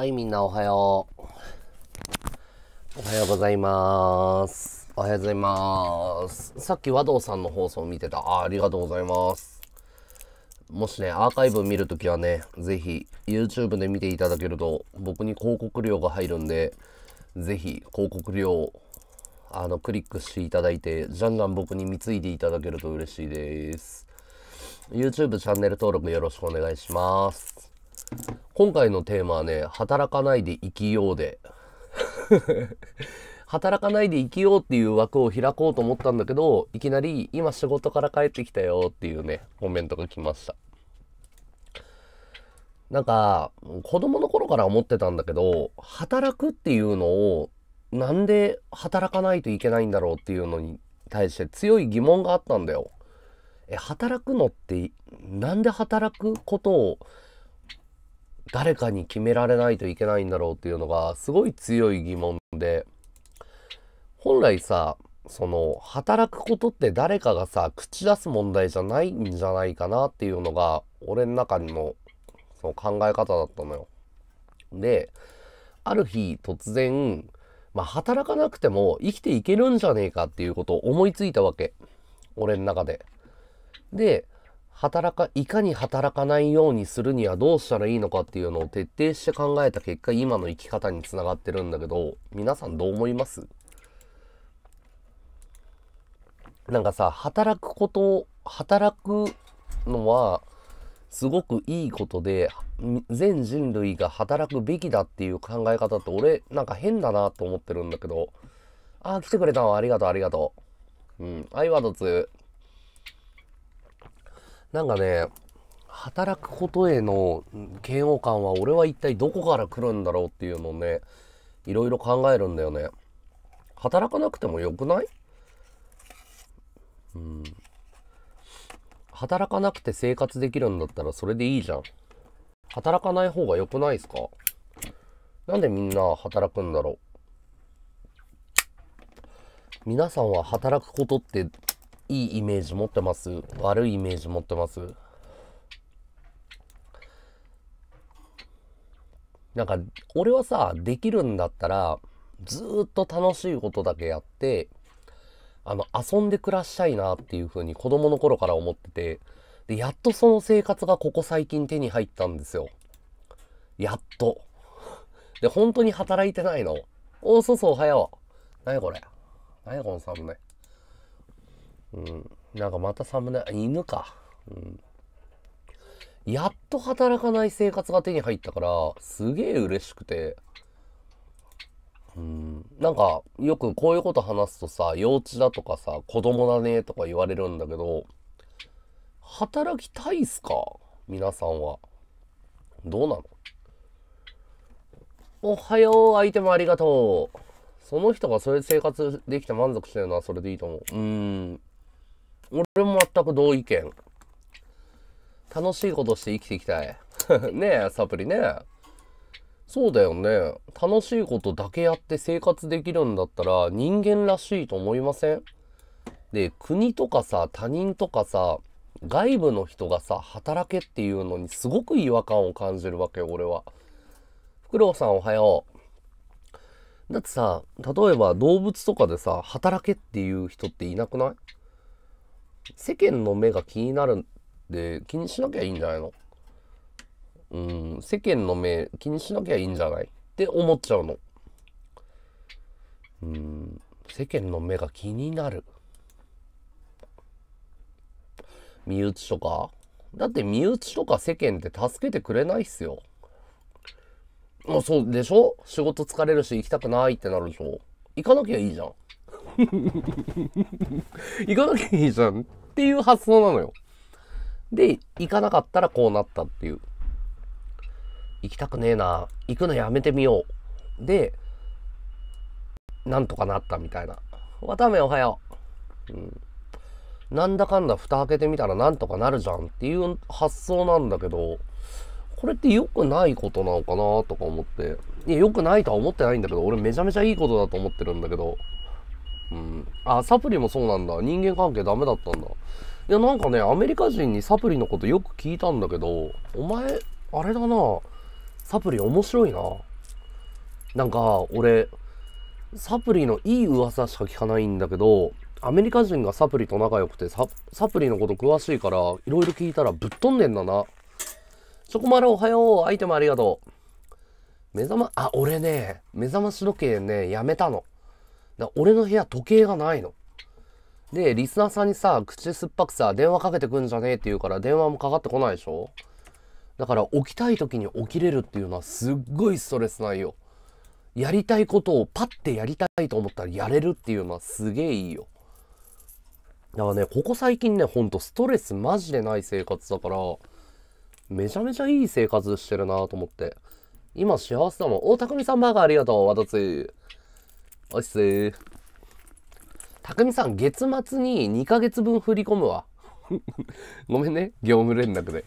はい、みんなおはよう。おはようございます。おはようございます。さっき和道さんの放送見てた。あありがとうございます。もしね、アーカイブ見るときはね、ぜひ YouTube で見ていただけると、僕に広告料が入るんで、ぜひ広告料、あの、クリックしていただいて、じゃんじゃん僕に貢いでいただけると嬉しいです。YouTube チャンネル登録よろしくお願いします。今回のテーマはね、働かないで生きようで。働かないで生きようっていう枠を開こうと思ったんだけど、いきなり今仕事から帰ってきたよっていうね、コメントが来ました。なんか、子供の頃から思ってたんだけど、働くっていうのを、なんで働かないといけないんだろうっていうのに対して強い疑問があったんだよ。え、働くのって、なんで働くことを誰かに決められないといけないんだろうっていうのがすごい強い疑問で本来さその働くことって誰かがさ口出す問題じゃないんじゃないかなっていうのが俺の中のその考え方だったのよ。である日突然、まあ、働かなくても生きていけるんじゃねえかっていうことを思いついたわけ俺の中で。で働か、いかに働かないようにするにはどうしたらいいのかっていうのを徹底して考えた結果、今の生き方につながってるんだけど、皆さんどう思いますなんかさ、働くこと、働くのは、すごくいいことで、全人類が働くべきだっていう考え方って俺、なんか変だなと思ってるんだけど、ああ、来てくれたわ。ありがとう、ありがとう。うん、アイワード2。なんかね、働くことへの嫌悪感は俺は一体どこから来るんだろうっていうのをね、いろいろ考えるんだよね。働かなくてもよくないうん。働かなくて生活できるんだったらそれでいいじゃん。働かない方が良くないですかなんでみんな働くんだろう皆さんは働くことっていいイメージ持ってます悪いイメージ持ってますなんか、俺はさ、できるんだったら、ずっと楽しいことだけやって、あの、遊んで暮らしたいなっていう風に子供の頃から思ってて、で、やっとその生活がここ最近手に入ったんですよ。やっと。で、本当に働いてないの。おおそうそう、おはよう。何これ。何このサムネ。うん。なんかまたサムネ、犬か。うん。やっと働かない生活が手に入ったから、すげえ嬉しくて。うん。なんか、よくこういうこと話すとさ、幼稚だとかさ、子供だねとか言われるんだけど、働きたいっすか皆さんは。どうなのおはよう、相手もありがとう。その人がそういう生活できて満足してるのはそれでいいと思う。うん。俺も全く同意見。楽しいことして生きていきたい。ねえ、サプリね。そうだよね。楽しいことだけやって生活できるんだったら人間らしいと思いませんで、国とかさ、他人とかさ、外部の人がさ、働けっていうのにすごく違和感を感じるわけよ、俺は。フクロウさんおはよう。だってさ、例えば動物とかでさ、働けっていう人っていなくない世間の目が気になるんで、気にしなきゃいいんじゃないのうん、世間の目気にしなきゃいいんじゃないって思っちゃうの。うん、世間の目が気になる。身内とかだって身内とか世間って助けてくれないっすよ。あそうでしょ仕事疲れるし行きたくないってなるでしょ行かなきゃいいじゃん。行かなきゃいいじゃんっていう発想なのよ。で、行かなかったらこうなったっていう。行きたくねえな。行くのやめてみよう。で、なんとかなったみたいな。渡辺おはよう。うん。なんだかんだ蓋開けてみたらなんとかなるじゃんっていう発想なんだけど、これって良くないことなのかなとか思って。いや、良くないとは思ってないんだけど、俺めちゃめちゃいいことだと思ってるんだけど、うん。あ、サプリもそうなんだ。人間関係ダメだったんだ。いや、なんかね、アメリカ人にサプリのことよく聞いたんだけど、お前、あれだな。サプリ面白いな。なんか、俺、サプリのいい噂しか聞かないんだけど、アメリカ人がサプリと仲良くてサ、サプリのこと詳しいから、いろいろ聞いたらぶっ飛んでんだな。チョコマルおはよう。アイテムありがとう。目覚ま、あ、俺ね、目覚まし時計ね、やめたの。だ俺の部屋時計がないの。で、リスナーさんにさ、口酸っぱくさ、電話かけてくんじゃねえって言うから電話もかかってこないでしょだから起きたい時に起きれるっていうのはすっごいストレスないよ。やりたいことをパッてやりたいと思ったらやれるっていうのはすげえいいよ。だからね、ここ最近ね、ほんとストレスマジでない生活だから、めちゃめちゃいい生活してるなと思って。今幸せだもん。お、たくみさんバーガーありがとう。わたつおいっすたくみさん、月末に2ヶ月分振り込むわ。ごめんね、業務連絡で。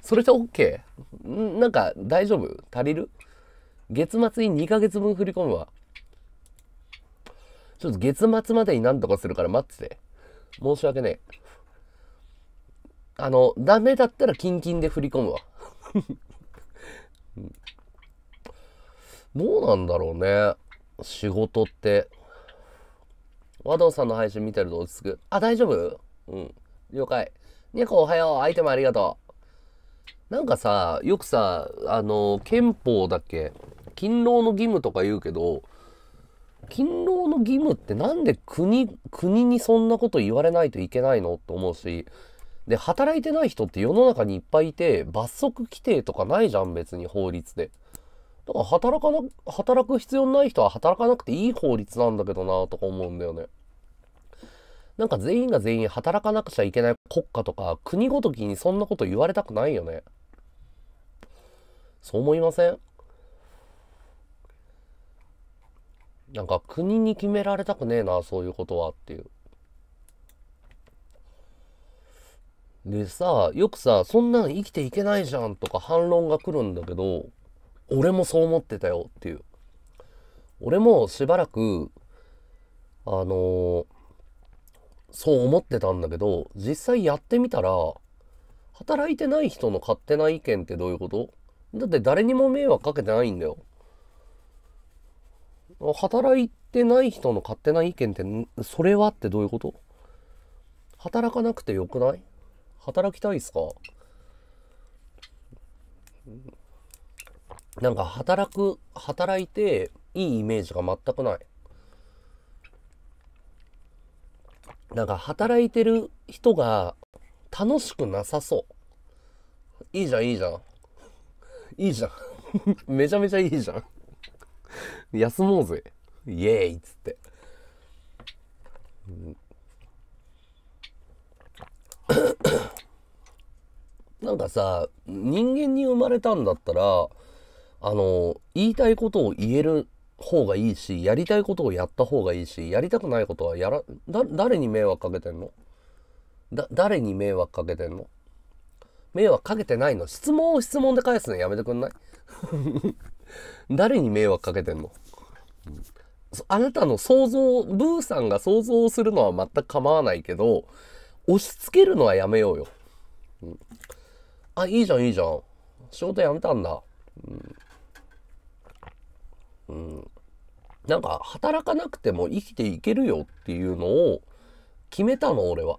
それで OK? んなんか大丈夫足りる月末に2ヶ月分振り込むわ。ちょっと月末までになんとかするから待ってて。申し訳ねえ。あの、ダメだったらキンキンで振り込むわ。どうなんだろうね。仕事って、和道さんの配信見てると落ち着く。あ、大丈夫うん。了解。猫おはよう。アイテムありがとう。なんかさ、よくさ、あの、憲法だっけ勤労の義務とか言うけど、勤労の義務って何で国、国にそんなこと言われないといけないのと思うし、で、働いてない人って世の中にいっぱいいて、罰則規定とかないじゃん、別に法律で。だから働かな、働く必要ない人は働かなくていい法律なんだけどなとか思うんだよね。なんか全員が全員働かなくちゃいけない国家とか国ごときにそんなこと言われたくないよね。そう思いませんなんか国に決められたくねえな、そういうことはっていう。でさ、よくさ、そんなの生きていけないじゃんとか反論が来るんだけど、俺もそう思ってたよっていう。俺もしばらく、あのー、そう思ってたんだけど、実際やってみたら、働いてない人の勝手な意見ってどういうことだって誰にも迷惑かけてないんだよ。働いてない人の勝手な意見ってそれはってどういうこと働かなくてよくない働きたいっすかなんか働く、働いていいイメージが全くない。なんか働いてる人が楽しくなさそう。いいじゃん、いいじゃん。いいじゃん。めちゃめちゃいいじゃん。休もうぜ。イエーイっつって。うん なんかさ、人間に生まれたんだったら、あの、言いたいことを言える方がいいし、やりたいことをやった方がいいし、やりたくないことはやら、だ、誰に迷惑かけてんのだ、誰に迷惑かけてんの迷惑かけてないの質問を質問で返すのやめてくんない 誰に迷惑かけてんの、あなたの想像、ブーさんが想像するのは全く構わないけど、押し付けるのはやめようよ。うん、あ、いいじゃん、いいじゃん。仕事辞めたんだ。うんうん、なんか働かなくても生きていけるよっていうのを決めたの俺は。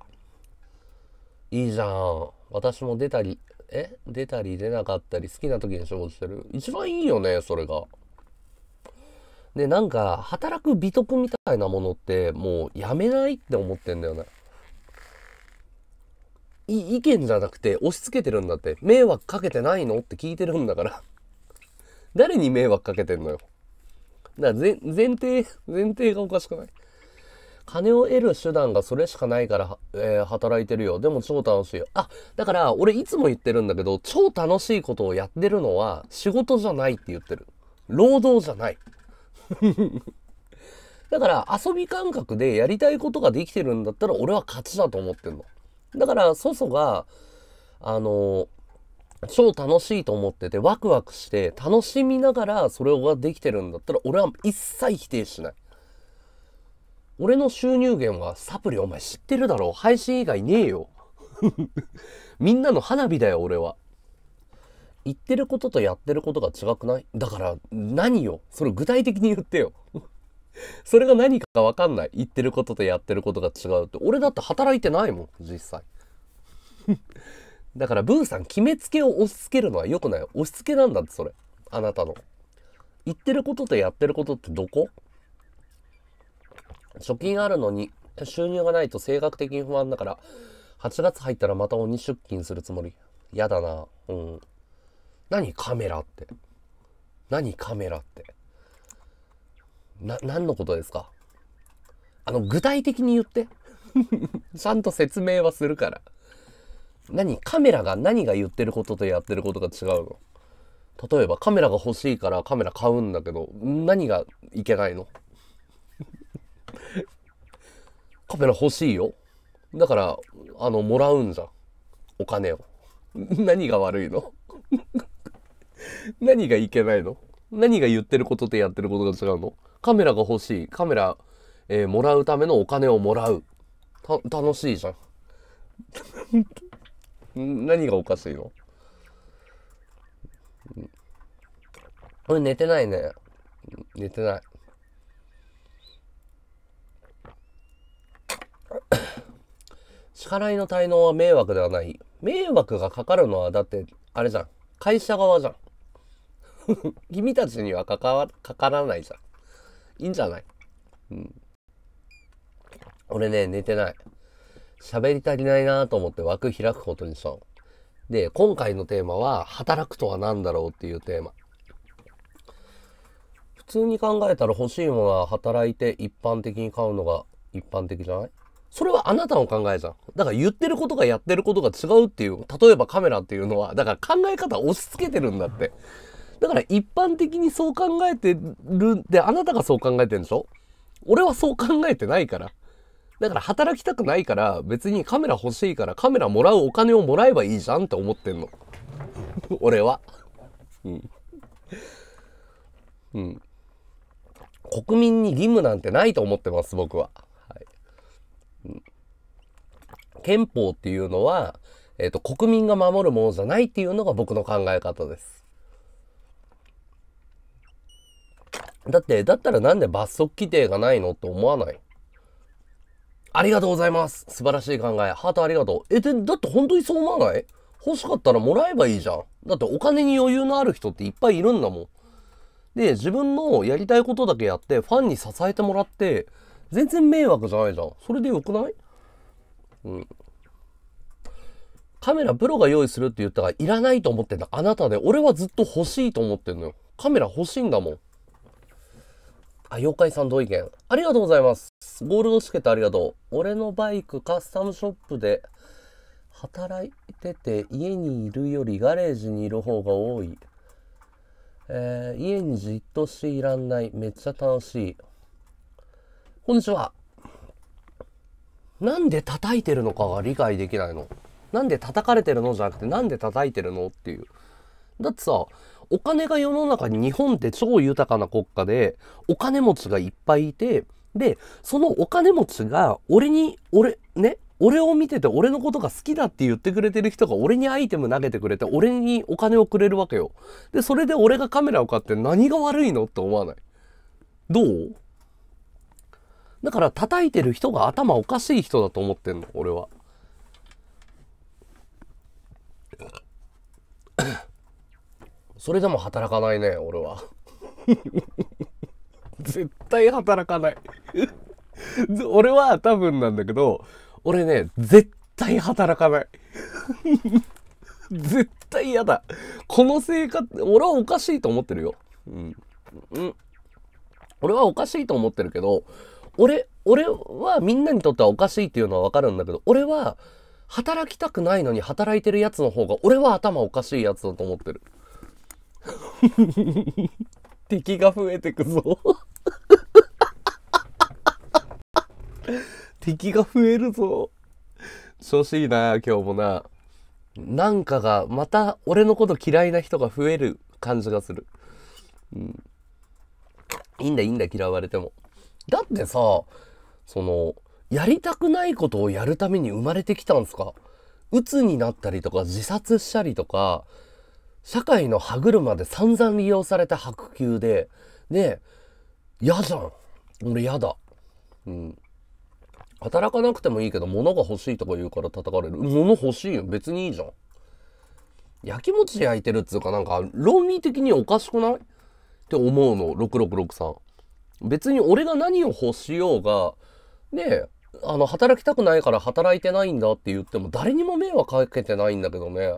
いいじゃん私も出たりえ出たり出なかったり好きな時に仕事してる一番いいよねそれが。でなんか働く美徳みたいなものってもうやめないって思ってんだよね。意見じゃなくて押し付けてるんだって迷惑かけてないのって聞いてるんだから誰に迷惑かけてんのよ。だから前提、前提がおかしくない金を得る手段がそれしかないから、えー、働いてるよ。でも超楽しいよ。あ、だから俺いつも言ってるんだけど、超楽しいことをやってるのは仕事じゃないって言ってる。労働じゃない。だから遊び感覚でやりたいことができてるんだったら俺は勝ちだと思ってんの。だから、そそが、あの、超楽しいと思ってて、ワクワクして、楽しみながらそれができてるんだったら、俺は一切否定しない。俺の収入源はサプリお前知ってるだろ配信以外ねえよ。みんなの花火だよ、俺は。言ってることとやってることが違くないだから何よそれ具体的に言ってよ それが何かわかんない言ってることとやってることが違うって俺だって働いてないもん実際 だからブーさん、決めつけを押し付けるのは良くない。押し付けなんだって、それ。あなたの。言ってることとやってることってどこ貯金あるのに、収入がないと性格的に不安だから、8月入ったらまた鬼出勤するつもり。やだな。うん。何カメラって。何カメラって。な、何のことですかあの、具体的に言って。ちゃんと説明はするから。何カメラが何が言ってることとやってることが違うの例えばカメラが欲しいからカメラ買うんだけど何がいけないの カメラ欲しいよだからあのもらうんじゃんお金を 何が悪いの 何がいけないの何が言ってることとやってることが違うのカメラが欲しいカメラ、えー、もらうためのお金をもらう楽しいじゃん何がおかしいの俺寝てないね。寝てない。支払いの滞納は迷惑ではない。迷惑がかかるのはだって、あれじゃん。会社側じゃん。君たちにはかかわかからないじゃん。いいんじゃないうん。俺ね、寝てない。喋り足りないなと思って枠開くことにしたの。で、今回のテーマは、働くとは何だろうっていうテーマ。普通に考えたら欲しいものは働いて一般的に買うのが一般的じゃないそれはあなたの考えじゃん。だから言ってることがやってることが違うっていう、例えばカメラっていうのは、だから考え方押し付けてるんだって。だから一般的にそう考えてるって、あなたがそう考えてるんでしょ俺はそう考えてないから。だから働きたくないから別にカメラ欲しいからカメラもらうお金をもらえばいいじゃんって思ってんの。俺は。うん。うん。国民に義務なんてないと思ってます、僕は。はい。うん、憲法っていうのは、えっ、ー、と、国民が守るものじゃないっていうのが僕の考え方です。だって、だったらなんで罰則規定がないのって思わないありがとうございます。素晴らしい考え。ハートありがとう。え、で、だって本当にそう思わない欲しかったらもらえばいいじゃん。だってお金に余裕のある人っていっぱいいるんだもん。で、自分のやりたいことだけやって、ファンに支えてもらって、全然迷惑じゃないじゃん。それでよくないうん。カメラプロが用意するって言ったら、いらないと思ってんだ。あなたで、俺はずっと欲しいと思ってんのよ。カメラ欲しいんだもん。あ、妖怪さん同意見。ありがとうございます。。ゴールドチケットありがとう。俺のバイクカスタムショップで働いてて家にいるよりガレージにいる方が多い。えー、家にじっとしていらんない。めっちゃ楽しい。こんにちは。なんで叩いてるのかが理解できないの。なんで叩かれてるのじゃなくて、なんで叩いてるのっていう。だってさ、お金が世の中に日本って超豊かな国家で、お金持ちがいっぱいいて、で、そのお金持ちが、俺に、俺、ね、俺を見てて俺のことが好きだって言ってくれてる人が俺にアイテム投げてくれて俺にお金をくれるわけよ。で、それで俺がカメラを買って何が悪いのって思わない。どうだから叩いてる人が頭おかしい人だと思ってんの、俺は。それでも働かないね、俺は。絶対働かない 俺は多分なんだけど、俺ね、絶対働かない絶対嫌だ。この生活、俺はおかしいと思ってるよ。うん。うん。俺はおかしいと思ってるけど、俺、俺はみんなにとってはおかしいっていうのはわかるんだけど、俺は働きたくないのに働いてるやつの方が、俺は頭おかしいやつだと思ってる。敵が増えてくぞ 敵が増えるぞ。調子いいな、今日もな。なんかが、また俺のこと嫌いな人が増える感じがする。うん。いいんだ、いいんだ、嫌われても。だってさ、その、やりたくないことをやるために生まれてきたんすか鬱になったりとか、自殺したりとか、社会の歯車で散々利用された白球で、ね嫌じゃん俺嫌だうん働かなくてもいいけど物が欲しいとか言うから叩かれる物欲しいよ別にいいじゃん焼きもち焼いてるっつうかなんか論理的におかしくないって思うの6663別に俺が何を欲しようがねあの働きたくないから働いてないんだって言っても誰にも迷惑かけてないんだけどね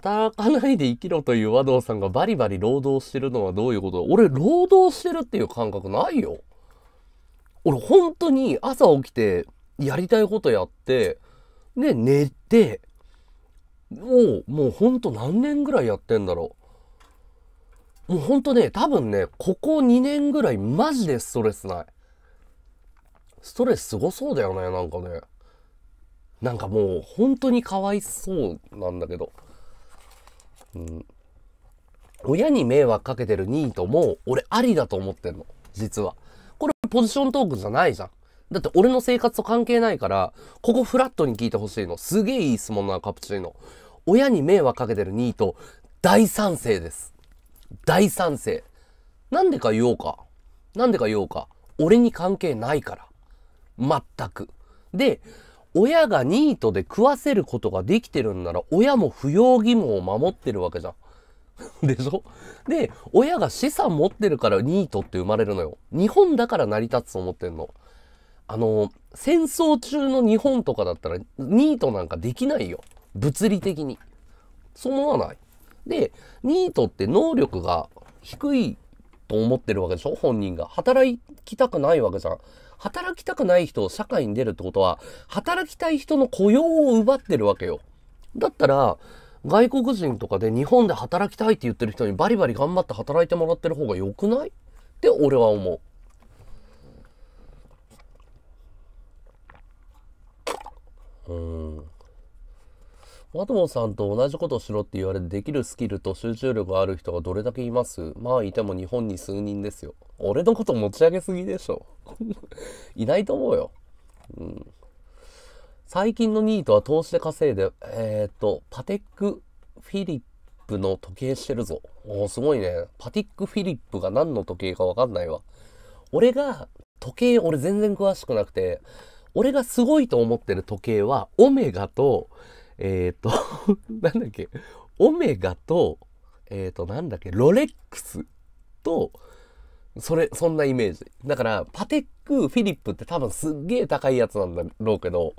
働かないで生きろという和道さんがバリバリ労働してるのはどういうこと俺、労働してるっていう感覚ないよ。俺、本当に朝起きて、やりたいことやって、で、寝て、う、もうほんと何年ぐらいやってんだろう。もうほんとね、多分ね、ここ2年ぐらいマジでストレスない。ストレスすごそうだよね、なんかね。なんかもう本当にかわいそうなんだけど。うん、親に迷惑かけてるニートも、俺ありだと思ってんの。実は。これポジショントークじゃないじゃん。だって俺の生活と関係ないから、ここフラットに聞いてほしいの。すげえいい質問なの、カプチーノ。親に迷惑かけてるニート、大賛成です。大賛成。なんでか言おうか。なんでか言おうか。俺に関係ないから。全く。で、親がニートで食わせることができてるんなら、親も扶養義務を守ってるわけじゃん。でしょで、親が資産持ってるからニートって生まれるのよ。日本だから成り立つと思ってんの。あの、戦争中の日本とかだったら、ニートなんかできないよ。物理的に。そう思わない。で、ニートって能力が低いと思ってるわけでしょ本人が。働きたくないわけじゃん。働きたくない人を社会に出るってことは、働きたい人の雇用を奪ってるわけよ。だったら、外国人とかで日本で働きたいって言ってる人にバリバリ頑張って働いてもらってる方が良くないって俺は思う。うん。ワトモさんと同じことをしろって言われてできるスキルと集中力がある人がどれだけいますまあいても日本に数人ですよ。俺のこと持ち上げすぎでしょ。いないと思うよ。うん。最近のニートは投資で稼いで、えー、っと、パテック・フィリップの時計してるぞ。おお、すごいね。パティック・フィリップが何の時計かわかんないわ。俺が、時計、俺全然詳しくなくて、俺がすごいと思ってる時計は、オメガと、えっ、ー、となんだっけ、オメガと、えっ、ー、と、なんだっけ、ロレックスと、それ、そんなイメージ。だから、パテック、フィリップって多分すっげえ高いやつなんだろうけど、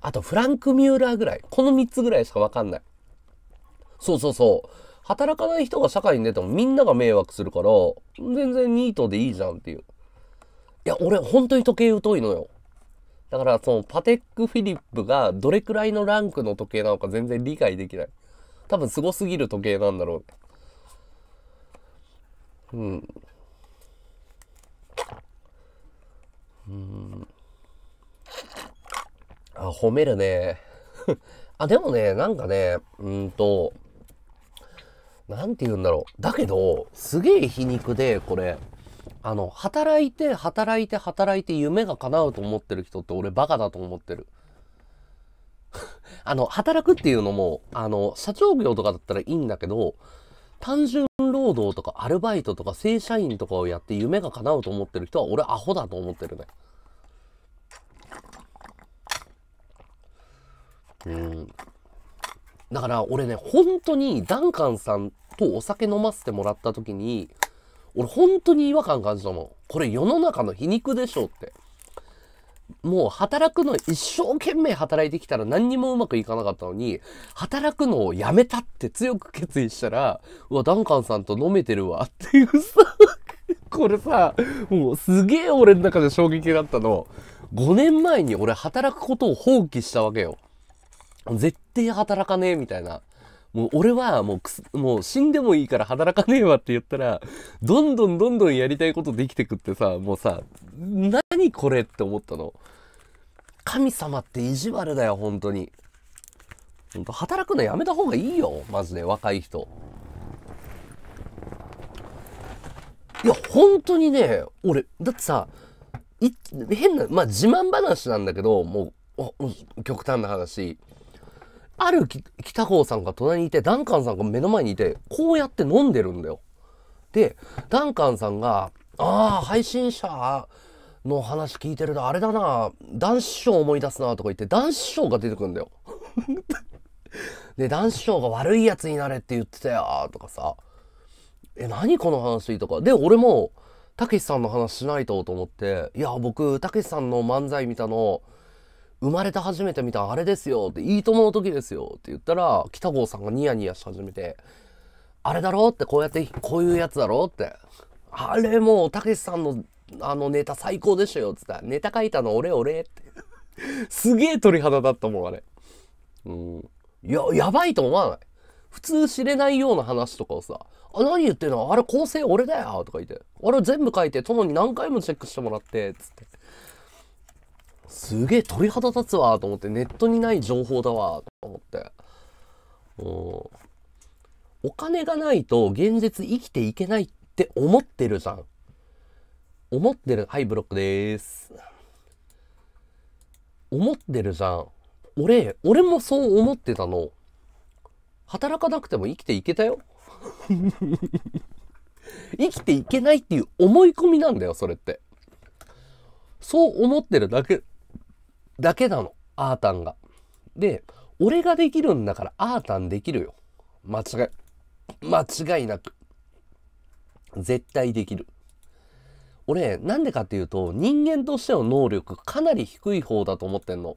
あとフランク・ミューラーぐらい。この3つぐらいしかわかんない。そうそうそう。働かない人が社会に出てもみんなが迷惑するから、全然ニートでいいじゃんっていう。いや、俺本当に時計疎いのよ。だからそのパテック・フィリップがどれくらいのランクの時計なのか全然理解できない。多分すごすぎる時計なんだろううん。うん。あ、褒めるね。あ、でもね、なんかね、うんと、なんて言うんだろう。だけど、すげえ皮肉で、これ。あの、働いて、働いて、働いて夢が叶うと思ってる人って俺バカだと思ってる。あの、働くっていうのも、あの、社長業とかだったらいいんだけど、単純労働とかアルバイトとか正社員とかをやって夢が叶うと思ってる人は俺アホだと思ってるね。うん。だから俺ね、本当にダンカンさんとお酒飲ませてもらった時に、俺本当に違和感感じたもん。これ世の中の皮肉でしょって。もう働くの一生懸命働いてきたら何にもうまくいかなかったのに、働くのをやめたって強く決意したら、うわ、ダンカンさんと飲めてるわっていうさ、これさ、もうすげえ俺の中で衝撃だったの。5年前に俺働くことを放棄したわけよ。絶対働かねえみたいな。もう俺はもうもう死んでもいいから働かねえわって言ったら、どんどんどんどんやりたいことできてくってさ、もうさ、何これって思ったの。神様って意地悪だよ、本当に。本当働くのやめた方がいいよ、マジで、若い人。いや、本当にね、俺、だってさ、変な、まあ自慢話なんだけど、もう、極端な話。ある北郷さんが隣にいて、ダンカンさんが目の前にいて、こうやって飲んでるんだよ。で、ダンカンさんが、ああ、配信者の話聞いてると、あれだな、男子賞思い出すな、とか言って、男子賞が出てくるんだよ。で、男子賞が悪いやつになれって言ってたよ、とかさ。え、何この話とか。で、俺も、たけしさんの話しないとと思って、いや、僕、たけしさんの漫才見たの、生まれて初めて見たあれですよって、いいともの時ですよって言ったら、北郷さんがニヤニヤし始めて、あれだろってこうやって、こういうやつだろって。あれもう、たけしさんのあのネタ最高でしょよっつったら、ネタ書いたの俺俺って。すげえ鳥肌だったもん、あれ。うん。いや、やばいと思わない。普通知れないような話とかをさ、あ、何言ってんのあれ構成俺だよとか言って。あれ全部書いて、友に何回もチェックしてもらって、つって。すげえ鳥肌立つわと思って、ネットにない情報だわと思って。お金がないと現実生きていけないって思ってるじゃん。思ってる。はい、ブロックでーす。思ってるじゃん。俺、俺もそう思ってたの。働かなくても生きていけたよ。生きていけないっていう思い込みなんだよ、それって。そう思ってるだけだけなの、アータンが。で、俺ができるんだからアータンできるよ。間違い、間違いなく。絶対できる。俺、なんでかっていうと、人間としての能力かなり低い方だと思ってんの。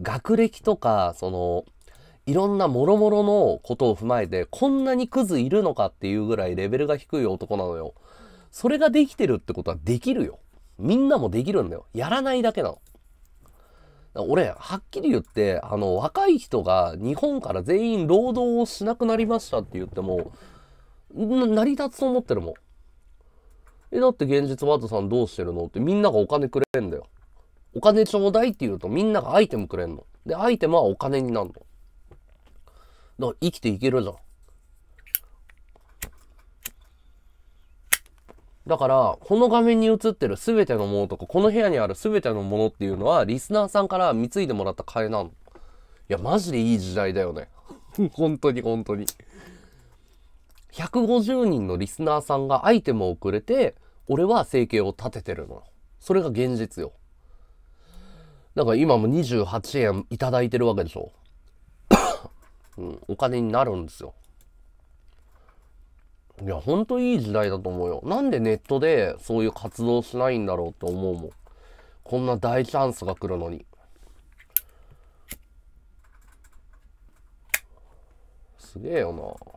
学歴とか、その、いろんな諸々のことを踏まえて、こんなにクズいるのかっていうぐらいレベルが低い男なのよ。それができてるってことはできるよ。みんなもできるんだよ。やらないだけなの。俺、はっきり言って、あの、若い人が日本から全員労働をしなくなりましたって言っても、成り立つと思ってるもん。え、だって現実ワードさんどうしてるのってみんながお金くれんだよ。お金ちょうだいって言うとみんながアイテムくれんの。で、アイテムはお金になるの。だから生きていけるじゃん。だから、この画面に映ってる全てのものとか、この部屋にある全てのものっていうのは、リスナーさんから貢いでもらった替えなの。いや、マジでいい時代だよね。本当に本当に。150人のリスナーさんがアイテムをくれて、俺は生計を立ててるの。それが現実よ。だから今も28円いいてるわけでしょ。うん、お金になるんですよ。いや、ほんといい時代だと思うよ。なんでネットでそういう活動しないんだろうって思うもん。こんな大チャンスが来るのに。すげえよな。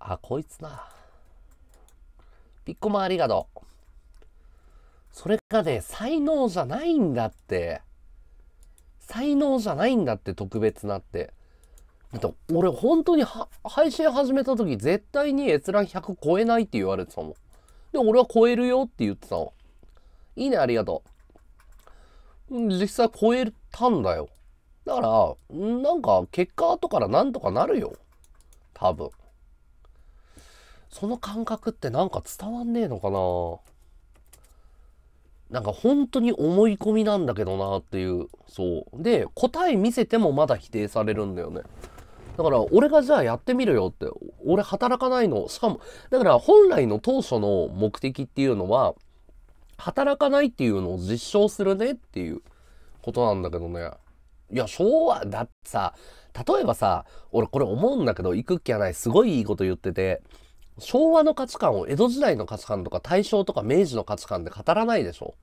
あ、こいつな。ピッコマありがとう。それがね、才能じゃないんだって。才能じゃないんだって、特別なって。だって、俺本当に配信始めた時、絶対に閲覧100超えないって言われてたもん。で、俺は超えるよって言ってたん。いいね、ありがとう。実際超えたんだよ。だから、なんか、結果後からなんとかなるよ。多分。その感覚ってなんか伝わんねえのかななんか本当に思い込みなんだけどなっていう、そう。で、答え見せてもまだ否定されるんだよね。だから、俺がじゃあやってみるよって、俺働かないの。しかも、だから本来の当初の目的っていうのは、働かないっていうのを実証するねっていうことなんだけどね。いや、昭和、だってさ、例えばさ、俺これ思うんだけど、行くっきゃない、すごいいいこと言ってて、昭和の価値観を江戸時代の価値観とか大正とか明治の価値観で語らないでしょ。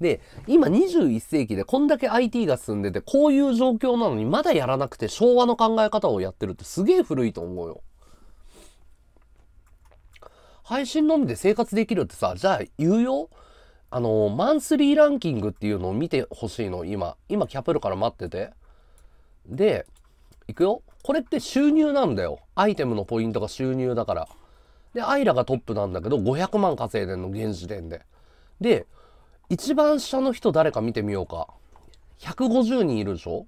で、今21世紀でこんだけ IT が進んでて、こういう状況なのにまだやらなくて昭和の考え方をやってるってすげえ古いと思うよ。配信のみで生活できるってさ、じゃあ言うよあの、マンスリーランキングっていうのを見てほしいの、今。今、キャプルから待ってて。で、いくよ。これって収入なんだよ。アイテムのポイントが収入だから。で、アイラがトップなんだけど、500万稼いでんの、現時点で。で、一番下の人誰か見てみようか。150人いるでしょ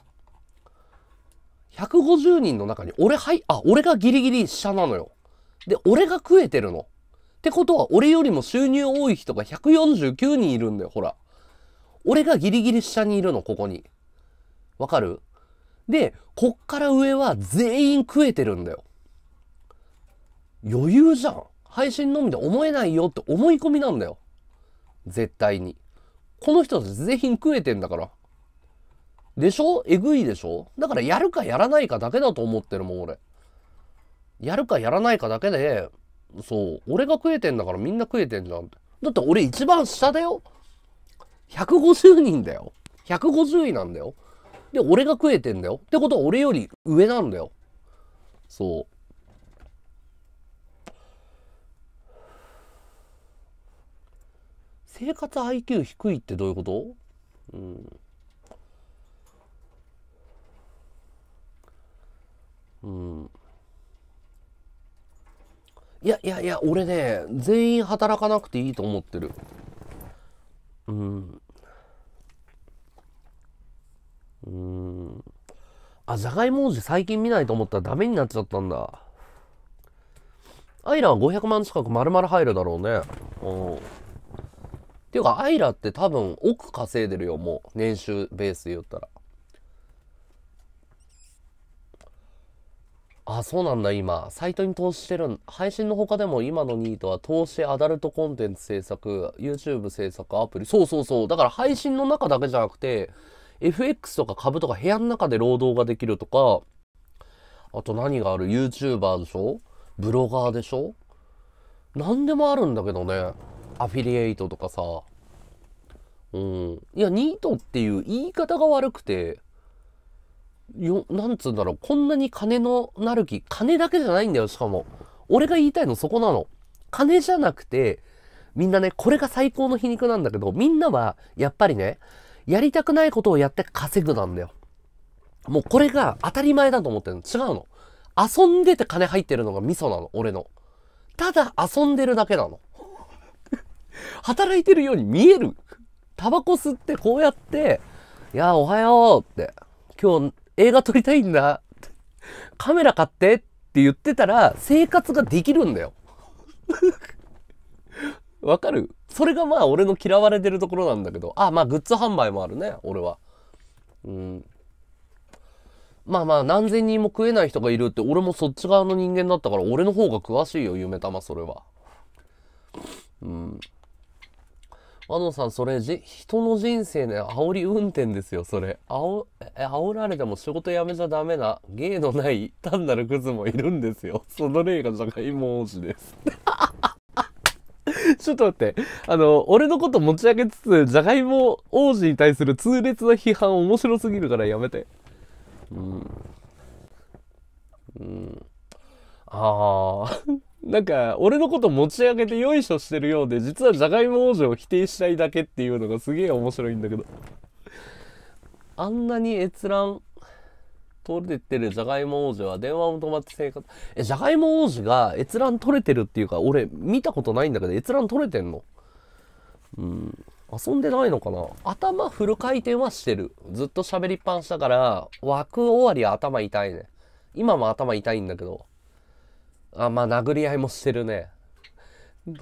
?150 人の中に、俺はい、あ、俺がギリギリ下なのよ。で、俺が食えてるの。ってことは、俺よりも収入多い人が149人いるんだよ、ほら。俺がギリギリ下にいるの、ここに。わかるで、こっから上は全員食えてるんだよ。余裕じゃん。配信のみで思えないよって思い込みなんだよ。絶対に。この人たち全員食えてんだから。でしょえぐいでしょだからやるかやらないかだけだと思ってるもん、俺。やるかやらないかだけで、そう、俺が食えてんだからみんな食えてんじゃんって。だって俺一番下だよ。150人だよ。150位なんだよ。で、俺が食えてんだよ。ってことは俺より上なんだよ。そう。生活 IQ 低いってどういうことうん。うん。いやいやいや、俺ね、全員働かなくていいと思ってる。うん。うん。あ、じゃがいも王子最近見ないと思ったらダメになっちゃったんだ。アイランは500万近く丸々入るだろうね。うん。ていうか、アイラって多分億稼いでるよ、もう。年収ベースで言ったら。あ、そうなんだ、今。サイトに投資してる配信の他でも今のニートは投資、アダルトコンテンツ制作、YouTube 制作、アプリ。そうそうそう。だから配信の中だけじゃなくて、FX とか株とか部屋の中で労働ができるとか、あと何がある ?YouTuber でしょブロガーでしょ何でもあるんだけどね。アフィリエイトとかさ。うん。いや、ニートっていう言い方が悪くて、よ、なんつうんだろう、こんなに金のなる気、金だけじゃないんだよ、しかも。俺が言いたいのそこなの。金じゃなくて、みんなね、これが最高の皮肉なんだけど、みんなは、やっぱりね、やりたくないことをやって稼ぐなんだよ。もうこれが当たり前だと思ってるの。違うの。遊んでて金入ってるのがミソなの、俺の。ただ遊んでるだけなの。働いてるように見える。タバコ吸ってこうやって、いや、おはようって、今日映画撮りたいんだ。カメラ買ってって言ってたら生活ができるんだよ。わかるそれがまあ俺の嫌われてるところなんだけど、あ、まあグッズ販売もあるね、俺は。うん。まあまあ何千人も食えない人がいるって俺もそっち側の人間だったから俺の方が詳しいよ、夢玉それは。うん。あのさん、それじ、人の人生の煽り運転ですよ、それ。煽、煽られても仕事辞めちゃダメな、芸のない単なるクズもいるんですよ。その例が社会文字です。ちょっと待って。あの、俺のこと持ち上げつつ、じゃがいも王子に対する痛烈な批判面白すぎるからやめて。うん。うん。ああ。なんか、俺のこと持ち上げてよいしょしてるようで、実はじゃがいも王女を否定したいだけっていうのがすげえ面白いんだけど。あんなに閲覧取れてるじゃがいも王女は電話も止まって生活。え、じゃがいも王子が閲覧取れてるっていうか、俺見たことないんだけど、閲覧取れてんのうん。遊んでないのかな頭フル回転はしてる。ずっと喋りっぱなしだから、枠終わりは頭痛いね。今も頭痛いんだけど。あまあ殴り合いもしてるね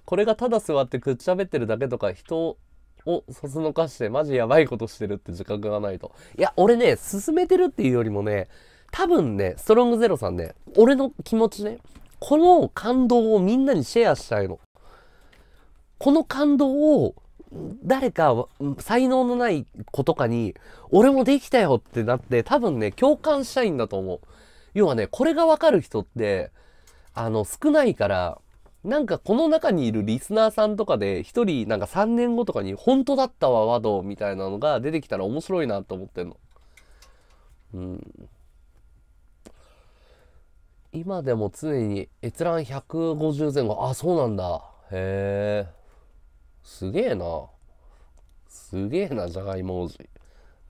これがただ座ってくっちゃべってるだけとか人をそつのかしてマジやばいことしてるって自覚がないといや俺ね進めてるっていうよりもね多分ねストロングゼロさんね俺の気持ちねこの感動をみんなにシェアしたいのこの感動を誰か才能のない子とかに俺もできたよってなって多分ね共感したいんだと思う要はねこれがわかる人ってあの、少ないから、なんかこの中にいるリスナーさんとかで一人なんか3年後とかに本当だったわワドみたいなのが出てきたら面白いなと思ってんの。うん。今でも常に閲覧150前後。あ、そうなんだ。へえ。すげえな。すげえな、じゃがいも王子。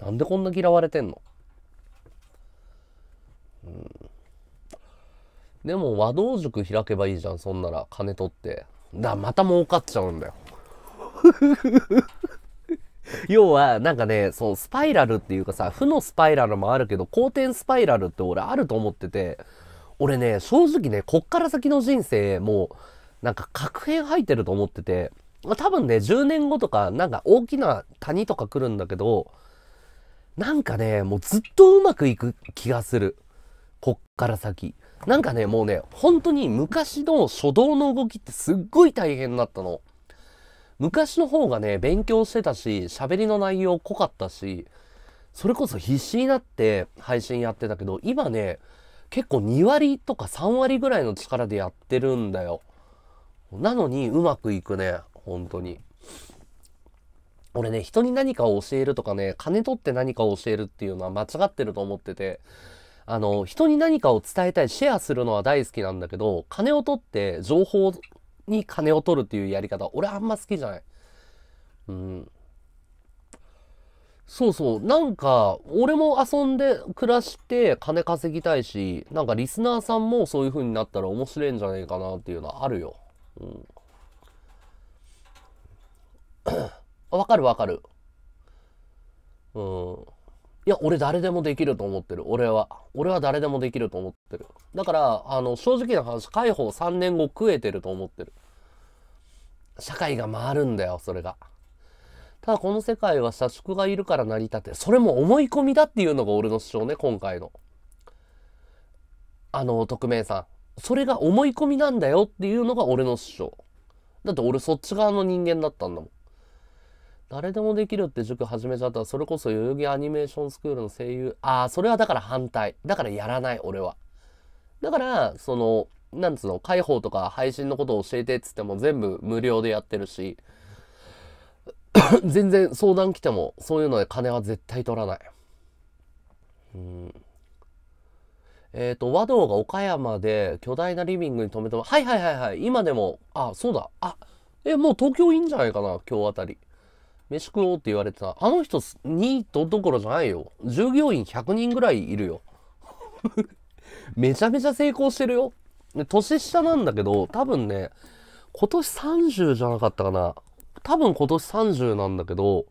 なんでこんな嫌われてんのうん。でも和道塾開けばいいじゃん、そんなら。金取って。だ、また儲かっちゃうんだよ。要は、なんかね、そのスパイラルっていうかさ、負のスパイラルもあるけど、好転スパイラルって俺あると思ってて、俺ね、正直ね、こっから先の人生、もう、なんか確変入ってると思ってて、多分ね、10年後とか、なんか大きな谷とか来るんだけど、なんかね、もうずっとうまくいく気がする。こっから先。なんかね、もうね、本当に昔の初動の動きってすっごい大変だったの。昔の方がね、勉強してたし、喋りの内容濃かったし、それこそ必死になって配信やってたけど、今ね、結構2割とか3割ぐらいの力でやってるんだよ。なのにうまくいくね、本当に。俺ね、人に何かを教えるとかね、金取って何かを教えるっていうのは間違ってると思ってて、あの、人に何かを伝えたい、シェアするのは大好きなんだけど、金を取って情報に金を取るっていうやり方、俺あんま好きじゃない。うん。そうそう。なんか、俺も遊んで暮らして金稼ぎたいし、なんかリスナーさんもそういう風になったら面白いんじゃないかなっていうのはあるよ。うん。わかるわかる。うん。いや、俺誰でもできると思ってる。俺は。俺は誰でもできると思ってる。だから、あの、正直な話、解放3年後食えてると思ってる。社会が回るんだよ、それが。ただこの世界は社畜がいるから成り立て、それも思い込みだっていうのが俺の主張ね、今回の。あの、匿名さん。それが思い込みなんだよっていうのが俺の主張。だって俺そっち側の人間だったんだもん。誰でもできるって塾始めちゃったら、それこそ代々木アニメーションスクールの声優、ああ、それはだから反対。だからやらない、俺は。だから、その、なんつうの、解放とか配信のことを教えてっつっても全部無料でやってるし、全然相談来ても、そういうので金は絶対取らない。うん。えっ、ー、と、和道が岡山で巨大なリビングに止めても、はいはいはいはい、今でも、あ、そうだ、あ、え、もう東京いいんじゃないかな、今日あたり。飯食おうって言われてた。あの人、ニートどころじゃないよ。従業員100人ぐらいいるよ。めちゃめちゃ成功してるよ。年下なんだけど、多分ね、今年30じゃなかったかな。多分今年30なんだけど、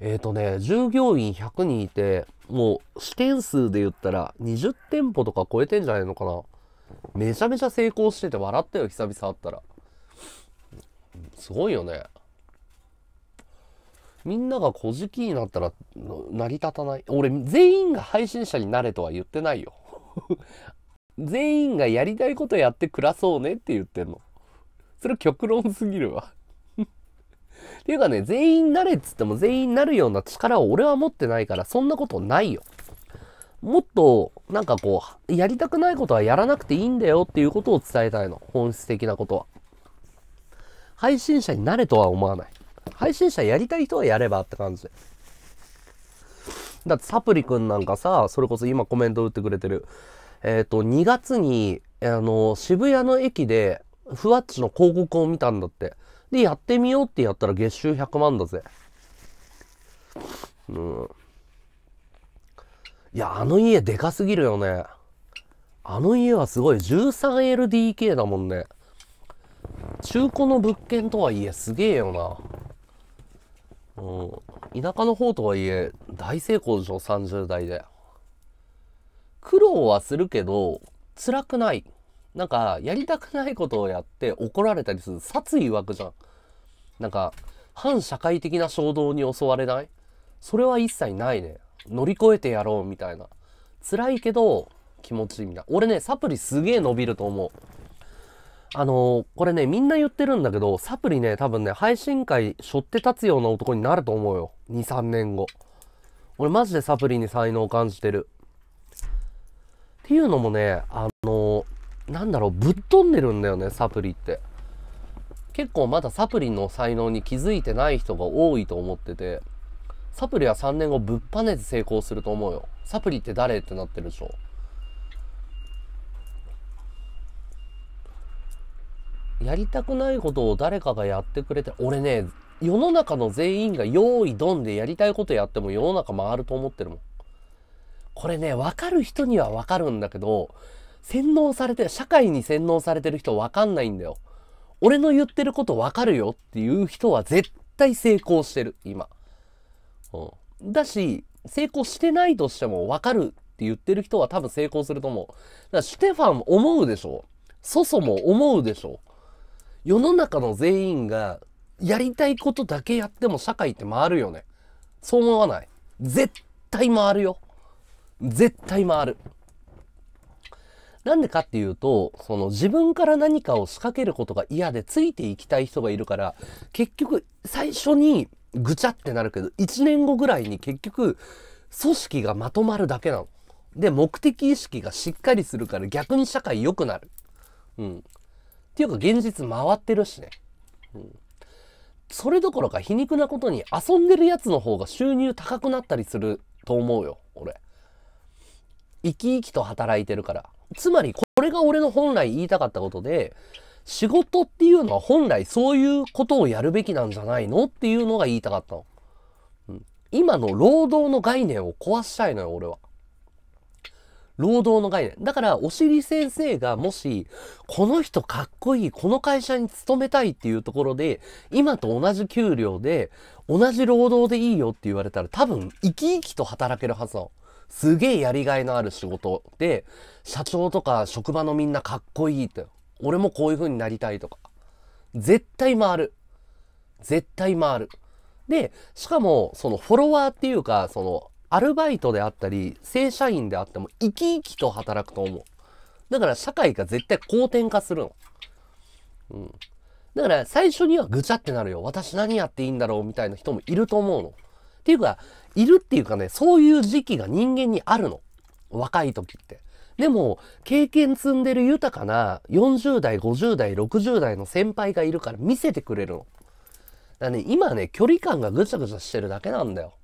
えっ、ー、とね、従業員100人いて、もう試験数で言ったら20店舗とか超えてんじゃないのかな。めちゃめちゃ成功してて笑ったよ、久々会ったら。すごいよね。みんなが小じきになったら成り立たない。俺、全員が配信者になれとは言ってないよ。全員がやりたいことやって暮らそうねって言ってんの。それ極論すぎるわ っていうかね、全員なれっつっても全員なるような力を俺は持ってないから、そんなことないよ。もっと、なんかこう、やりたくないことはやらなくていいんだよっていうことを伝えたいの。本質的なことは。配信者になれとは思わない。配信者やりたい人はやればって感じで。だってサプリくんなんかさ、それこそ今コメント打ってくれてる。えっ、ー、と、2月に、あの、渋谷の駅で、ふわっちの広告を見たんだって。で、やってみようってやったら月収100万だぜ。うん。いや、あの家でかすぎるよね。あの家はすごい。13LDK だもんね。中古の物件とはいえすげえよな。うん、田舎の方とはいえ、大成功でしょ、30代で。苦労はするけど、辛くない。なんか、やりたくないことをやって怒られたりする。殺意湧くじゃん。なんか、反社会的な衝動に襲われないそれは一切ないね。乗り越えてやろうみたいな。辛いけど気持ちいいみたいな。俺ね、サプリすげえ伸びると思う。あのー、これね、みんな言ってるんだけど、サプリね、多分ね、配信会背負って立つような男になると思うよ。2、3年後。俺マジでサプリに才能を感じてる。っていうのもね、あのー、なんだろう、ぶっ飛んでるんだよね、サプリって。結構まだサプリの才能に気づいてない人が多いと思ってて、サプリは3年後ぶっぱねて成功すると思うよ。サプリって誰ってなってるでしょ。やりたくないことを誰かがやってくれて、俺ね、世の中の全員が用意ドンでやりたいことやっても世の中回ると思ってるもん。これね、わかる人にはわかるんだけど、洗脳されて、社会に洗脳されてる人わかんないんだよ。俺の言ってることわかるよっていう人は絶対成功してる、今。うん。だし、成功してないとしてもわかるって言ってる人は多分成功すると思う。だから、ステファン思うでしょそそも思うでしょ世の中の全員がやりたいことだけやっても社会って回るよね。そう思わない。絶対回るよ。絶対回る。なんでかっていうと、その自分から何かを仕掛けることが嫌でついていきたい人がいるから、結局最初にぐちゃってなるけど、1年後ぐらいに結局組織がまとまるだけなの。で、目的意識がしっかりするから逆に社会良くなる。うん。っていうか現実回ってるしね。うん。それどころか皮肉なことに遊んでるやつの方が収入高くなったりすると思うよ、俺。生き生きと働いてるから。つまりこれが俺の本来言いたかったことで、仕事っていうのは本来そういうことをやるべきなんじゃないのっていうのが言いたかったの。うん、今の労働の概念を壊したいのよ、俺は。労働の概念。だから、お尻先生がもし、この人かっこいい、この会社に勤めたいっていうところで、今と同じ給料で、同じ労働でいいよって言われたら、多分、生き生きと働けるはずだ。すげえやりがいのある仕事で、社長とか職場のみんなかっこいいって。俺もこういう風になりたいとか。絶対回る。絶対回る。で、しかも、そのフォロワーっていうか、そのアルバイトであったり、正社員であっても生き生きと働くと思う。だから社会が絶対好転化するの。うん。だから最初にはぐちゃってなるよ。私何やっていいんだろうみたいな人もいると思うの。っていうか、いるっていうかね、そういう時期が人間にあるの。若い時って。でも、経験積んでる豊かな40代、50代、60代の先輩がいるから見せてくれるの。だね、今ね、距離感がぐちゃぐちゃしてるだけなんだよ。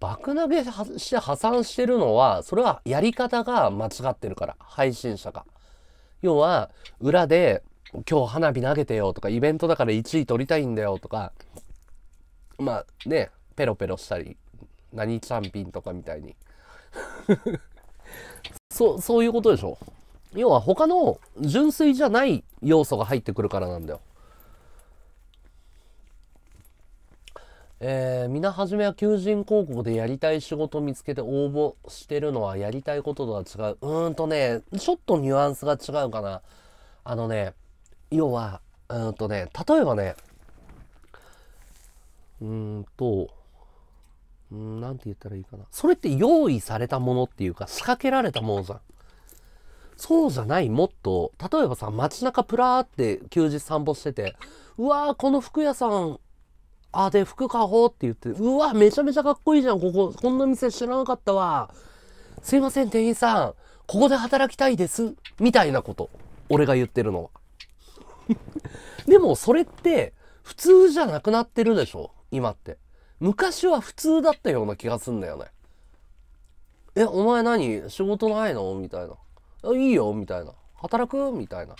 爆投げして破産してるのは、それはやり方が間違ってるから、配信者が。要は、裏で、今日花火投げてよとか、イベントだから1位取りたいんだよとか、まあね、ペロペロしたり、何チャンピンとかみたいに。そ、そういうことでしょ。要は他の純粋じゃない要素が入ってくるからなんだよ。えー、皆はじめは求人広告でやりたい仕事を見つけて応募してるのはやりたいこととは違う。うーんとね、ちょっとニュアンスが違うかな。あのね、要は、うんとね、例えばね、うーんと、うん、なんて言ったらいいかな。それって用意されたものっていうか、仕掛けられたものじゃん。そうじゃない、もっと、例えばさ、街中プラーって休日散歩してて、うわー、この服屋さん、あ、で、服買おうって言って、うわ、めちゃめちゃかっこいいじゃん、ここ。こんな店知らなかったわ。すいません、店員さん。ここで働きたいです。みたいなこと。俺が言ってるのは。でも、それって、普通じゃなくなってるでしょ今って。昔は普通だったような気がすんだよね。え、お前何仕事ないのみたいな。あいいよみたいな。働くみたいな。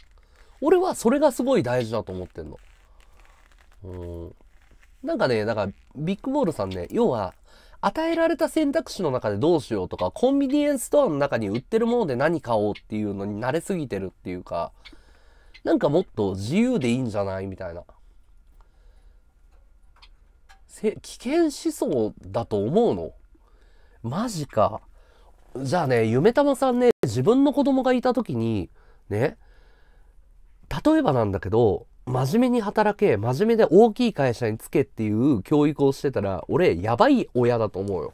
俺はそれがすごい大事だと思ってんの。うん。なんかね、だから、ビッグボールさんね、要は、与えられた選択肢の中でどうしようとか、コンビニエンスストアの中に売ってるもので何買おうっていうのに慣れすぎてるっていうか、なんかもっと自由でいいんじゃないみたいな。せ危険思想だと思うのマジか。じゃあね、ゆめたまさんね、自分の子供がいた時に、ね、例えばなんだけど、真面目に働け、真面目で大きい会社につけっていう教育をしてたら、俺、やばい親だと思うよ。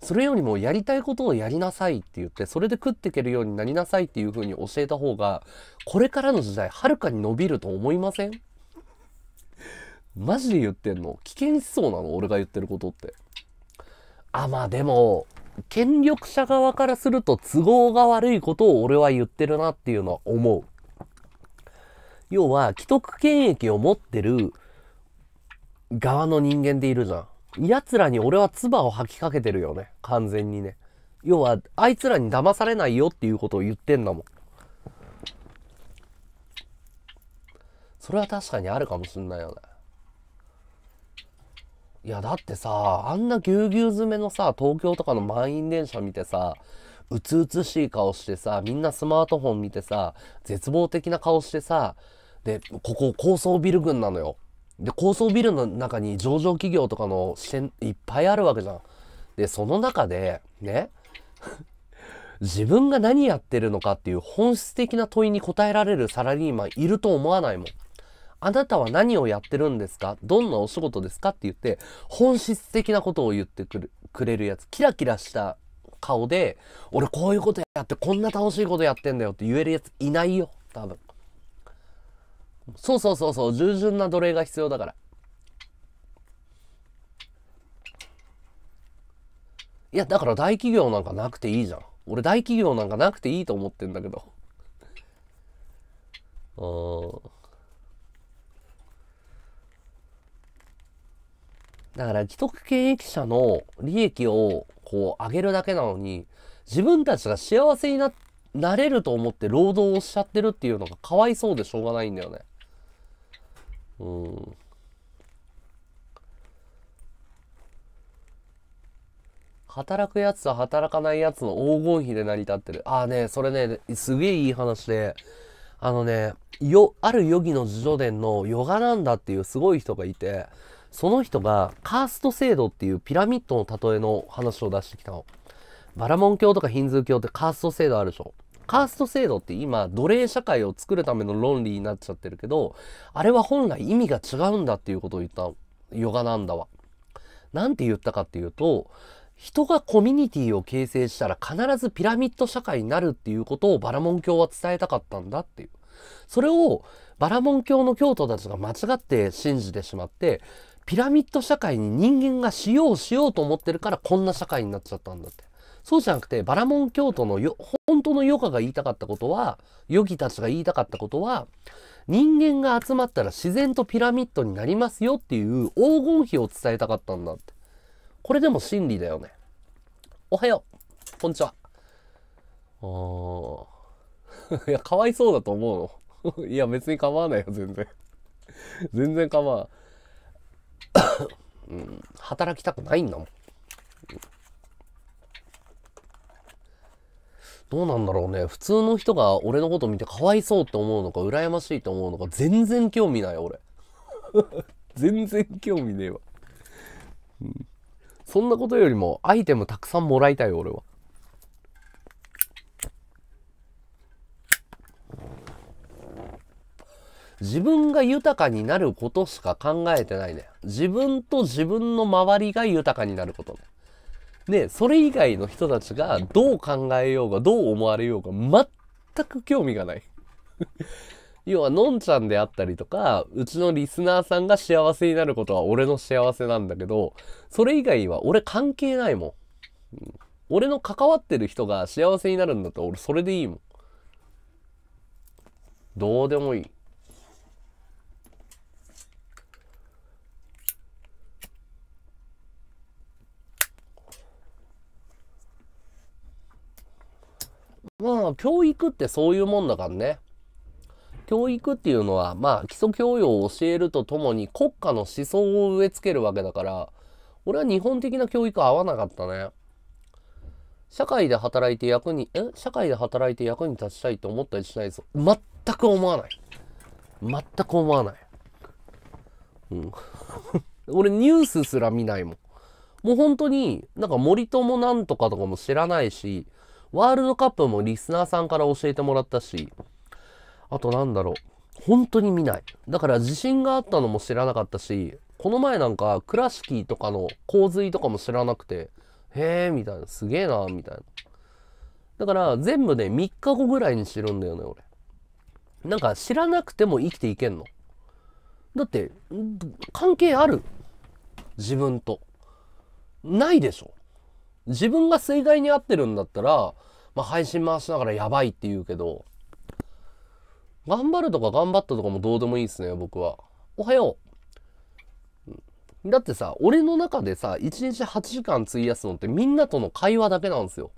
それよりもやりたいことをやりなさいって言って、それで食っていけるようになりなさいっていう風に教えた方が、これからの時代、はるかに伸びると思いませんマジで言ってんの危険しそうなの俺が言ってることって。あ、まあでも、権力者側からすると都合が悪いことを俺は言ってるなっていうのは思う。要は既得権益を持ってる側の人間でいるじゃん。奴らに俺は唾を吐きかけてるよね。完全にね。要は、あいつらに騙されないよっていうことを言ってんだもん。それは確かにあるかもしんないよね。いや、だってさ、あんなぎゅうぎゅう詰めのさ、東京とかの満員電車見てさ、うつうつしい顔してさ、みんなスマートフォン見てさ、絶望的な顔してさ、で、ここ高層ビル群なのよ。で、高層ビルの中に上場企業とかの支店いっぱいあるわけじゃん。で、その中で、ね、自分が何やってるのかっていう本質的な問いに答えられるサラリーマンいると思わないもん。あなたは何をやってるんですかどんなお仕事ですかって言って、本質的なことを言ってくるくれるやつ。キラキラした顔で、俺こういうことやって、こんな楽しいことやってんだよって言えるやついないよ、多分。そうそうそうそう、従順な奴隷が必要だから。いや、だから大企業なんかなくていいじゃん。俺大企業なんかなくていいと思ってんだけど。うん。だから既得権益者の利益をこう上げるだけなのに、自分たちが幸せにななれると思って労働をしちゃってるっていうのがかわいそうでしょうがないんだよね。うん。働くやつと働かないやつの黄金比で成り立ってる。ああね、それね、すげえいい話で、あのね、よ、あるヨギの自助伝のヨガなんだっていうすごい人がいて、その人がカースト制度っていうピラミッドの例えの話を出してきたの。バラモン教とかヒンズー教ってカースト制度あるでしょ。カースト制度って今奴隷社会を作るための論理になっちゃってるけどあれは本来意味が違うんだっていうことを言ったヨガなんだわ。なんて言ったかっていうと人がコミュニティを形成したら必ずピラミッド社会になるっていうことをバラモン教は伝えたかったんだっていう。それをバラモン教の教徒たちが間違って信じてしまってピラミッド社会に人間がしようしようと思ってるからこんな社会になっちゃったんだって。そうじゃなくて、バラモン教徒のよ本当のヨガが言いたかったことは、ヨギたちが言いたかったことは、人間が集まったら自然とピラミッドになりますよっていう黄金比を伝えたかったんだって。これでも真理だよね。おはよう。こんにちは。ああ。いや、かわいそうだと思うの。いや、別に構わないよ、全然。全然構わん。うん、働きたくないんだもん。どうなんだろうね。普通の人が俺のこと見てかわいそうって思うのか、羨ましいと思うのか、全然興味ない、俺。全然興味ねえわ。うん。そんなことよりも、アイテムたくさんもらいたい、俺は。自分が豊かになることしか考えてないね。自分と自分の周りが豊かになることね。で、それ以外の人たちがどう考えようが、どう思われようが、全く興味がない 要は、のんちゃんであったりとか、うちのリスナーさんが幸せになることは俺の幸せなんだけど、それ以外は俺関係ないもん。うん、俺の関わってる人が幸せになるんだったら俺それでいいもん。どうでもいい。まあ、教育ってそういうもんだからね。教育っていうのは、まあ、基礎教養を教えるとともに国家の思想を植え付けるわけだから、俺は日本的な教育合わなかったね。社会で働いて役に、え社会で働いて役に立ちたいと思ったりしないぞ。全く思わない。全く思わない。うん。俺ニュースすら見ないもん。もう本当になんか森友なんとかとかも知らないし、ワールドカップもリスナーさんから教えてもらったし、あとなんだろう。本当に見ない。だから自信があったのも知らなかったし、この前なんか倉敷とかの洪水とかも知らなくて、へえ、みたいな。すげえな、みたいな。だから全部ね、3日後ぐらいに知るんだよね、俺。なんか知らなくても生きていけんの。だって、関係ある自分と。ないでしょ自分が水害に遭ってるんだったら、まあ、配信回しながらやばいって言うけど、頑張るとか頑張ったとかもどうでもいいですね、僕は。おはよう。だってさ、俺の中でさ、1日8時間費やすのってみんなとの会話だけなんですよ。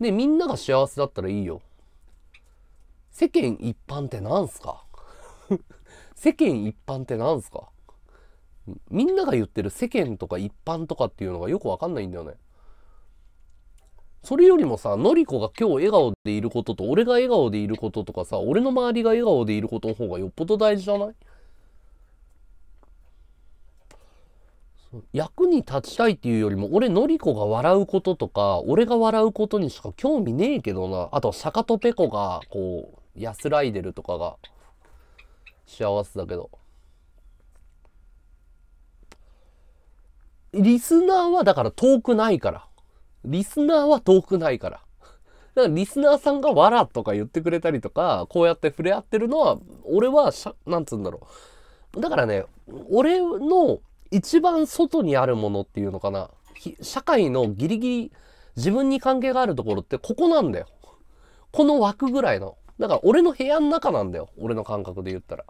で、みんなが幸せだったらいいよ。世間一般って何すか 世間一般って何すかみんなが言ってる世間とか一般とかっていうのがよくわかんないんだよね。それよりもさ、のりこが今日笑顔でいることと、俺が笑顔でいることとかさ、俺の周りが笑顔でいることの方がよっぽど大事じゃない役に立ちたいっていうよりも、俺、のりこが笑うこととか、俺が笑うことにしか興味ねえけどな。あと、坂とペコが、こう、安らいでるとかが、幸せだけど。リスナーはだから遠くないから。リスナーは遠くないから。だ からリスナーさんがわらとか言ってくれたりとか、こうやって触れ合ってるのは、俺はしゃ、なんつうんだろう。だからね、俺の一番外にあるものっていうのかな。社会のギリギリ自分に関係があるところってここなんだよ。この枠ぐらいの。だから俺の部屋の中なんだよ。俺の感覚で言ったら。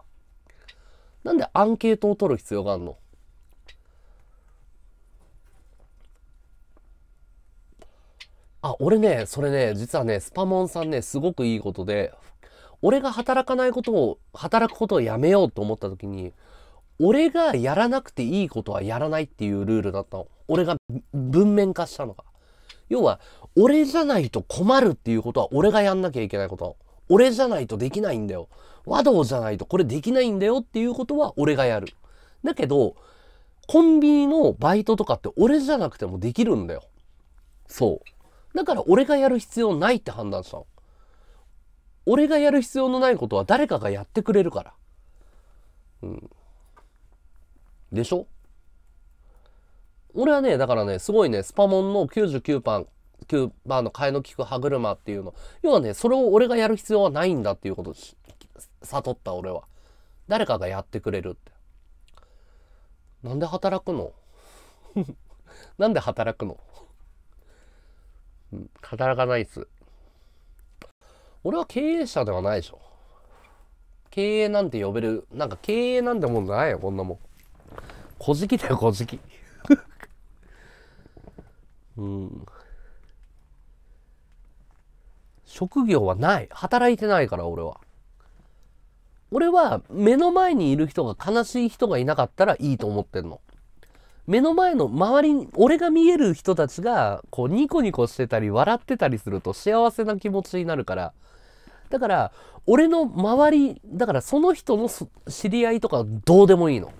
なんでアンケートを取る必要があるのあ、俺ね、それね、実はね、スパモンさんね、すごくいいことで、俺が働かないことを、働くことをやめようと思った時に、俺がやらなくていいことはやらないっていうルールだったの。俺が文面化したのが。要は、俺じゃないと困るっていうことは俺がやんなきゃいけないこと。俺じゃないとできないんだよ。和道じゃないとこれできないんだよっていうことは俺がやる。だけど、コンビニのバイトとかって俺じゃなくてもできるんだよ。そう。だから俺がやる必要ないって判断したの。俺がやる必要のないことは誰かがやってくれるから。うん。でしょ俺はね、だからね、すごいね、スパモンの99番、9番の替えの利く歯車っていうの。要はね、それを俺がやる必要はないんだっていうことを悟った俺は。誰かがやってくれるって。なんで働くの なんで働くの働かないっす。俺は経営者ではないでしょ。経営なんて呼べる、なんか経営なんてもんないよ、こんなもん。小じきだよ、小じき。うん。職業はない。働いてないから、俺は。俺は目の前にいる人が悲しい人がいなかったらいいと思ってんの。目の前の周りに、俺が見える人たちが、こう、ニコニコしてたり、笑ってたりすると幸せな気持ちになるから。だから、俺の周り、だからその人の知り合いとかどうでもいいの。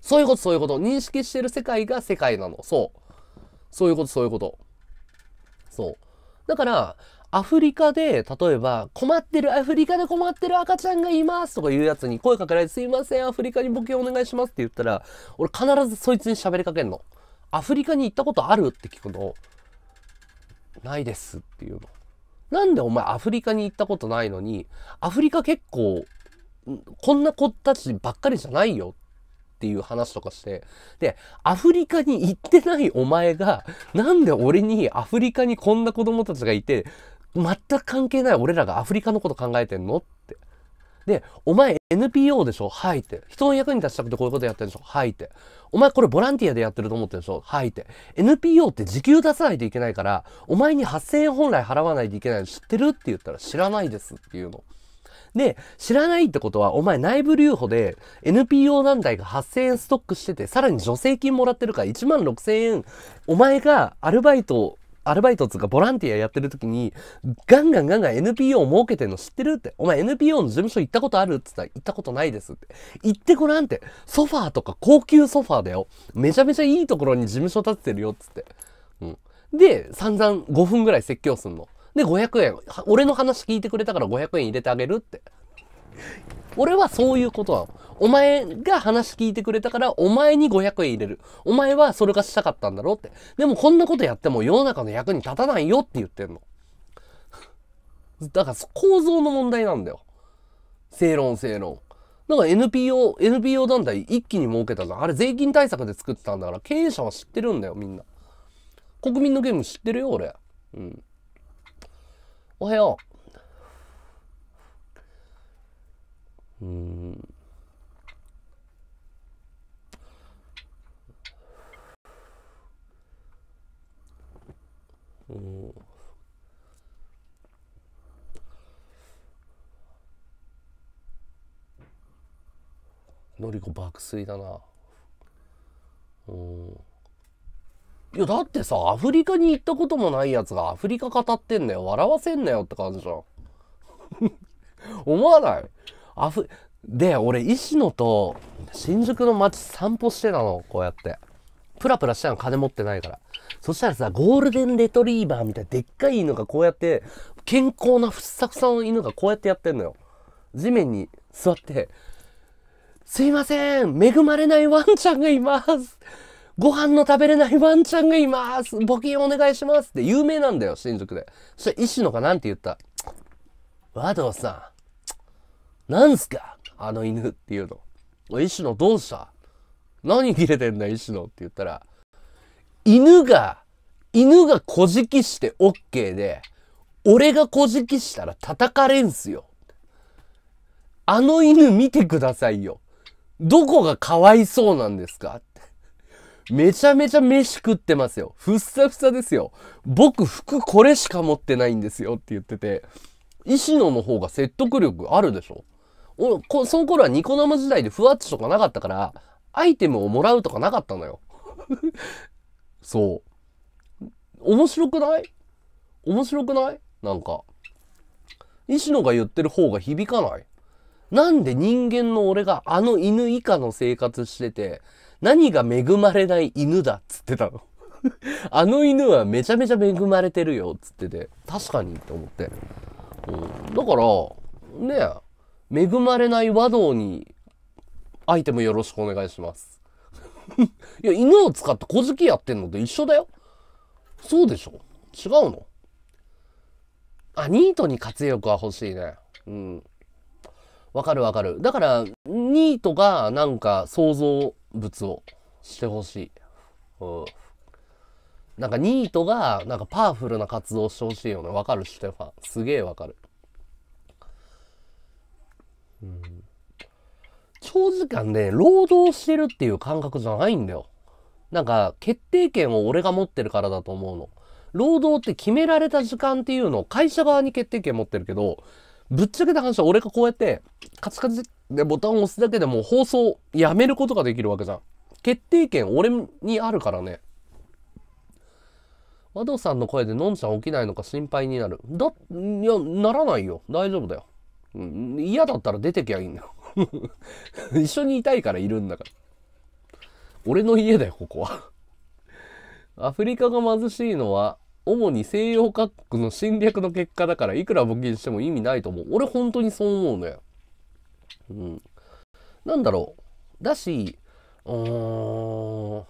そういうこと、そういうこと。認識してる世界が世界なの。そう。そういうこと、そういうこと。そう。だから、アフリカで、例えば、困ってる、アフリカで困ってる赤ちゃんがいますとかいうやつに声かけられて、すいません、アフリカにボケお願いしますって言ったら、俺必ずそいつに喋りかけんの。アフリカに行ったことあるって聞くの。ないですっていうの。なんでお前アフリカに行ったことないのに、アフリカ結構、こんな子たちばっかりじゃないよっていう話とかして。で、アフリカに行ってないお前が、なんで俺にアフリカにこんな子供たちがいて、全く関係ない俺らがアフリカのこと考えてんのって。で、お前 NPO でしょはいって。人の役に立ちたくてこういうことやってるでしょはいって。お前これボランティアでやってると思ってるでしょはいって。NPO って時給出さないといけないから、お前に8000円本来払わないといけないの知ってるって言ったら知らないですっていうの。で、知らないってことは、お前内部留保で NPO 団体が8000円ストックしてて、さらに助成金もらってるから1万6000円、お前がアルバイトアルバイトつうかボランティアやってる時に、ガンガンガンガン NPO を設けてんの知ってるって。お前 NPO の事務所行ったことあるって言ったら、行ったことないですって。行ってごらんって。ソファーとか高級ソファーだよ。めちゃめちゃいいところに事務所建ててるよっつって。うん。で、散々5分ぐらい説教すんの。で、500円。俺の話聞いてくれたから500円入れてあげるって。俺はそういうことなの。お前が話聞いてくれたから、お前に500円入れる。お前はそれがしたかったんだろって。でもこんなことやっても世の中の役に立たないよって言ってんの。だから構造の問題なんだよ。正論正論。なんか NPO、NPO 団体一気に儲けたの。あれ税金対策で作ってたんだから、経営者は知ってるんだよ、みんな。国民のゲーム知ってるよ、俺。うん。おはよう。うん。うん。のりこ爆睡だな。うん。いやだってさアフリカに行ったこともないやつがアフリカ語ってんだよ笑わせんなよって感じじゃん思わないあふ、で、俺、石野と新宿の街散歩してたの、こうやって。プラプラしたの金持ってないから。そしたらさ、ゴールデンレトリーバーみたいなでっかい犬がこうやって、健康なふっさふさの犬がこうやってやってんのよ。地面に座って、すいません恵まれないワンちゃんがいますご飯の食べれないワンちゃんがいます募金お願いしますって有名なんだよ、新宿で。そしたら石野がなんて言った和道さん。なんすかあの犬っていうの。石野どうした何切れてんだ石野って言ったら、犬が、犬がこじきして OK で、俺がこじきしたら叩かれんすよ。あの犬見てくださいよ。どこがかわいそうなんですかって。めちゃめちゃ飯食ってますよ。ふっさふさですよ。僕服これしか持ってないんですよって言ってて、石野の方が説得力あるでしょおこその頃はニコ生時代でふわっととかなかったから、アイテムをもらうとかなかったのよ。そう。面白くない面白くないなんか。石野が言ってる方が響かない。なんで人間の俺があの犬以下の生活してて、何が恵まれない犬だっつってたの あの犬はめちゃめちゃ恵まれてるよっつってて、確かにって思って。うん、だから、ねえ、恵まれない和道に、アイテムよろしくお願いします。いや、犬を使って小じきやってんのと一緒だよ。そうでしょ違うのあ、ニートに活力は欲しいね。うん。わかるわかる。だから、ニートがなんか想像物をしてほしい。うん。なんかニートがなんかパワフルな活動してほしいよね。わかる、ステファン。すげえわかる。長時間ね、労働してるっていう感覚じゃないんだよ。なんか、決定権を俺が持ってるからだと思うの。労働って決められた時間っていうのを会社側に決定権持ってるけど、ぶっちゃけた話は俺がこうやってカツカツでボタンを押すだけでも放送やめることができるわけじゃん。決定権俺にあるからね。和道さんの声でのんちゃん起きないのか心配になる。だ、いや、ならないよ。大丈夫だよ。嫌だったら出てきゃいいんだよ。一緒にいたいからいるんだから。俺の家だよ、ここは。アフリカが貧しいのは、主に西洋各国の侵略の結果だから、いくら募金しても意味ないと思う。俺本当にそう思うのよ。うん。なんだろう。だし、うーん、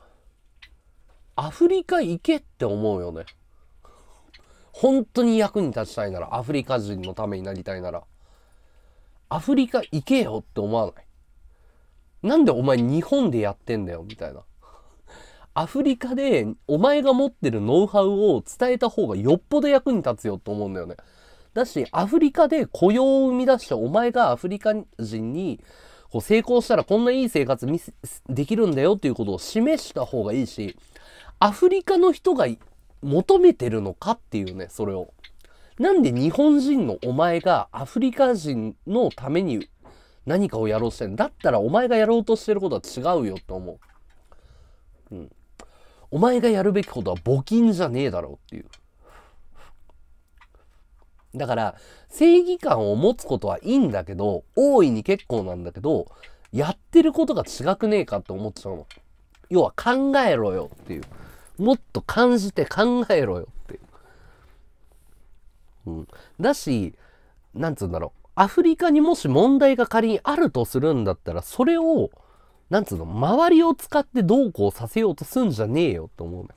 アフリカ行けって思うよね。本当に役に立ちたいなら、アフリカ人のためになりたいなら。アフリカ行けよって思わないなんでお前日本でやってんだよみたいな。アフリカでお前が持ってるノウハウを伝えた方がよっぽど役に立つよと思うんだよね。だし、アフリカで雇用を生み出してお前がアフリカ人にこう成功したらこんないい生活できるんだよっていうことを示した方がいいし、アフリカの人が求めてるのかっていうね、それを。なんで日本人のお前がアフリカ人のために何かをやろうとしてんだったらお前がやろうとしてることは違うよって思う。うん。お前がやるべきことは募金じゃねえだろうっていう。だから、正義感を持つことはいいんだけど、大いに結構なんだけど、やってることが違くねえかって思っちゃうの。要は考えろよっていう。もっと感じて考えろよっていう。うん、だし、なんつうんだろう。アフリカにもし問題が仮にあるとするんだったら、それを、なんつうの、周りを使ってどうこうさせようとすんじゃねえよって思うのよ。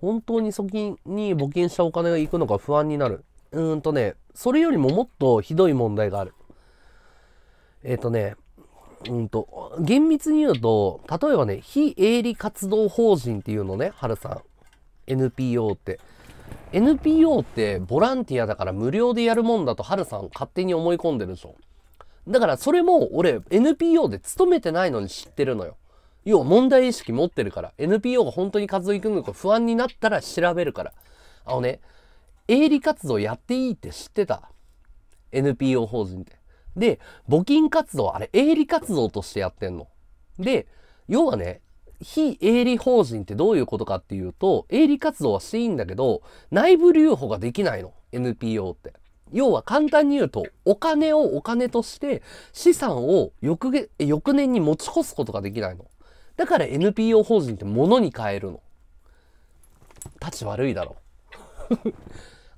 本当にそこに募金したお金が行くのか不安になる。うーんとね、それよりももっとひどい問題がある。えっ、ー、とね、うんと、厳密に言うと、例えばね、非営利活動法人っていうのね、はるさん。NPO って。NPO ってボランティアだから無料でやるもんだとはるさん勝手に思い込んでるでしょ。だからそれも俺 NPO で勤めてないのに知ってるのよ。要は問題意識持ってるから。NPO が本当に活動行くのか不安になったら調べるから。あのね、営利活動やっていいって知ってた。NPO 法人って。で、募金活動、あれ、営利活動としてやってんの。で、要はね、非営利法人ってどういうことかっていうと、営利活動はしていいんだけど、内部留保ができないの。NPO って。要は簡単に言うと、お金をお金として資産を翌翌年に持ち越すことができないの。だから NPO 法人って物に変えるの。立ち悪いだろ。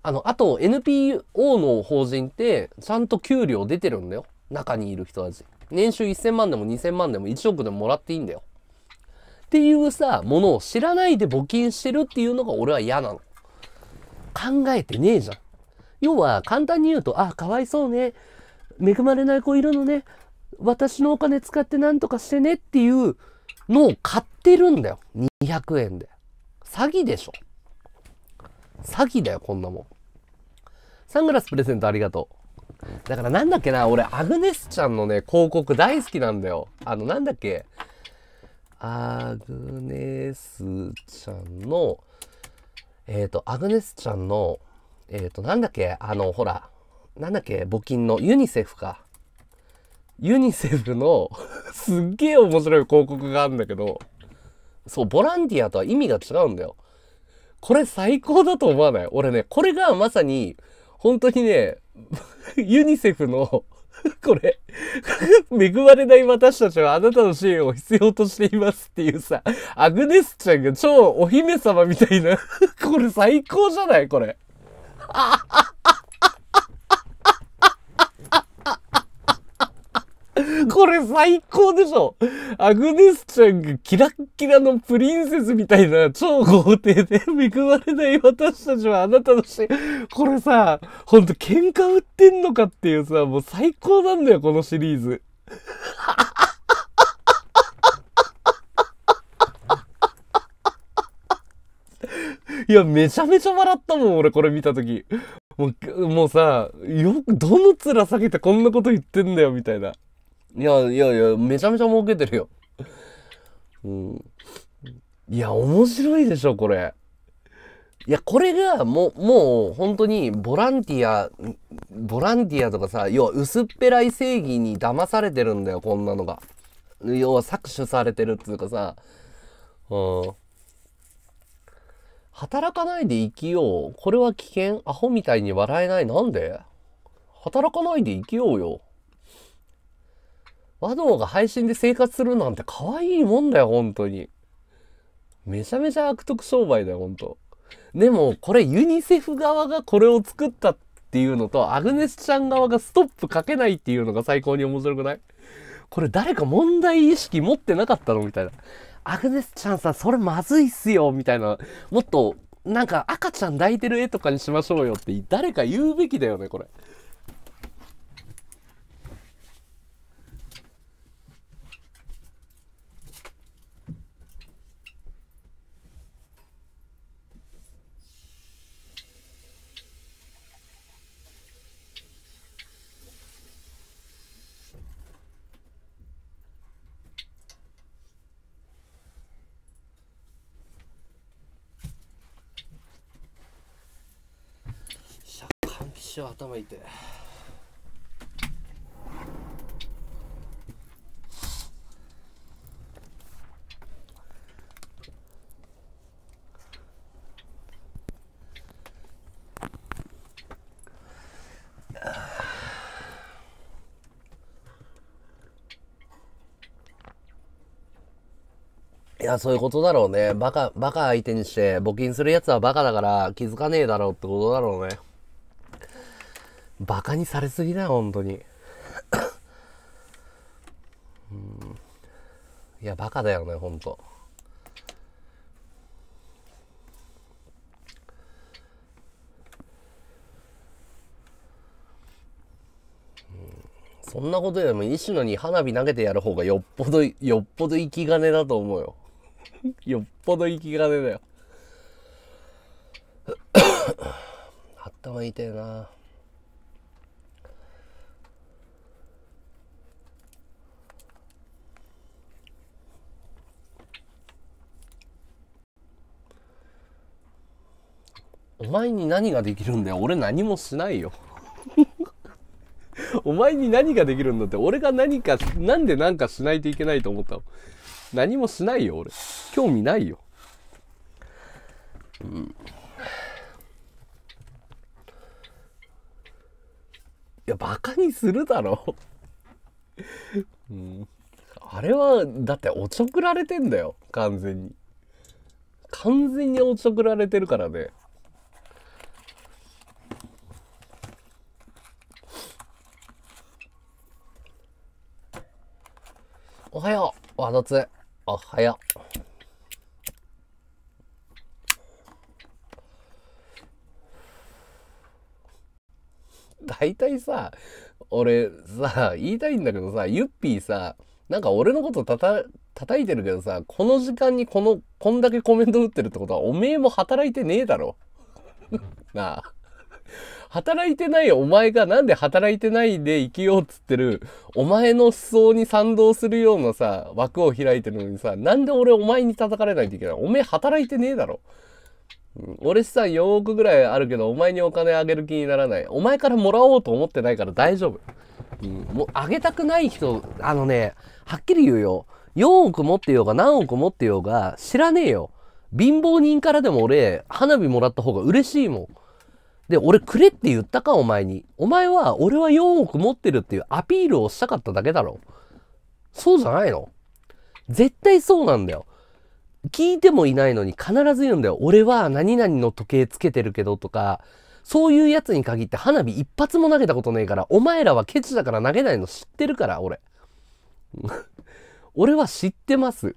あの、あと NPO の法人って、ちゃんと給料出てるんだよ。中にいる人たち。年収1000万でも2000万でも1億でももらっていいんだよ。っていうさ、ものを知らないで募金してるっていうのが俺は嫌なの。考えてねえじゃん。要は、簡単に言うと、あ、かわいそうね。恵まれない子いるのね。私のお金使って何とかしてねっていうのを買ってるんだよ。200円で。詐欺でしょ。詐欺だよ、こんなもん。サングラスプレゼントありがとう。だからなんだっけな、俺、アグネスちゃんのね、広告大好きなんだよ。あの、なんだっけ、アグネスちゃんの、えっ、ー、と、アグネスちゃんの、えっ、ー、と、なんだっけ、あの、ほら、なんだっけ、募金のユニセフか。ユニセフの すっげえ面白い広告があるんだけど、そう、ボランティアとは意味が違うんだよ。これ最高だと思わない俺ね、これがまさに、本当にね、ユニセフの これ 恵まれない私たちはあなたの支援を必要としていますっていうさ、アグネスちゃんが超お姫様みたいなこれ最高じゃないこれ。これ最高でしょアグネスちゃんがキラッキラのプリンセスみたいな超豪邸で恵まれない私たちはあなたのし、これさ、ほんと喧嘩売ってんのかっていうさ、もう最高なんだよ、このシリーズ。いや、めちゃめちゃ笑ったもん、俺これ見たとき。もう、もうさ、よく、どの面下げてこんなこと言ってんだよ、みたいな。いやいやいや、めちゃめちゃ儲けてるよ。うん。いや、面白いでしょ、これ。いや、これが、もう、もう、本当に、ボランティア、ボランティアとかさ、要は、薄っぺらい正義に騙されてるんだよ、こんなのが。要は、搾取されてるっつうかさ、うん。働かないで生きよう。これは危険。アホみたいに笑えない。なんで働かないで生きようよ。和道が配信で生活するなんて可愛いもんだよ、本当に。めちゃめちゃ悪徳商売だよ、本当でも、これユニセフ側がこれを作ったっていうのと、アグネスちゃん側がストップかけないっていうのが最高に面白くないこれ誰か問題意識持ってなかったのみたいな。アグネスちゃんさん、それまずいっすよ、みたいな。もっと、なんか赤ちゃん抱いてる絵とかにしましょうよって誰か言うべきだよね、これ。しょ頭いいいや、そういうことだろうね。バカ、バカ相手にして、募金する奴はバカだから気づかねえだろうってことだろうね。バカにされすぎだよ本当にうんいやバカだよね本当そんなことよりも西野に花火投げてやる方がよっぽど、よっぽど生き金だと思うよ。よっぽど生き金だよ。頭痛いな。お前に何ができるんだよ俺何もしないよ お前に何ができるんだって俺が何かなんで何かしないといけないと思ったの何もしないよ俺興味ないようんいやバカにするだろうん、あれはだっておちょくられてんだよ完全に完全におちょくられてるからねおはよう。わだつ。おはよう。大体さ、俺さ、言いたいんだけどさ、ゆっぴーさ、なんか俺のことたた、叩いてるけどさ、この時間にこの、こんだけコメント打ってるってことは、おめえも働いてねえだろ。なあ。働いてないお前がなんで働いてないで生きようっつってる、お前の思想に賛同するようなさ、枠を開いてるのにさ、なんで俺お前に叩かれないといけないおめえ働いてねえだろ。うん、俺資産4億ぐらいあるけど、お前にお金あげる気にならない。お前からもらおうと思ってないから大丈夫。うん、もうあげたくない人、あのね、はっきり言うよ。4億持ってようが何億持ってようが知らねえよ。貧乏人からでも俺、花火もらった方が嬉しいもん。で、俺くれって言ったか、お前に。お前は、俺は4億持ってるっていうアピールをしたかっただけだろ。そうじゃないの絶対そうなんだよ。聞いてもいないのに必ず言うんだよ。俺は何々の時計つけてるけどとか、そういうやつに限って花火一発も投げたことねえから、お前らはケチだから投げないの知ってるから、俺。俺は知ってます。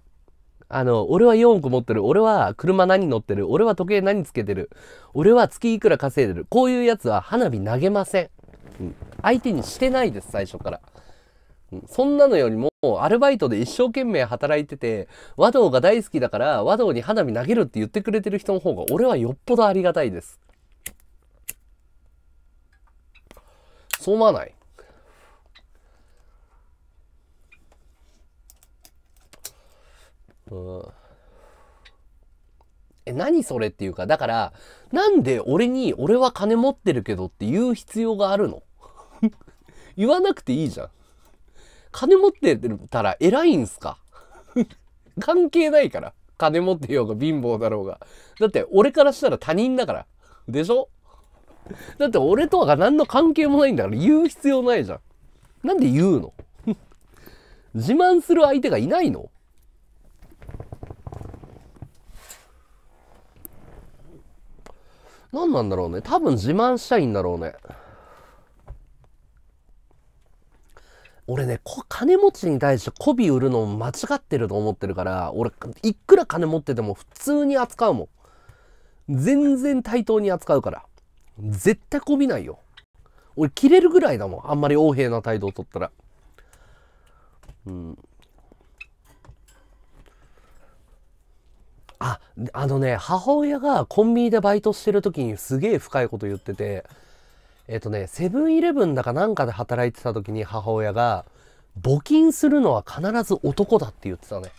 あの、俺は4億持ってる。俺は車何乗ってる。俺は時計何つけてる。俺は月いくら稼いでる。こういうやつは花火投げません。うん、相手にしてないです、最初から。そんなのよりも、アルバイトで一生懸命働いてて、和道が大好きだから、和道に花火投げるって言ってくれてる人の方が、俺はよっぽどありがたいです。そう思わないうん。え、何それっていうか、だから、なんで俺に、俺は金持ってるけどって言う必要があるの 言わなくていいじゃん。金持ってたら偉いんすか 関係ないから。金持ってようが貧乏だろうが。だって俺からしたら他人だから。でしょだって俺とは何の関係もないんだから言う必要ないじゃん。なんで言うの 自慢する相手がいないの何なんだろうね。多分自慢したいんだろうね。俺ね、金持ちに対して媚び売るの間違ってると思ってるから、俺、いくら金持ってても普通に扱うもん。全然対等に扱うから。絶対媚びないよ。俺、切れるぐらいだもん。あんまり横柄な態度を取ったら。うん。あ、あのね、母親がコンビニでバイトしてる時にすげえ深いこと言ってて、えっ、とね、セブンイレブンだかなんかで働いてた時に母親が、募金するのは必ず男だって言ってたね。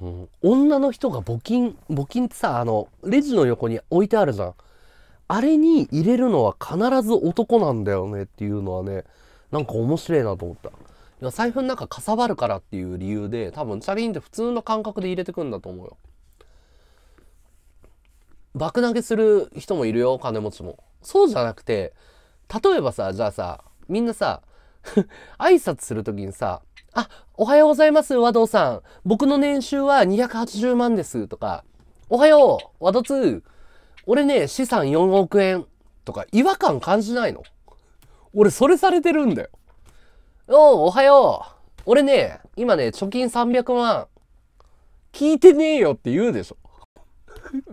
うん、女の人が募金、募金ってさ、あの、レジの横に置いてあるじゃん。あれに入れるのは必ず男なんだよねっていうのはね、なんか面白いなと思った。財布の中かさばるからっていう理由で、多分チャリンって普通の感覚で入れてくんだと思うよ。爆投げする人もいるよ、金持ちも。そうじゃなくて、例えばさ、じゃあさ、みんなさ、挨拶するときにさ、あ、おはようございます、和道さん。僕の年収は280万です、とか、おはよう、和道2。俺ね、資産4億円、とか、違和感感じないの俺、それされてるんだよ。おおはよう。俺ね、今ね、貯金300万。聞いてねえよって言うでしょ。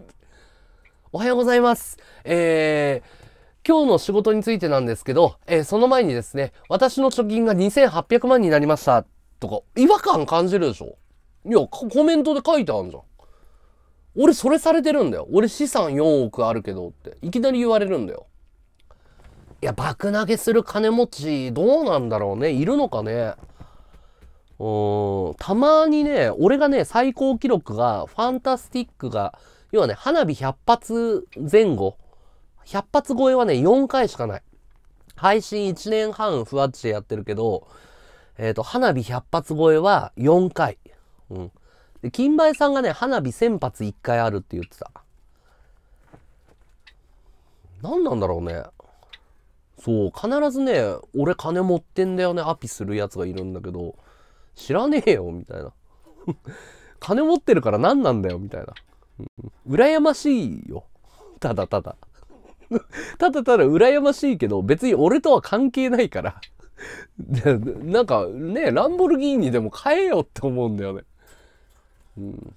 おはようございます。えー、今日の仕事についてなんですけど、えー、その前にですね、私の貯金が2800万になりました。とか、違和感感じるでしょいや、コメントで書いてあるじゃん。俺それされてるんだよ。俺資産4億あるけどって、いきなり言われるんだよ。いや、爆投げする金持ち、どうなんだろうね。いるのかね。うーん、たまにね、俺がね、最高記録が、ファンタスティックが、要はね、花火100発前後。100発超えはね、4回しかない。配信1年半ふわっちでやってるけど、えっ、ー、と、花火100発超えは4回。うん。で、金梅さんがね、花火1000発1回あるって言ってた。何なんだろうね。そう、必ずね、俺金持ってんだよね、アピするやつがいるんだけど、知らねえよ、みたいな。金持ってるから何なんだよ、みたいな。う羨ましいよ。ただただ。ただただ羨ましいけど、別に俺とは関係ないから。なんかね、ランボルギーニでも買えよって思うんだよね。うん。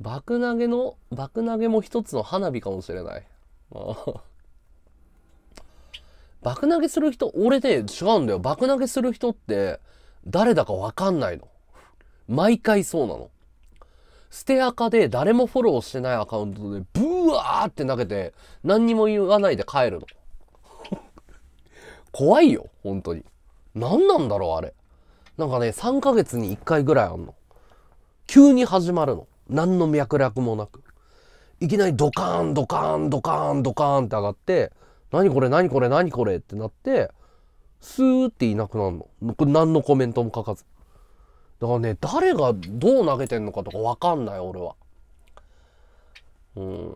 爆投げの、爆投げも一つの花火かもしれない。ああ。爆投げする人、俺ね、違うんだよ。爆投げする人って、誰だかわかんないの。毎回そうなの。捨て垢で誰もフォローしてないアカウントで、ブワーって投げて、何にも言わないで帰るの。怖いよ、本当に。何なんだろう、あれ。なんかね、3ヶ月に1回ぐらいあんの。急に始まるの。何の脈絡もなく。いきなりドカーン、ドカーン、ドカーン、ドカーンって上がって、何これ何これ何これってなって、スーっていなくなるの。何のコメントも書かず。だからね、誰がどう投げてんのかとか分かんない、俺は。うん。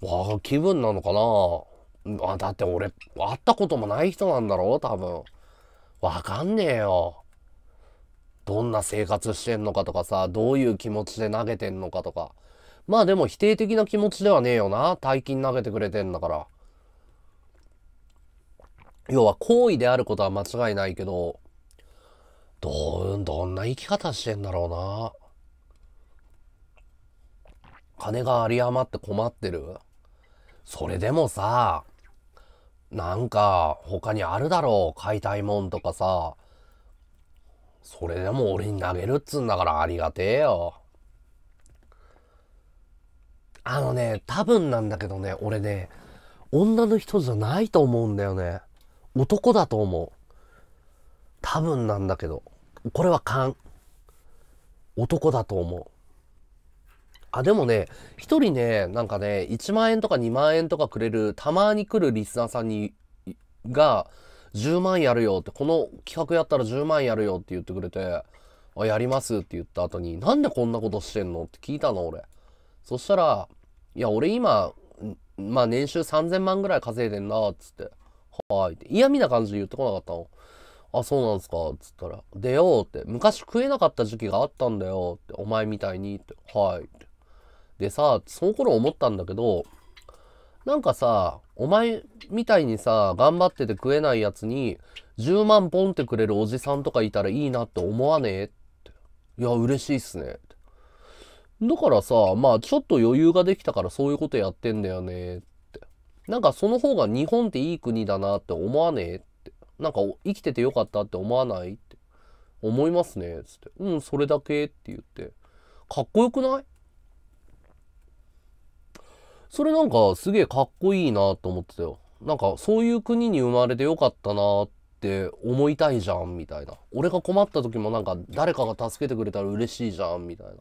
わあ、気分なのかなあ、だって俺、会ったこともない人なんだろう多分。分かんねえよ。どんな生活してんのかとかさ、どういう気持ちで投げてんのかとか。まあでも否定的な気持ちではねえよな。大金投げてくれてんだから。要は好意であることは間違いないけど、どん、どんな生き方してんだろうな。金が有り余って困ってる。それでもさ、なんか他にあるだろう。買いたいもんとかさ、それでも俺に投げるっつうんだからありがてえよ。あのね、多分なんだけどね、俺ね、女の人じゃないと思うんだよね。男だと思う。多分なんだけど。これは勘。男だと思う。あ、でもね、一人ね、なんかね、1万円とか2万円とかくれる、たまに来るリスナーさんに、が、10万やるよって、この企画やったら10万やるよって言ってくれて、あ、やりますって言った後に、なんでこんなことしてんのって聞いたの、俺。そしたら、いや、俺今、まあ年収3000万ぐらい稼いでんな、っつって。はーいって。嫌味な感じで言ってこなかったの。あ、そうなんすか、つったら。出ようって。昔食えなかった時期があったんだよ、って。お前みたいに、って。はい。って。でさ、その頃思ったんだけど、なんかさ、お前みたいにさ、頑張ってて食えないやつに、10万ポンってくれるおじさんとかいたらいいなって思わねえって。いや、嬉しいっすね。だからさ、まあちょっと余裕ができたからそういうことやってんだよねって。なんかその方が日本っていい国だなって思わねえって。なんか生きててよかったって思わないって。思いますね。つって。うん、それだけって言って。かっこよくないそれなんかすげえかっこいいなと思ってたよ。なんかそういう国に生まれてよかったなって思いたいじゃんみたいな。俺が困った時もなんか誰かが助けてくれたら嬉しいじゃんみたいな。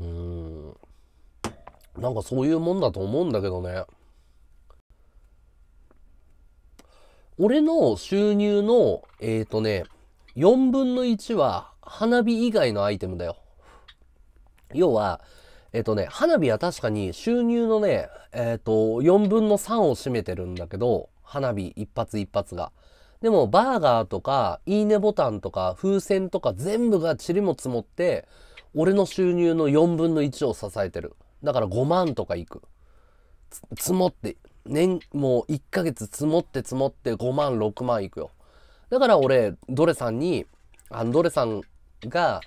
うーん。なんかそういうもんだと思うんだけどね。俺の収入の、えっ、ー、とね、4分の1は花火以外のアイテムだよ。要は、えっ、ー、とね、花火は確かに収入のね、えっ、ー、と、4分の3を占めてるんだけど、花火一発一発が。でも、バーガーとか、いいねボタンとか、風船とか全部が塵も積もって、俺の収入の4分の1を支えてる。だから5万とかいく。積もって、年、もう1ヶ月積もって積もって5万、6万いくよ。だから俺、ドレさんに、あの、ドレさんが、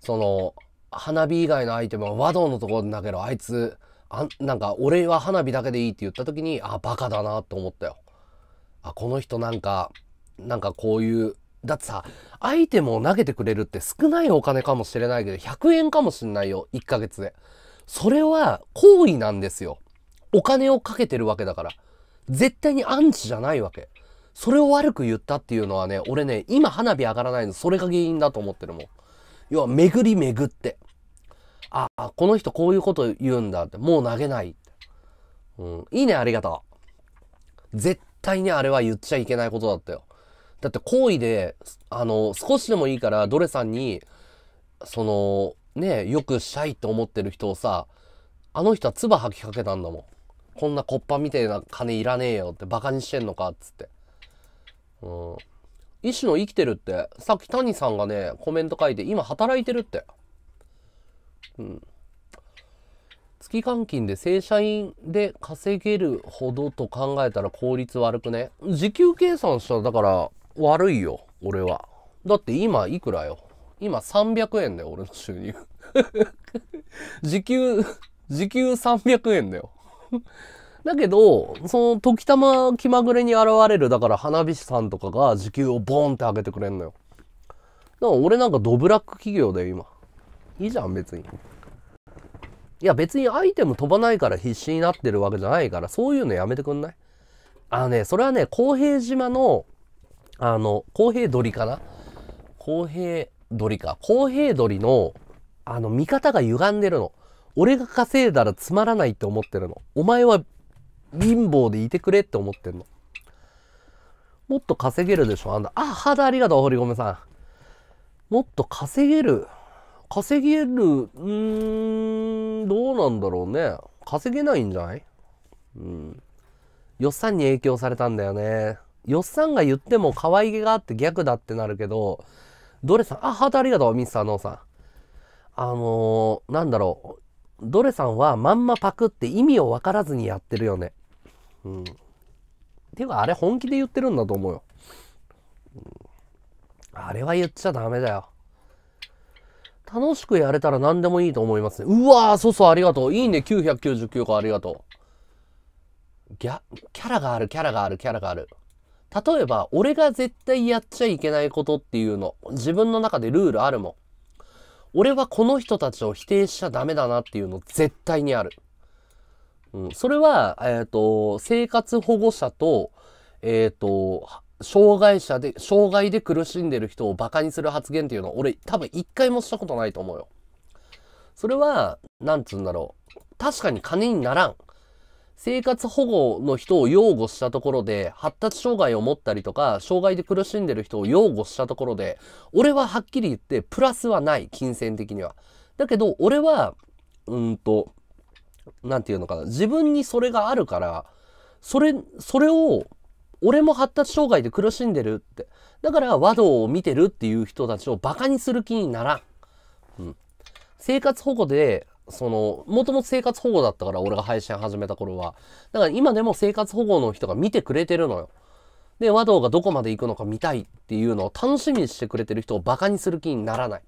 その、花火以外のアイテムは和道のところだけど、あいつ、あなんか俺は花火だけでいいって言った時に、あ、バカだなって思ったよ。あ、この人なんか、なんかこういう、だってさ、アイテムを投げてくれるって少ないお金かもしれないけど、100円かもしんないよ、1ヶ月で。それは行為なんですよ。お金をかけてるわけだから。絶対にアンチじゃないわけ。それを悪く言ったっていうのはね、俺ね、今花火上がらないの、それが原因だと思ってるもん。要は、巡り巡って。ああ、この人こういうこと言うんだって、もう投げない。うん、いいね、ありがとう。絶対にあれは言っちゃいけないことだったよ。だって好意で、あの、少しでもいいから、ドレさんに、その、ね、よくしたいって思ってる人をさ、あの人は唾吐きかけたんだもん。こんなコッパみたいな金いらねえよってバカにしてんのかっつって。うん。医師の生きてるって、さっき谷さんがね、コメント書いて、今働いてるって。うん。月換金で正社員で稼げるほどと考えたら効率悪くね時給計算したらだから悪いよ、俺は。だって今いくらよ今300円だよ、俺の収入。時給、時給300円だよ。だけど、その時たま気まぐれに現れる、だから花火師さんとかが時給をボーンって上げてくれんのよ。だから俺なんかドブラック企業だよ、今。いいじゃん、別に。いや、別にアイテム飛ばないから必死になってるわけじゃないから、そういうのやめてくんないあのね、それはね、公平島の、あの、公平鳥かな公平鳥か。公平鳥の、あの、見方が歪んでるの。俺が稼いだらつまらないって思ってるの。お前は貧乏でいてくれって思ってんの。もっと稼げるでしょあんな。あ、肌ありがとう、堀米さん。もっと稼げる。稼げる、うーん、どうなんだろうね。稼げないんじゃないうん。よっさんに影響されたんだよね。よっさんが言っても可愛げがあって逆だってなるけど、ドレさん、あ、ハートありがとう、ミスターノーさん。あのー、なんだろう。ドレさんはまんまパクって意味を分からずにやってるよね。うん。ていうか、あれ本気で言ってるんだと思うよ。うん、あれは言っちゃダメだよ。楽しくやれたら何でもいいと思いますね。うわー、そうそう、ありがとう。いいね、999個ありがとう。ギャ、キャラがある、キャラがある、キャラがある。例えば、俺が絶対やっちゃいけないことっていうの、自分の中でルールあるもん。俺はこの人たちを否定しちゃダメだなっていうの絶対にある。うん、それは、えっ、ー、と、生活保護者と、えっ、ー、と、障害者で、障害で苦しんでる人を馬鹿にする発言っていうのは、俺多分一回もしたことないと思うよ。それは、なんつうんだろう。確かに金にならん。生活保護の人を擁護したところで、発達障害を持ったりとか、障害で苦しんでる人を擁護したところで、俺ははっきり言って、プラスはない、金銭的には。だけど、俺は、うんと、なんていうのかな、自分にそれがあるから、それ、それを俺も発達障害で苦しんでるって。だから和道を見てるっていう人たちを馬鹿にする気にならん。うん。生活保護で、その、もともと生活保護だったから、俺が配信始めた頃は。だから今でも生活保護の人が見てくれてるのよ。で、和道がどこまで行くのか見たいっていうのを楽しみにしてくれてる人を馬鹿にする気にならない。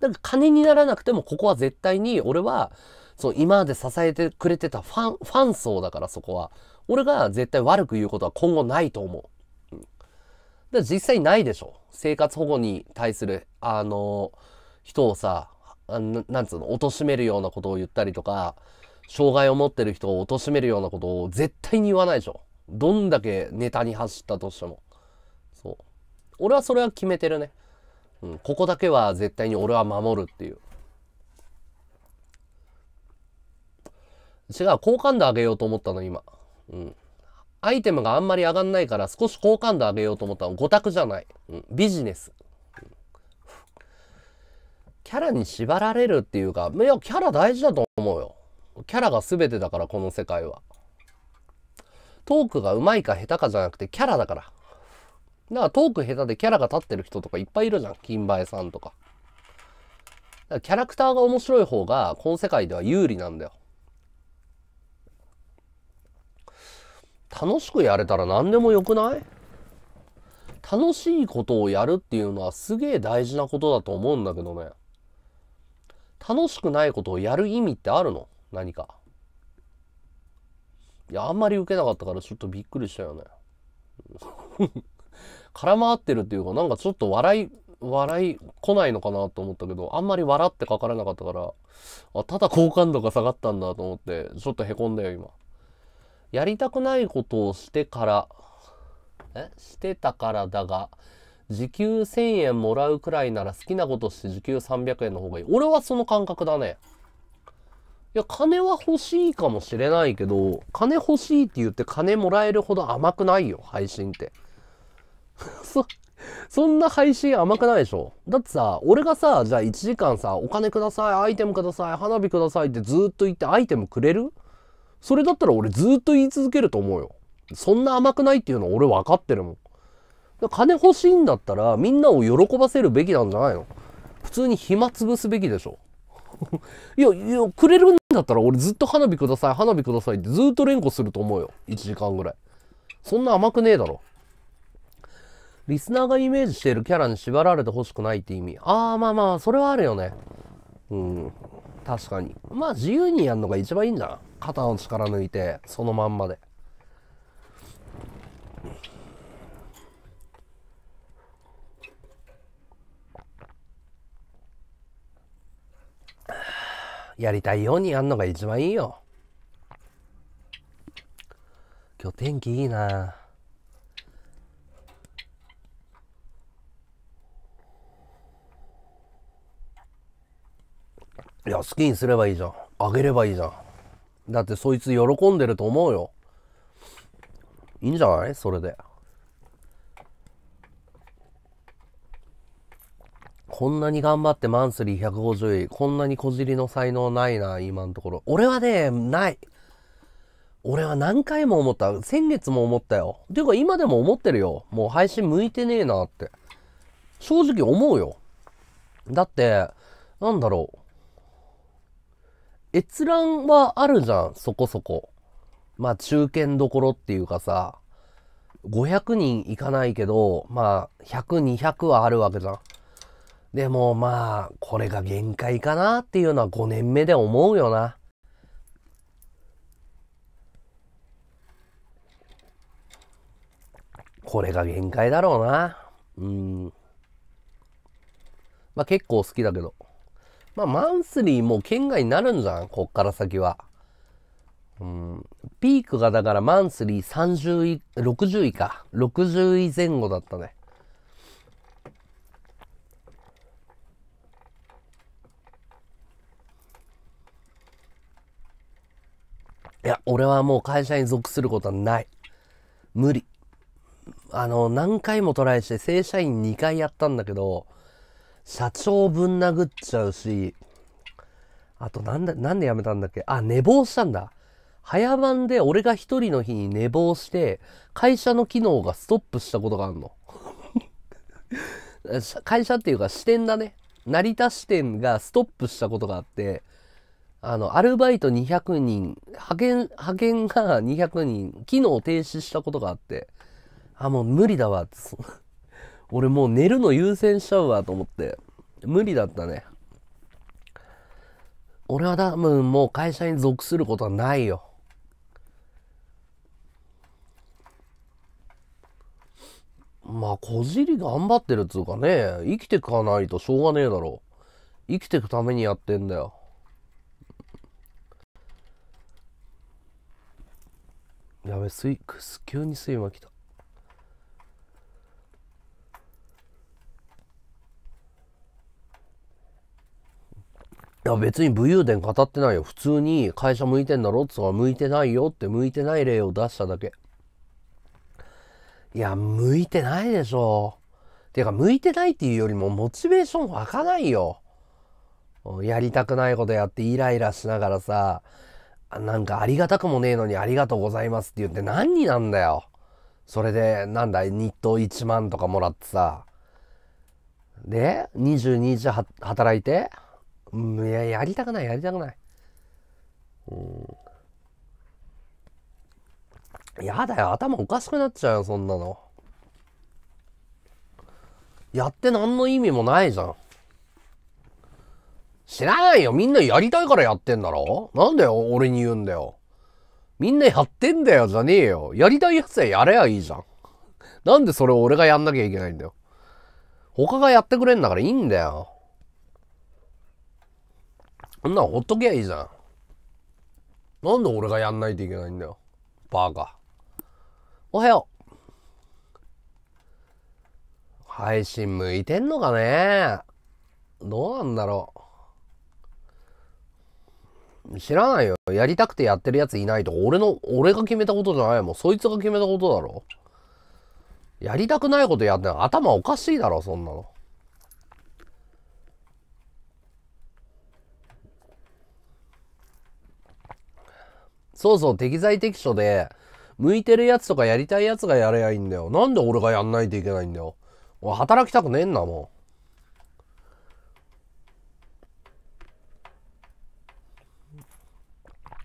だから金にならなくても、ここは絶対に俺は、そう、今まで支えてくれてたファン、ファン層だからそこは。俺が絶対悪く言うことは今後ないと思う。だ実際ないでしょ。生活保護に対する、あの人をさ、なんつうの、貶めるようなことを言ったりとか、障害を持ってる人を貶めるようなことを絶対に言わないでしょ。どんだけネタに走ったとしても。そう。俺はそれは決めてるね。うん、ここだけは絶対に俺は守るっていう。違う、好感度上げようと思ったの、今。うん。アイテムがあんまり上がんないから少し好感度上げようと思ったの。5択じゃない。うん、ビジネス。キャラに縛られるっていうか、いや、キャラ大事だと思うよ。キャラが全てだから、この世界は。トークが上手いか下手かじゃなくて、キャラだから。だからトーク下手でキャラが立ってる人とかいっぱいいるじゃん。金映えさんとか。だからキャラクターが面白い方が、この世界では有利なんだよ。楽しくやれたら何でもよくない楽しいことをやるっていうのはすげえ大事なことだと思うんだけどね。楽しくないことをやる意味ってあるの何か。いや、あんまり受けなかったからちょっとびっくりしたよね。空回ってるっていうか、なんかちょっと笑い、笑い来ないのかなと思ったけど、あんまり笑って書かれなかったから、あただ好感度が下がったんだと思って、ちょっとへこんだよ、今。やりたくないことをしてから、えしてたからだが、時給1000円もらうくらいなら好きなことして時給300円の方がいい。俺はその感覚だね。いや、金は欲しいかもしれないけど、金欲しいって言って金もらえるほど甘くないよ、配信って。そ、そんな配信甘くないでしょだってさ、俺がさ、じゃあ1時間さ、お金ください、アイテムください、花火くださいってずっと言ってアイテムくれるそれだったら俺ずっと言い続けると思うよ。そんな甘くないっていうの俺分かってるもん。金欲しいんだったらみんなを喜ばせるべきなんじゃないの普通に暇つぶすべきでしょ。いや、いや、くれるんだったら俺ずっと花火ください、花火くださいってずっと連呼すると思うよ。1時間ぐらい。そんな甘くねえだろ。リスナーがイメージしているキャラに縛られてほしくないって意味。ああ、まあまあ、それはあるよね。うん。確かに。まあ、自由にやるのが一番いいんだな肩の力抜いてそのまんまでやりたいようにやるのが一番いいよ今日天気いいないや好きにすればいいじゃんあげればいいじゃんだってそいつ喜んでると思うよ。いいんじゃないそれで。こんなに頑張ってマンスリー150位。こんなにこじりの才能ないな、今のところ。俺はね、ない。俺は何回も思った。先月も思ったよ。ていうか今でも思ってるよ。もう配信向いてねえなって。正直思うよ。だって、なんだろう。閲覧はあるじゃん、そこそこ。まあ、中堅どころっていうかさ、500人いかないけど、まあ、100、200はあるわけじゃん。でもまあ、これが限界かなっていうのは5年目で思うよな。これが限界だろうな。うん。まあ結構好きだけど。まあ、マンスリーも圏外になるんじゃんこっから先は。うん、ピークがだからマンスリー30位、60位か。60位前後だったね。いや、俺はもう会社に属することはない。無理。あの、何回もトライして正社員2回やったんだけど、社長ぶん殴っちゃうし、あとなんだ、なんでやめたんだっけあ、寝坊したんだ。早番で俺が一人の日に寝坊して、会社の機能がストップしたことがあるの。会社っていうか支店だね。成田支店がストップしたことがあって、あの、アルバイト200人、派遣、派遣が200人、機能停止したことがあって、あ、もう無理だわって。俺もう寝るの優先しちゃうわと思って。無理だったね。俺は多分もう会社に属することはないよ。まあ、こじり頑張ってるっつうかね、生きてかないとしょうがねえだろ。生きてくためにやってんだよ。やべ、水、急に水ま来た。いや別に武勇伝語ってないよ。普通に会社向いてんだろってったら向いてないよって向いてない例を出しただけ。いや、向いてないでしょ。てか、向いてないっていうよりもモチベーション湧かないよ。やりたくないことやってイライラしながらさ、なんかありがたくもねえのにありがとうございますって言って何になんだよ。それで、なんだ、日当1万とかもらってさ。で、22時働いてうん、いや、やりたくない、やりたくない。うん。やだよ、頭おかしくなっちゃうよ、そんなの。やって何の意味もないじゃん。知らないよ。みんなやりたいからやってんだろなんで俺に言うんだよ。みんなやってんだよ、じゃねえよ。やりたいやつはやれやいいじゃん。なんでそれを俺がやんなきゃいけないんだよ。他がやってくれんだからいいんだよ。んなほっときゃいいじゃん。なんで俺がやんないといけないんだよ。バーカ。おはよう。配信向いてんのかねどうなんだろう。知らないよ。やりたくてやってるやついないと俺の、俺が決めたことじゃないもん。そいつが決めたことだろ。やりたくないことやって頭おかしいだろ、そんなの。そうそう、適材適所で、向いてるやつとかやりたいやつがやればいいんだよ。なんで俺がやんないといけないんだよ。俺働きたくねえんだも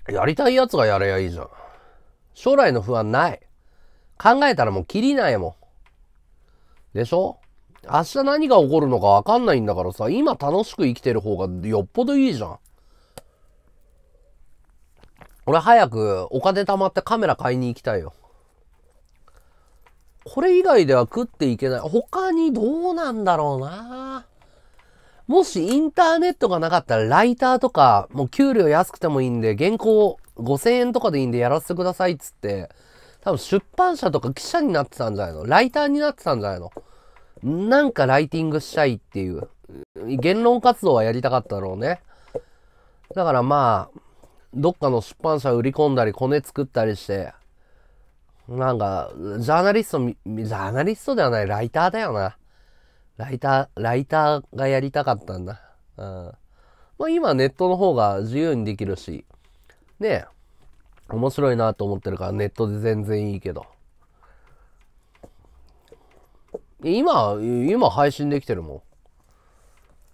ん。やりたいやつがやればいいじゃん。将来の不安ない。考えたらもうきりないもん。でしょ明日何が起こるのかわかんないんだからさ、今楽しく生きてる方がよっぽどいいじゃん。俺早くお金貯まってカメラ買いに行きたいよ。これ以外では食っていけない。他にどうなんだろうなもしインターネットがなかったらライターとか、もう給料安くてもいいんで、原稿5000円とかでいいんでやらせてくださいっつって、多分出版社とか記者になってたんじゃないのライターになってたんじゃないのなんかライティングしたいっていう。言論活動はやりたかったろうね。だからまあ、どっかの出版社売り込んだり、コネ作ったりして、なんか、ジャーナリスト、ジャーナリストではない、ライターだよな。ライター、ライターがやりたかったんだ。うん。まあ今ネットの方が自由にできるし、ねえ、面白いなと思ってるからネットで全然いいけど。今、今配信できてるもん。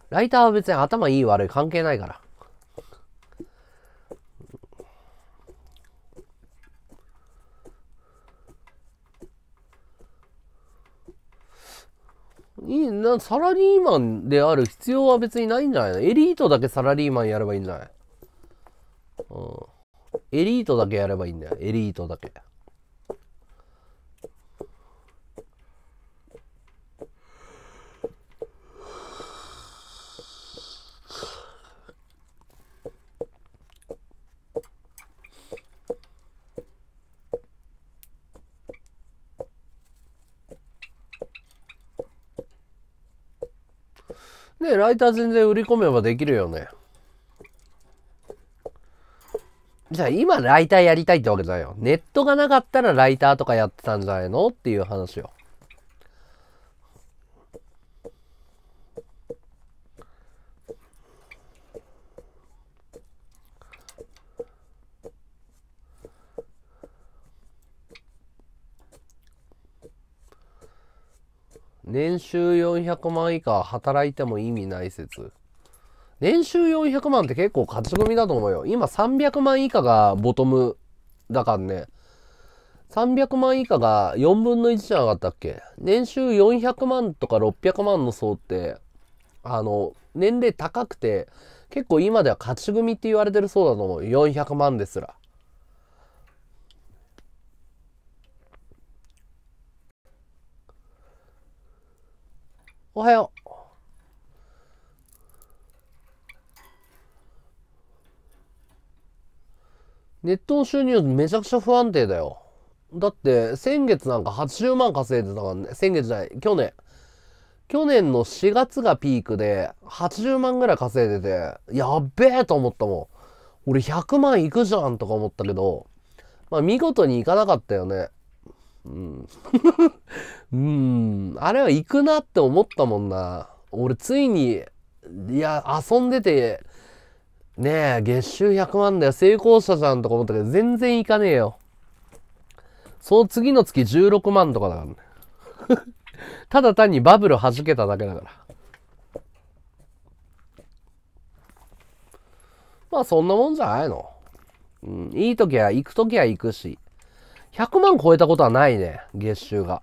ライターは別に頭いい悪い関係ないから。いいな、サラリーマンである必要は別にないんじゃないのエリートだけサラリーマンやればいいんじゃないうん。エリートだけやればいいんだよ。エリートだけ。ねライター全然売り込めばできるよね。じゃあ今ライターやりたいってわけじゃないよ。ネットがなかったらライターとかやってたんじゃないのっていう話よ。年収400万以下働いても意味ない説。年収400万って結構勝ち組だと思うよ。今300万以下がボトムだからね。300万以下が4分の1じゃなかったっけ年収400万とか600万の層って、あの、年齢高くて、結構今では勝ち組って言われてるそうだと思う。400万ですら。おはよう。ネットの収入めちゃくちゃ不安定だよ。だって、先月なんか80万稼いでたからね。先月じゃない、去年。去年の4月がピークで、80万ぐらい稼いでて、やっべえと思ったもん。俺100万いくじゃんとか思ったけど、まあ見事にいかなかったよね。うん。うん。あれは行くなって思ったもんな。俺ついに、いや、遊んでて、ねえ、月収100万だよ。成功者じゃんとか思ったけど、全然行かねえよ。その次の月16万とかだからね。ただ単にバブル弾けただけだから。まあそんなもんじゃないの。うん、いい時は行く時は行くし。100万超えたことはないね、月収が。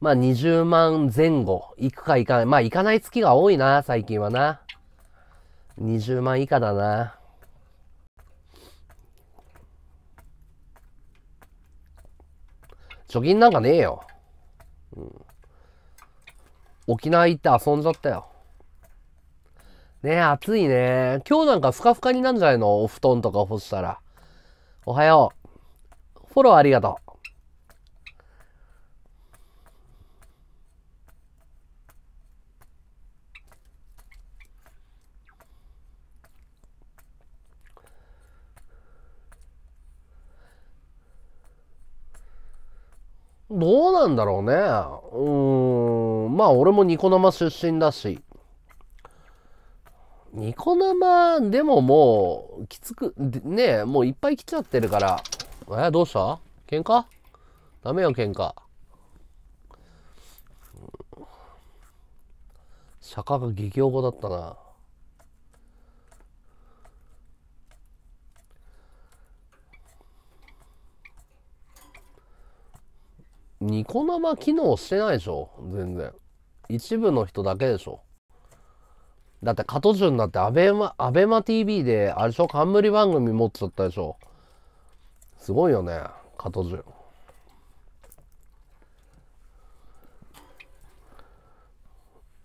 まあ20万前後、行くか行かない。まあ行かない月が多いな、最近はな。20万以下だな。貯金なんかねえよ。うん、沖縄行って遊んじゃったよ。ねえ、暑いね。今日なんかふかふかになんじゃないのお布団とか干したら。おはよう。フォローありがとう。どうなんだろうね。うーん。まあ、俺もニコ生出身だし。ニコ生でももう、きつく、ねもういっぱい来ちゃってるから。えどうした喧嘩ダメよ、喧嘩。坂が激おこだったな。ニコ生機能してないでしょ全然。一部の人だけでしょだって、加藤中になってアベマ、アベマ TV で、あれでしょ冠番組持っちゃったでしょすごいよね加藤潤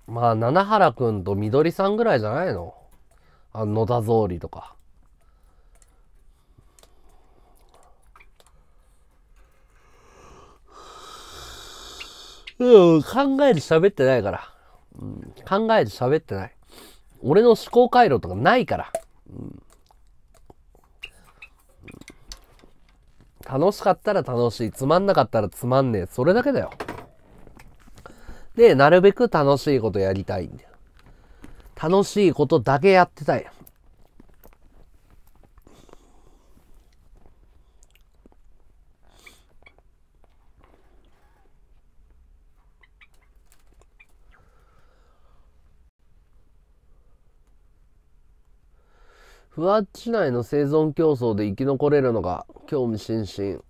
まあ七原くんとみどりさんぐらいじゃないのあの野田草履とかうん考えて喋ってないから、うん、考えて喋ってない俺の思考回路とかないから、うん楽しかったら楽しい。つまんなかったらつまんねえ。それだけだよ。で、なるべく楽しいことやりたいんだよ。楽しいことだけやってたい。ふわっち内の生存競争で生き残れるのが興味津々。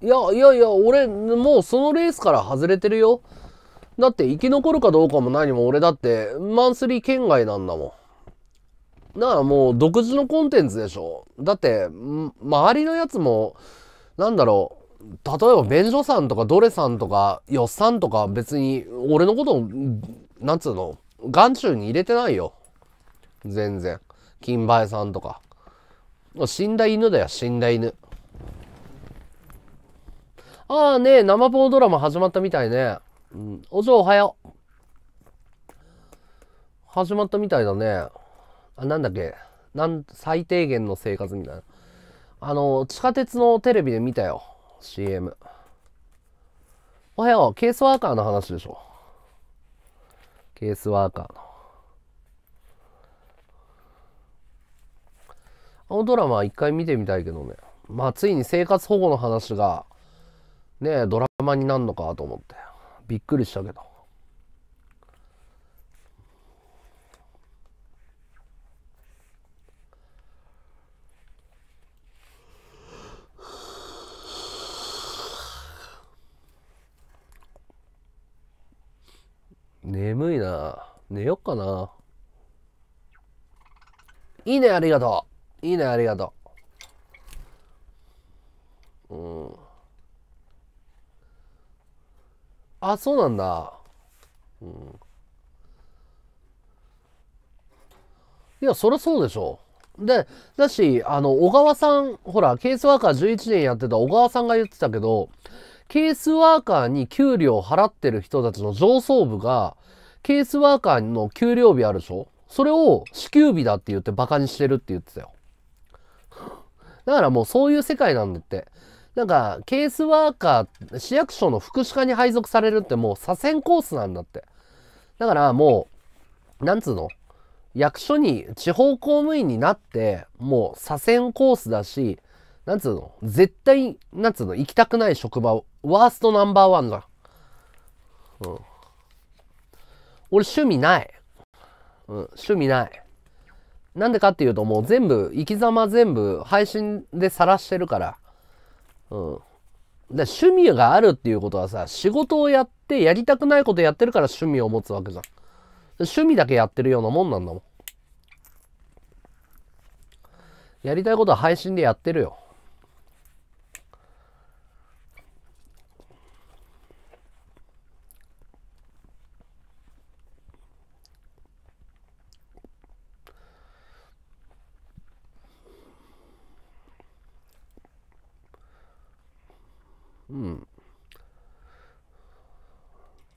いや、いやいや、俺、もうそのレースから外れてるよ。だって生き残るかどうかも何も俺だって、マンスリー圏外なんだもん。なあもう独自のコンテンツでしょ。だって、周りのやつも、なんだろう、例えば便所さんとかドレさんとかよっさんとか別に俺のことをなんつうの眼中に入れてないよ全然金バさんとか。死んだ犬だよ、死んだ犬。ああね、生ポードラマ始まったみたいね。うん、お嬢おはよう。始まったみたいだね。あ、なんだっけ。なん最低限の生活みたいな。あの、地下鉄のテレビで見たよ。CM。おはよう。ケースワーカーの話でしょ。ケースワーカーの。あのドラマ一回見てみたいけどね。まあ、ついに生活保護の話が、ね、ドラマになるのかと思って。びっくりしたけど。眠いな寝よっかないいねありがとういいねありがとううんあそうなんだうんいやそりゃそうでしょでだしあの小川さんほらケースワーカー11年やってた小川さんが言ってたけどケースワーカーに給料を払ってる人たちの上層部がケースワーカーの給料日あるでしょそれを支給日だって言ってバカにしてるって言ってたよ。だからもうそういう世界なんだって。なんか、ケースワーカー、市役所の福祉課に配属されるってもう左遷コースなんだって。だからもう、なんつうの役所に、地方公務員になって、もう左遷コースだし、なんつうの絶対、なんつうの行きたくない職場ワーストナンバーワンだ。うん。俺趣味ない。うん、趣味ない。なんでかっていうともう全部、生き様全部配信で晒してるから。うん。で趣味があるっていうことはさ、仕事をやってやりたくないことやってるから趣味を持つわけじゃん。趣味だけやってるようなもんなんだもん。やりたいことは配信でやってるよ。うん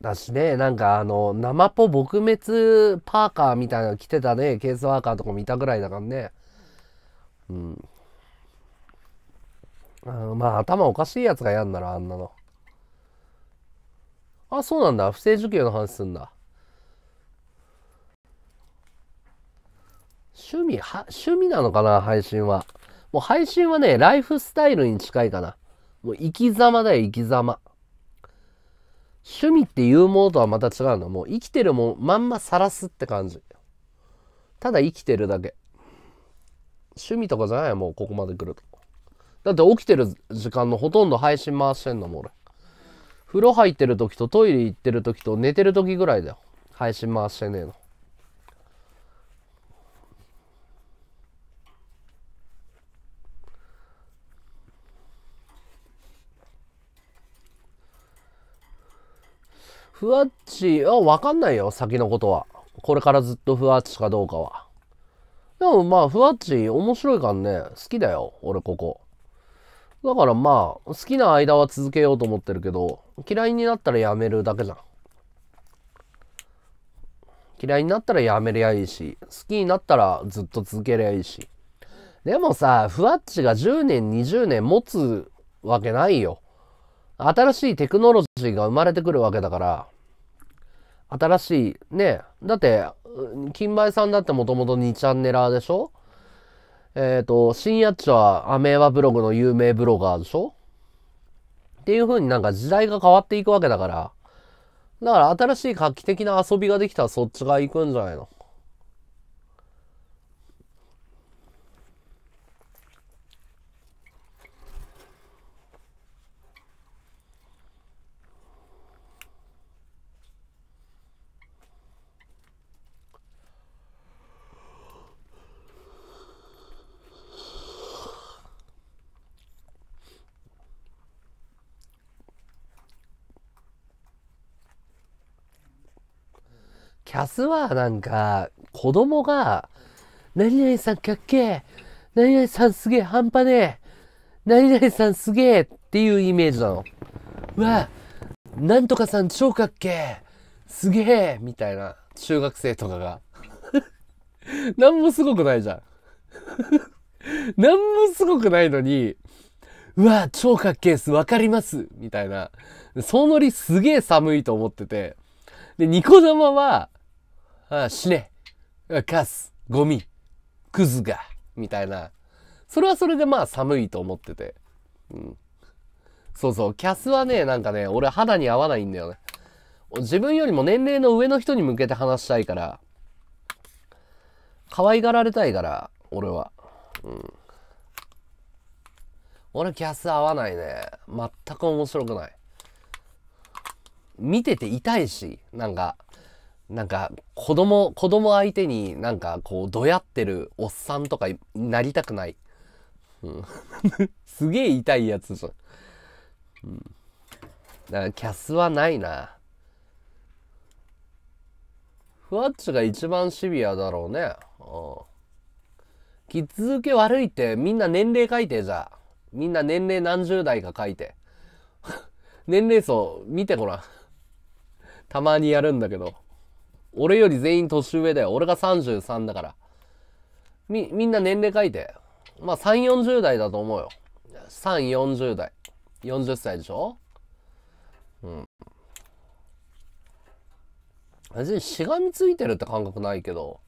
だしね、なんかあの、生ポ撲滅パーカーみたいなの着てたね、ケースワーカーとか見たぐらいだからね。うん。あまあ、頭おかしいやつがやんなら、あんなの。あ、そうなんだ。不正受給の話すんだ。趣味、は、趣味なのかな、配信は。もう配信はね、ライフスタイルに近いかな。もう生き様だよ、生き様。趣味っていうものとはまた違うの。もう生きてるもん、まんま晒すって感じ。ただ生きてるだけ。趣味とかじゃないよ、もうここまで来ると。だって起きてる時間のほとんど配信回してんのも俺。風呂入ってる時とトイレ行ってる時と寝てる時ぐらいだよ。配信回してねえの。ふわっちはわかんないよ、先のことは。これからずっとふわっちかどうかは。でもまあ、ふわっち面白いからね、好きだよ、俺ここ。だからまあ、好きな間は続けようと思ってるけど、嫌いになったらやめるだけじゃん。嫌いになったらやめりゃいいし、好きになったらずっと続けりゃいいし。でもさ、ふわっちが10年、20年持つわけないよ。新しいテクノロジーが生まれてくるわけだから、新しい、ね、だって、金梅さんだってもともと2チャンネラーでしょえっ、ー、と、新やっちはアメーバブログの有名ブロガーでしょっていう風になんか時代が変わっていくわけだから、だから新しい画期的な遊びができたらそっちが行くんじゃないのキャスはなんか、子供が、何々さんかっけえ何々さんすげえ半端ねえ何々さんすげえっていうイメージなの。うわ、なんとかさん超かっけえすげえみたいな、中学生とかが。なんもすごくないじゃん。なんもすごくないのに、うわ、超かっけえす、わかりますみたいな。そのノリすげえ寒いと思ってて。で、ニコ生は、あ死ね、カス、ゴミ、クズが、みたいな。それはそれでまあ寒いと思ってて。うん。そうそう、キャスはね、なんかね、俺肌に合わないんだよね。自分よりも年齢の上の人に向けて話したいから、可愛がられたいから、俺は。うん。俺キャス合わないね。全く面白くない。見てて痛いし、なんか、なんか、子供、子供相手になんかこう、どやってるおっさんとかなりたくない。うん、すげえ痛いやつじゃん。うん。だからキャスはないな。ふわっちが一番シビアだろうね。きん。キッズ受け悪いってみんな年齢書いてじゃあ。みんな年齢何十代か書いて。年齢層見てごらん。たまにやるんだけど。俺より全員年上だよ。俺が33だから。み、みんな年齢書いて。まあ、3、40代だと思うよ。3、40代。40歳でしょうん。別にしがみついてるって感覚ないけど、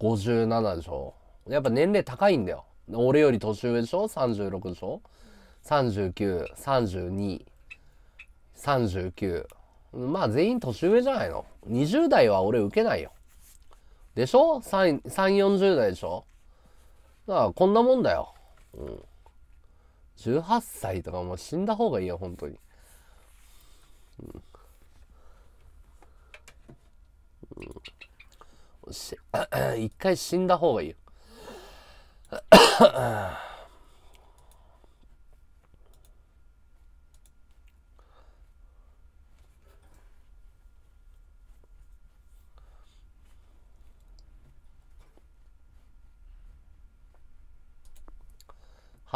57でしょやっぱ年齢高いんだよ。俺より年上でしょ ?36 でしょ ?39、32、39。まあ全員年上じゃないの20代は俺受けないよ。でしょ ?3、40代でしょだからこんなもんだよ。うん。18歳とかもう死んだ方がいいよ、本当に。うんうん、一回死んだ方がいいよ。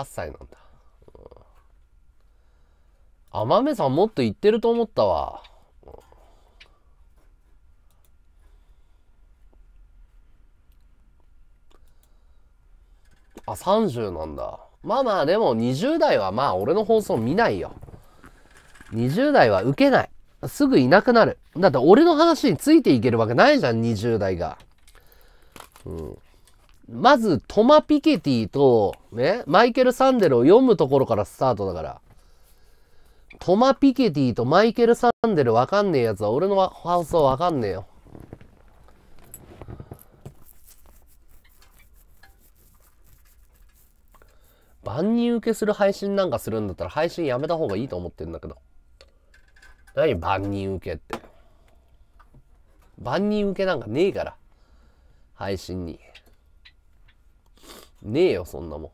8歳なんだ。あまめさんもっと言ってると思ったわ。あ、30なんだ。まあまあ、でも20代はまあ俺の放送見ないよ。20代は受けない。すぐいなくなる。だって俺の話についていけるわけないじゃん、20代が。うん。まずトマ・ピケティと、ね、マイケル・サンデルを読むところからスタートだから。トマ・ピケティとマイケル・サンデルわかんねえやつは俺の放送スわかんねえよ。万人受けする配信なんかするんだったら配信やめた方がいいと思ってんだけど。何万人受けって。万人受けなんかねえから。配信に。ねえよそんなもん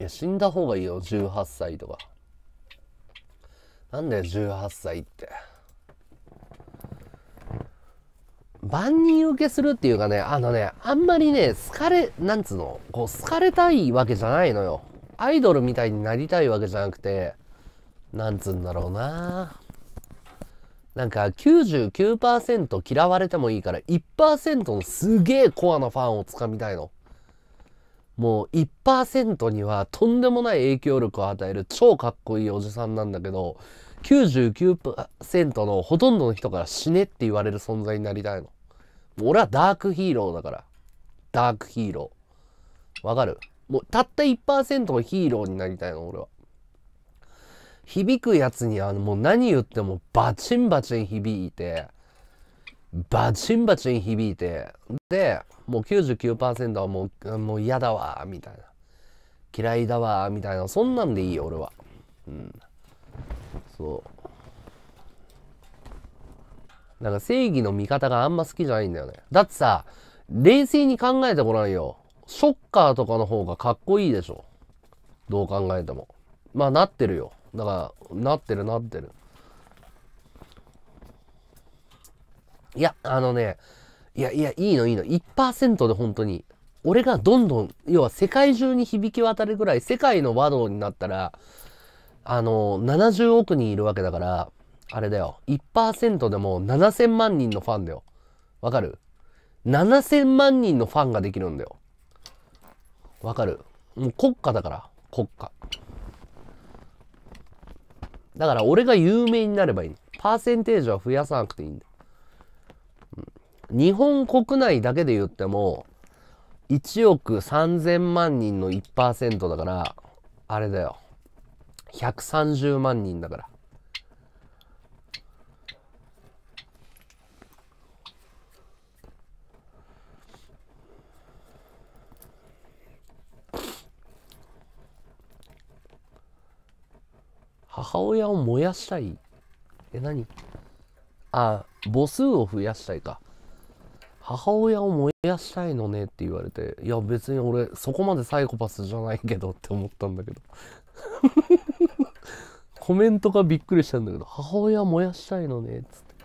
いや死んだ方がいいよ18歳とかなんだよ18歳って万人受けするっていうかねあのねあんまりね好かれなんつうのこう好かれたいわけじゃないのよアイドルみたいになりたいわけじゃなくてなんつうんだろうななんか99%嫌われてもいいから1%のすげえコアなファンをつかみたいの。もう1%にはとんでもない影響力を与える超かっこいいおじさんなんだけど99%のほとんどの人から死ねって言われる存在になりたいの。俺はダークヒーローだから。ダークヒーロー。わかるもうたった1%のヒーローになりたいの俺は。響くやつにはもう何言ってもバチンバチン響いて、バチンバチン響いて、で、もう99%はもう、もう嫌だわ、みたいな。嫌いだわ、みたいな。そんなんでいいよ、俺は。うん。そう。なんか正義の味方があんま好きじゃないんだよね。だってさ、冷静に考えてごらんよ。ショッカーとかの方がかっこいいでしょ。どう考えても。まあなってるよ。だからなってるなってるいやあのねいやいやいいのいいの1%で本当に俺がどんどん要は世界中に響き渡るぐらい世界の和道になったらあの70億人いるわけだからあれだよ1%でも7000万人のファンだよわかる7000万人のファンができるんだよわかるもう国家だから国家だから俺が有名になればいいパーセンテージは増やさなくていいんだ。日本国内だけで言っても、1億3000万人の1%だから、あれだよ。130万人だから。母親を燃やしたいえ、何あ、母数を増やしたいか。母親を燃やしたいのねって言われて、いや別に俺そこまでサイコパスじゃないけどって思ったんだけど。コメントがびっくりしたんだけど、母親燃やしたいのねっつって。い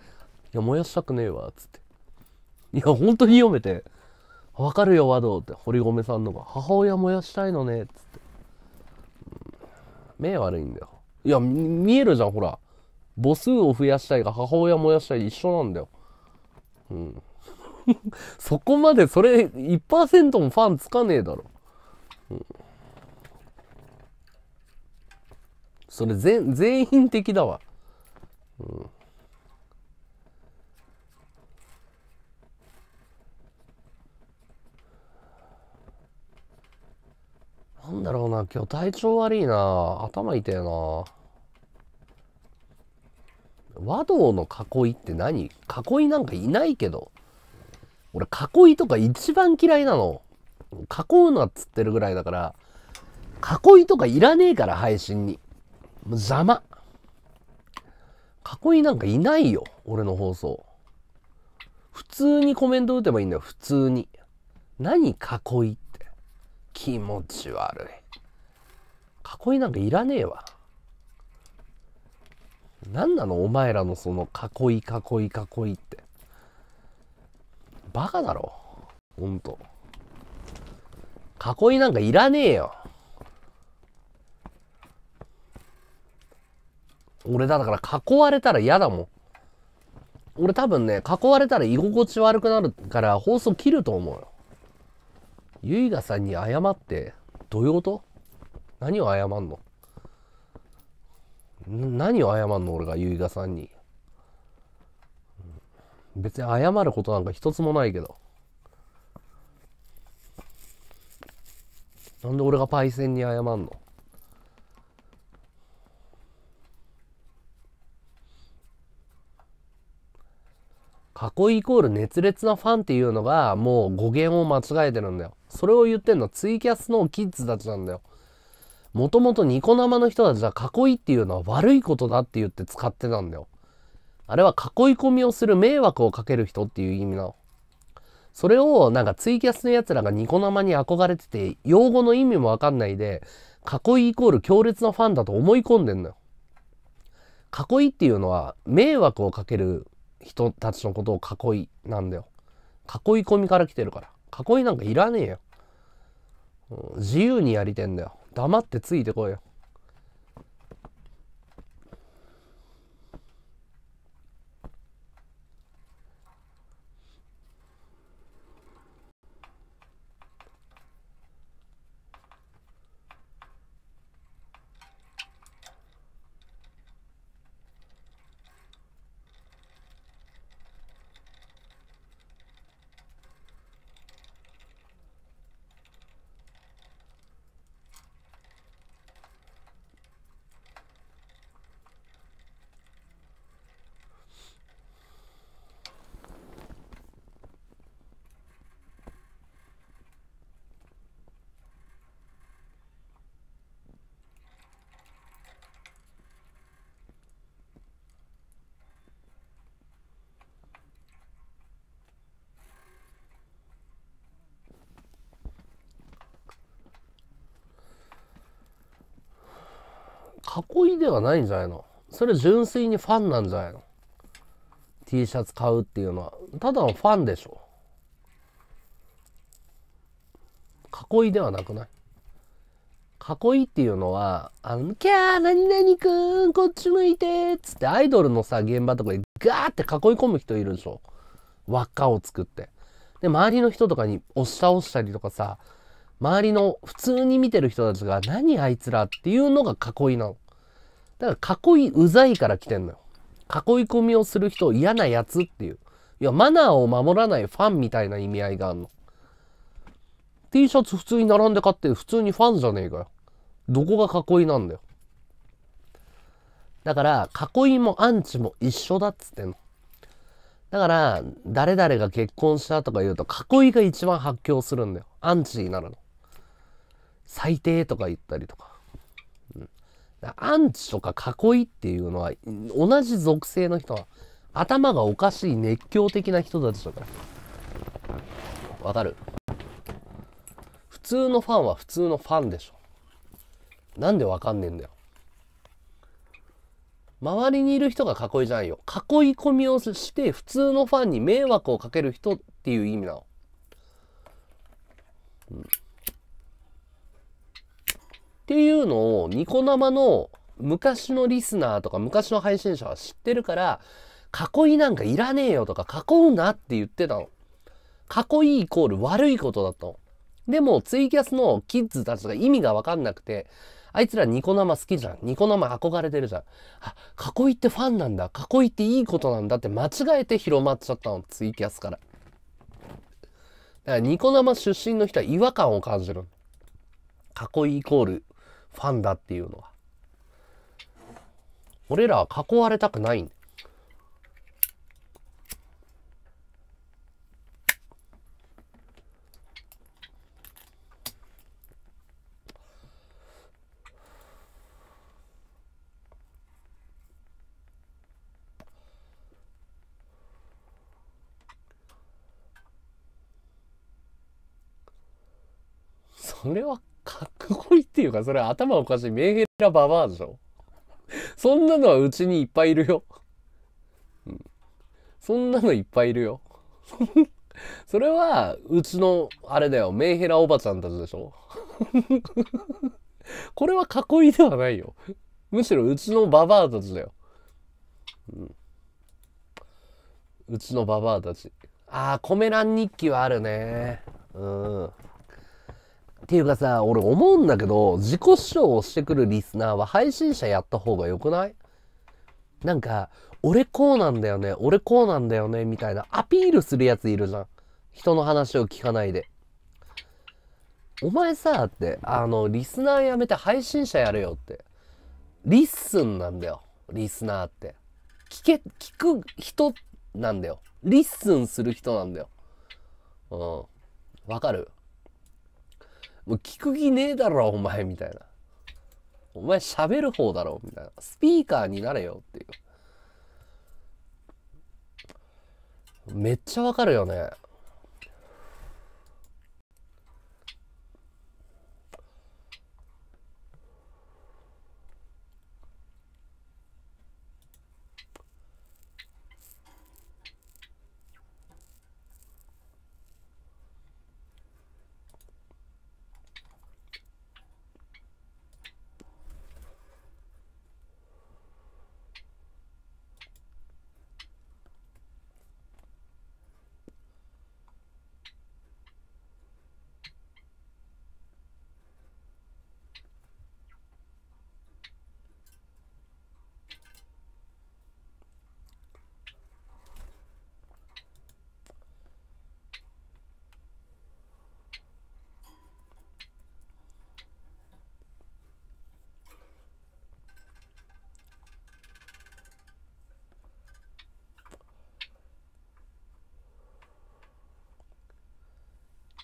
や燃やしたくねえわっつって。いや本当に読めて、わかるよ和道って堀米さんのが、母親燃やしたいのねっつって。目悪いんだよ。いや、見えるじゃん、ほら。母数を増やしたいが母親燃やしたい一緒なんだよ。うん。そこまで、それ1%もファンつかねえだろ。うん。それ全、全員的だわ。うん。なんだろうな、今日体調悪いな。頭痛いな。和道の囲いって何囲いなんかいないけど。俺、囲いとか一番嫌いなの。囲うなっつってるぐらいだから、囲いとかいらねえから、配信に。もう邪魔。囲いなんかいないよ、俺の放送。普通にコメント打てばいいんだよ、普通に。何囲いって。気持ち悪い囲いなんかいらねえわ何なのお前らのその囲い囲い囲いってバカだろほんと囲いなんかいらねえよ俺だから囲われたら嫌だもん俺多分ね囲われたら居心地悪くなるから放送切ると思うよゆいがさんに謝ってどういうこと何を謝んの何を謝んの俺がゆいがさんに別に謝ることなんか一つもないけどなんで俺がパイセンに謝んの過去イコール熱烈なファンっていうのがもう語源を間違えてるんだよ。それを言ってんのはツイキャスのキッズたちなんだよ。もともとニコ生の人たちは囲いっていうのは悪いことだって言って使ってたんだよ。あれは囲い込みをする迷惑をかける人っていう意味なの。それをなんかツイキャスのやつらがニコ生に憧れてて、用語の意味もわかんないで、囲いイコール強烈なファンだと思い込んでんのよ。囲いっていうのは迷惑をかける人たちのことを囲いなんだよ。囲い込みから来てるから。囲いなんかいらねえよ。自由にやりてんだよ。黙ってついてこいよ。囲いではないんじゃないのそれ純粋にファンなんじゃないの ?T シャツ買うっていうのは。ただのファンでしょ。囲いではなくない囲いっていうのは、あの、キャー何々くんこっち向いてっつってアイドルのさ、現場とかでガーって囲い込む人いるでしょ。輪っかを作って。で、周りの人とかに押し倒したりとかさ、周りの普通に見てる人たちが何あいつらっていうのが囲いなの。だから囲いうざいから来てんのよ。囲い込みをする人嫌なやつっていう。いや、マナーを守らないファンみたいな意味合いがあんの。T シャツ普通に並んで買って普通にファンじゃねえかよ。どこが囲いなんだよ。だから、囲いもアンチも一緒だっつってんの。だから、誰々が結婚したとか言うと、囲いが一番発狂するんだよ。アンチになるの。最低とか言ったりとか。アンチとか囲いっていうのは、同じ属性の人は、頭がおかしい熱狂的な人たちだから。わかる普通のファンは普通のファンでしょ。なんでわかんねえんだよ。周りにいる人が囲いじゃないよ。囲い込みをして普通のファンに迷惑をかける人っていう意味なの。うんっていうのをニコ生の昔のリスナーとか昔の配信者は知ってるから囲いなんかいらねえよとか囲うなって言ってたの。囲いイコール悪いことだったの。でもツイキャスのキッズたちが意味がわかんなくてあいつらニコ生好きじゃん。ニコ生憧れてるじゃん。あ、囲いってファンなんだ。囲いっていいことなんだって間違えて広まっちゃったの。ツイキャスから。だからニコ生出身の人は違和感を感じる。囲いイコールファンだっていうのは。俺らは囲われたくないんだ。それはかっこいいっていうか、それ頭おかしい。メンヘラババアでしょ。そんなのはうちにいっぱいいるよ。うん。そんなのいっぱいいるよ。それは、うちの、あれだよ、メンヘラおばちゃんたちでしょ。これは囲いではないよ。むしろうちのババアたちだよ。うん。うちのババアたち。ああ、コメ欄日記はあるね。うん。ていうかさ、俺思うんだけど、自己主張をしてくるリスナーは配信者やった方が良くないなんか、俺こうなんだよね、俺こうなんだよね、みたいなアピールするやついるじゃん。人の話を聞かないで。お前さ、って、あの、リスナーやめて配信者やれよって。リッスンなんだよ、リスナーって。聞け、聞く人なんだよ。リッスンする人なんだよ。うん。わかるもう聞く気ねえだろ、お前、みたいな。お前喋る方だろ、みたいな。スピーカーになれよっていう。めっちゃわかるよね。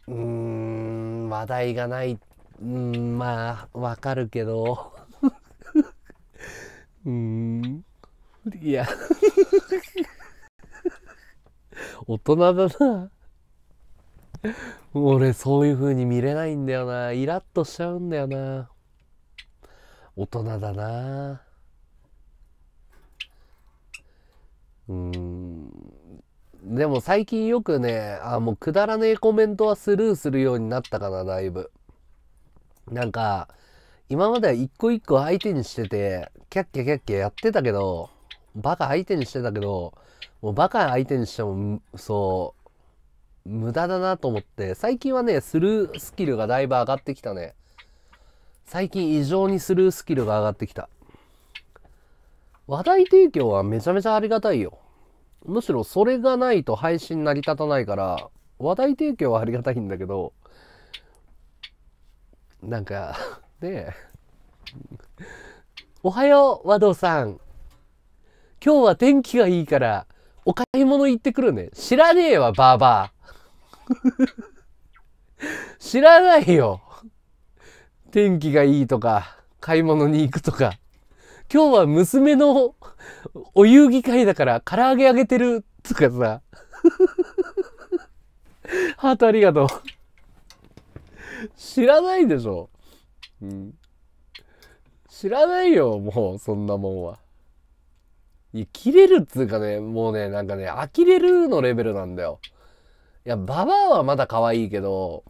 うん、話題がない。うん、まあ、わかるけど。うん。いや大人だな。俺、そういう風に見れないんだよな。イラッとしちゃうんだよな。大人だな。うん。でも最近よくね、あ、もうくだらねえコメントはスルーするようになったかな、だいぶ。なんか、今までは一個一個相手にしてて、キャッキャキャッキャやってたけど、バカ相手にしてたけど、もうバカ相手にしても、そう、無駄だなと思って、最近はね、スルースキルがだいぶ上がってきたね。最近異常にスルースキルが上がってきた。話題提供はめちゃめちゃありがたいよ。むしろそれがないと配信成り立たないから、話題提供はありがたいんだけど、なんか ねえおはよう、和道さん。今日は天気がいいから、お買い物行ってくるね。知らねえわ、ばあば。知らないよ。天気がいいとか、買い物に行くとか。今日は娘のお遊戯会だから唐揚げあげてる、うかさ。ハートありがとう。知らないでしょ。うん。知らないよ、もう、そんなもんは。いや、切れるっつうかね、もうね、なんかね、呆れるのレベルなんだよ。いや、ババアはまだ可愛いけど、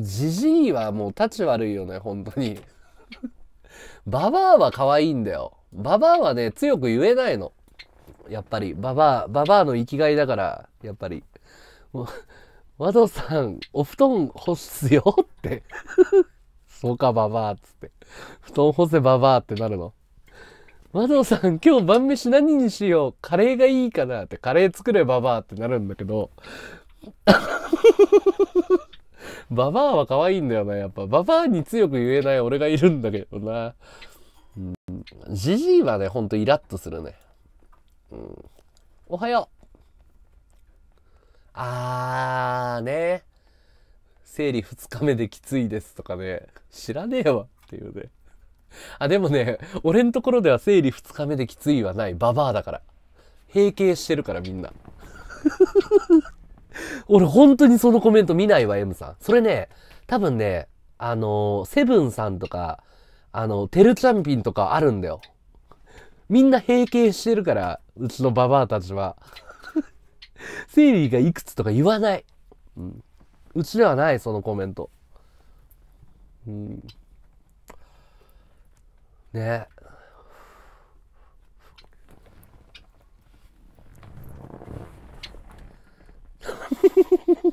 じじいはもう立ち悪いよね、本当に。ババアは可愛いんだよ。ババアはね、強く言えないの。やっぱり、ババア、ババアの生きがいだから、やっぱり。もう、和道さん、お布団干すよって。そうか、ババア、つって。布団干せ、ババアってなるの。和ドさん、今日晩飯何にしようカレーがいいかなって、カレー作れ、ババアってなるんだけど。ババアは可愛いんだよな、やっぱ。ババアに強く言えない俺がいるんだけどな。じじいはね、ほんとイラッとするね。うん。おはよう。あーね。生理2日目できついですとかね。知らねえわっていうね。あ、でもね、俺んところでは生理2日目できついはない。ババアだから。閉経してるからみんな。俺本当にそのコメント見ないわ、M さん。それね、多分ね、あのー、セブンさんとか、あの、テルチャンピンとかあるんだよ。みんな閉経してるから、うちのババアたちは。生 理がいくつとか言わない。うん、うちではない、そのコメント。うん、ね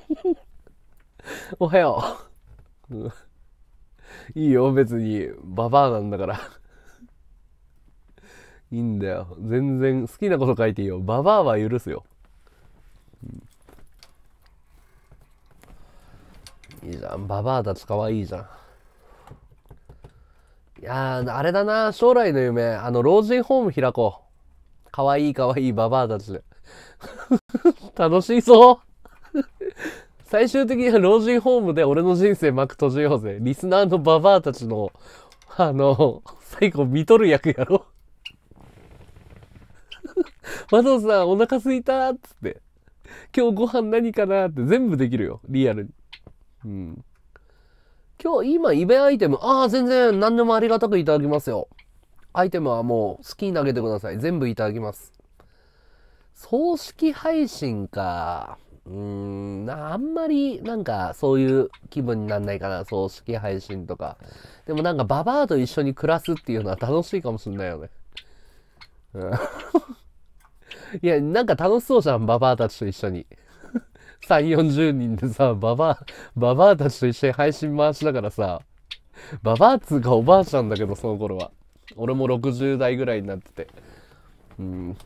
おはよう、いいよ別にババアなんだからいいんだよ全然好きなこと書いていいよババアは許すよ、うん、いいじゃんババアたちかわいいじゃんいやあれだな将来の夢あの老人ホーム開こうかわいいかわいいババアたちで 楽しいぞ最終的には老人ホームで俺の人生幕閉じようぜ。リスナーのババアたちの、あの、最後見とる役やろ。マドさんお腹すいたっつって。今日ご飯何かなって全部できるよ。リアルに。うん。今日今イベアイテム、ああ、全然何でもありがたくいただきますよ。アイテムはもう好きに投げてください。全部いただきます。葬式配信か。うーん、あんまりなんかそういう気分になんないかな、葬式配信とか。でもなんかババアと一緒に暮らすっていうのは楽しいかもしんないよね。いや、なんか楽しそうじゃん、ババアたちと一緒に。3、40人でさ、ババア、ババアたちと一緒に配信回しだからさ、ババアつうかおばあちゃんだけど、その頃は。俺も60代ぐらいになってて。うん。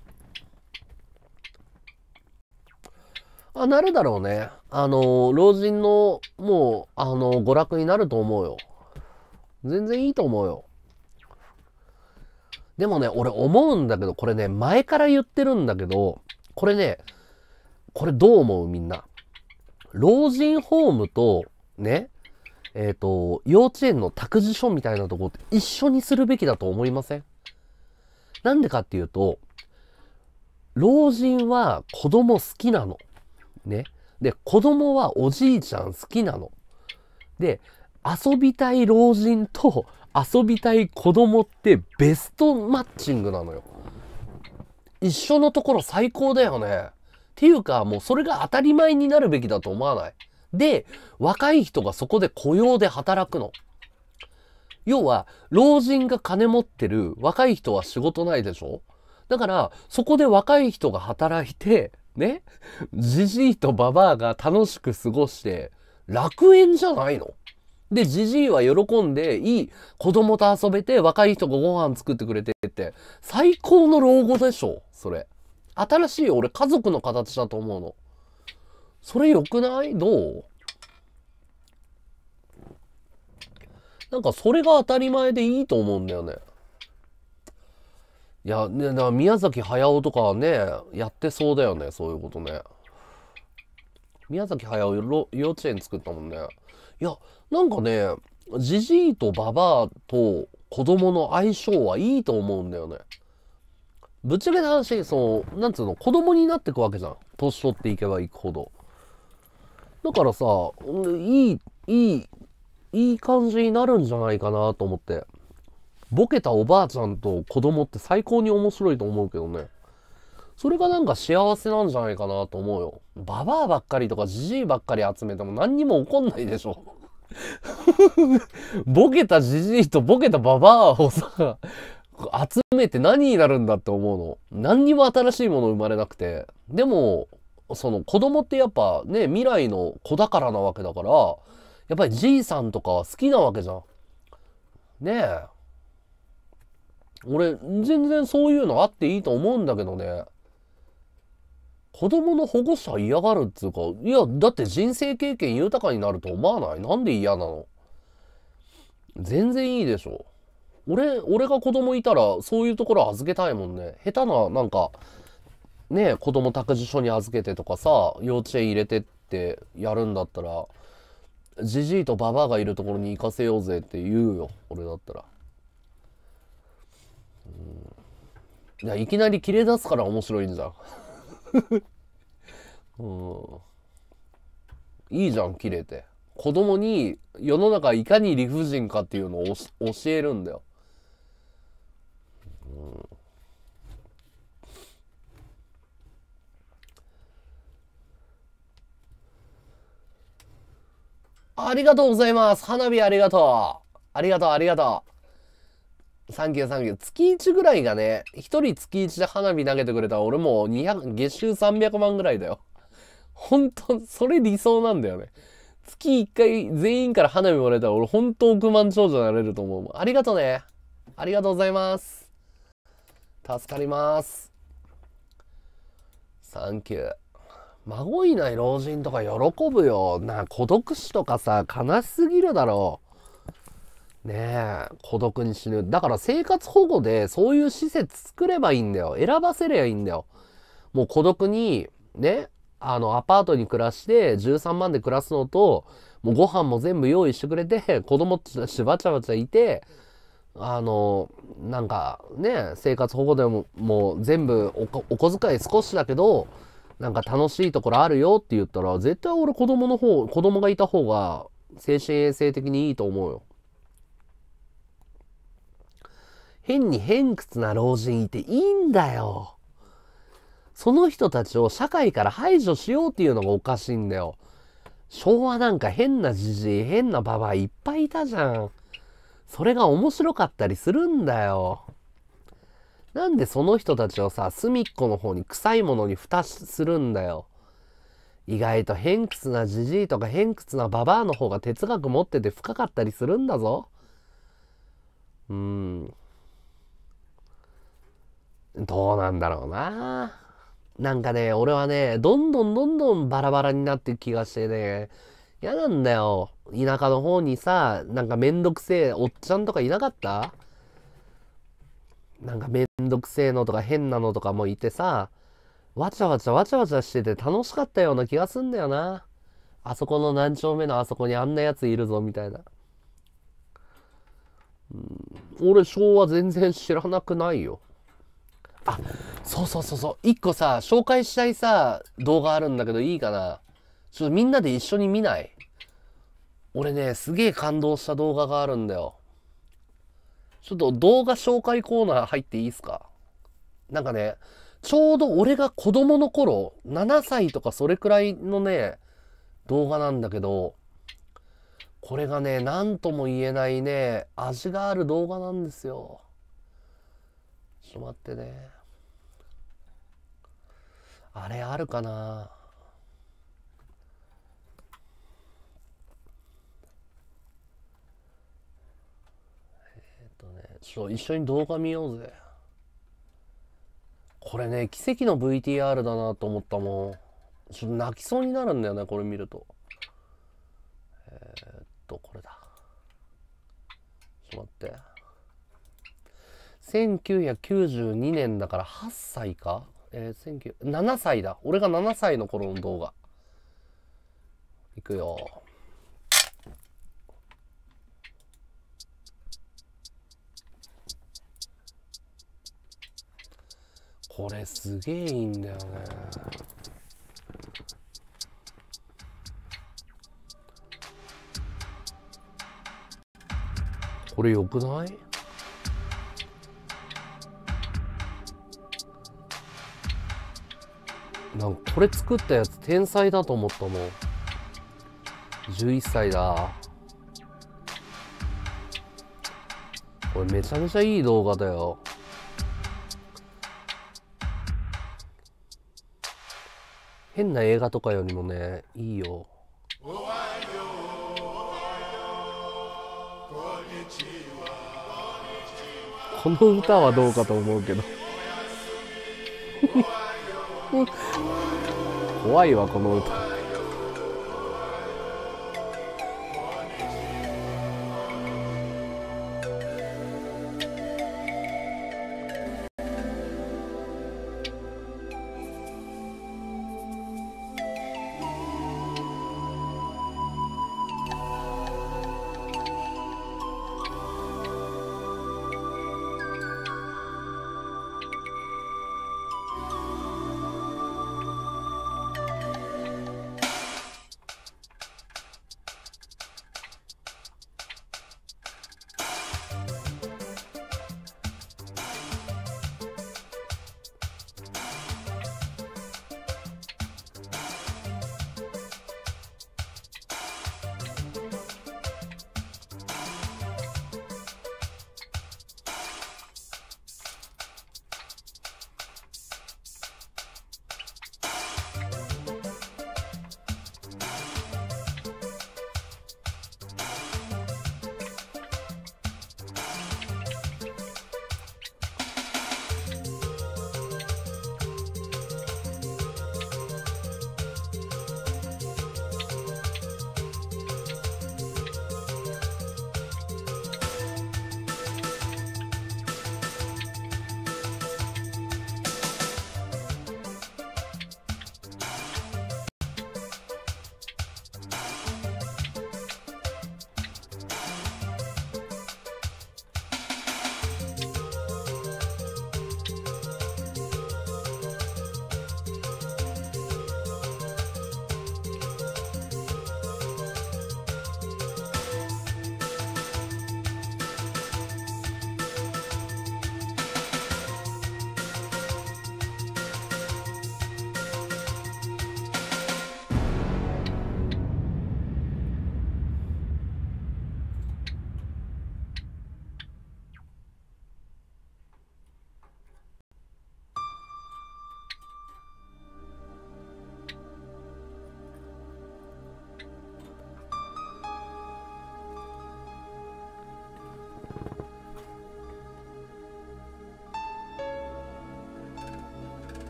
あなるだろうね。あの、老人の、もう、あの、娯楽になると思うよ。全然いいと思うよ。でもね、俺思うんだけど、これね、前から言ってるんだけど、これね、これどう思うみんな。老人ホームと、ね、えっ、ー、と、幼稚園の託児所みたいなとこって一緒にするべきだと思いませんなんでかっていうと、老人は子供好きなの。ね。で、子供はおじいちゃん好きなの。で、遊びたい老人と遊びたい子供ってベストマッチングなのよ。一緒のところ最高だよね。っていうか、もうそれが当たり前になるべきだと思わない。で、若い人がそこで雇用で働くの。要は、老人が金持ってる、若い人は仕事ないでしょだから、そこで若い人が働いて、ねじじいとばばあが楽しく過ごして楽園じゃないので、じじいは喜んで、いい子供と遊べて、若い人がご飯作ってくれてって、最高の老後でしょそれ。新しい俺家族の形だと思うの。それ良くないどうなんかそれが当たり前でいいと思うんだよね。いや、ね、だから宮崎駿とかね、やってそうだよね、そういうことね。宮崎駿幼稚園作ったもんね。いや、なんかね、じじいとばばあと子供の相性はいいと思うんだよね。ぶっちゃけた話、その、なんつうの、子供になってくわけじゃん。年取っていけばいくほど。だからさ、いい、いい、いい感じになるんじゃないかなと思って。ボケたおばあちゃんと子供って最高に面白いと思うけどね。それがなんか幸せなんじゃないかなと思うよ。ババアばっかりとかじじいばっかり集めても何にも起こんないでしょ。ボケたじじいとボケたババアをさ、集めて何になるんだって思うの。何にも新しいもの生まれなくて。でも、その子供ってやっぱね、未来の子だからなわけだから、やっぱりじいさんとかは好きなわけじゃん。ねえ。俺、全然そういうのあっていいと思うんだけどね。子供の保護者嫌がるっつうか、いや、だって人生経験豊かになると思わないなんで嫌なの全然いいでしょ。俺、俺が子供いたら、そういうところ預けたいもんね。下手な、なんか、ね、子供託児所に預けてとかさ、幼稚園入れてってやるんだったら、じじいとババアがいるところに行かせようぜって言うよ、俺だったら。いやいきなり切れ出すから面白いんじゃん。うん、いいじゃん切れて。子供に世の中いかに理不尽かっていうのを教えるんだよ。うんありがとうございます。花火ありがとう。ありがとう、ありがとう。サンキューサンキュー。月1ぐらいがね、一人月1で花火投げてくれたら俺もう200、月収300万ぐらいだよ。本当それ理想なんだよね。月1回全員から花火もらえたら俺本当億万長者になれると思う。ありがとね。ありがとうございます。助かります。サンキュー。孫いない老人とか喜ぶよ。な孤独死とかさ、悲しすぎるだろう。ねえ、孤独に死ぬ。だから生活保護でそういう施設作ればいいんだよ。選ばせりゃいいんだよ。もう孤独に、ね、あの、アパートに暮らして13万で暮らすのと、もうご飯も全部用意してくれて、子供たしばちゃばちゃいて、あの、なんかね、生活保護でももう全部お小遣い少しだけど、なんか楽しいところあるよって言ったら、絶対俺子供の方、子供がいた方が精神衛生的にいいと思うよ。変に偏屈な老人いていいんだよ。その人たちを社会から排除しようっていうのがおかしいんだよ。昭和なんか変なじじい、変なババアいっぱいいたじゃん。それが面白かったりするんだよ。なんでその人たちをさ、隅っこの方に臭いものに蓋するんだよ。意外と偏屈なじじいとか偏屈なババアの方が哲学持ってて深かったりするんだぞ。うん。どうなんだろうな。なんかね、俺はね、どんどんどんどんバラバラになってる気がしてね、嫌なんだよ。田舎の方にさ、なんかめんどくせえおっちゃんとかいなかったなんかめんどくせえのとか変なのとかもいてさ、わちゃわちゃわちゃわちゃしてて楽しかったような気がすんだよな。あそこの何丁目のあそこにあんなやついるぞ、みたいな。うん、俺、昭和全然知らなくないよ。あ、そうそうそうそう。一個さ、紹介したいさ、動画あるんだけどいいかな。ちょっとみんなで一緒に見ない俺ね、すげえ感動した動画があるんだよ。ちょっと動画紹介コーナー入っていいっすかなんかね、ちょうど俺が子供の頃、7歳とかそれくらいのね、動画なんだけど、これがね、何とも言えないね、味がある動画なんですよ。ちょっと待ってね。あれあるかなえっ、ー、とね、ちょっと一緒に動画見ようぜ。これね、奇跡の VTR だなと思ったもん。ちょっと泣きそうになるんだよね、これ見ると。えっ、と、これだ。ちょっと待って。1992年だから8歳かえー、19 7歳だ。俺が7歳の頃の動画。いくよ。これすげえいいんだよね。これよくないなんかこれ作ったやつ天才だと思ったもん11歳だこれめちゃめちゃいい動画だよ変な映画とかよりもねいいよこの歌はどうかと思うけど 怖いわこの歌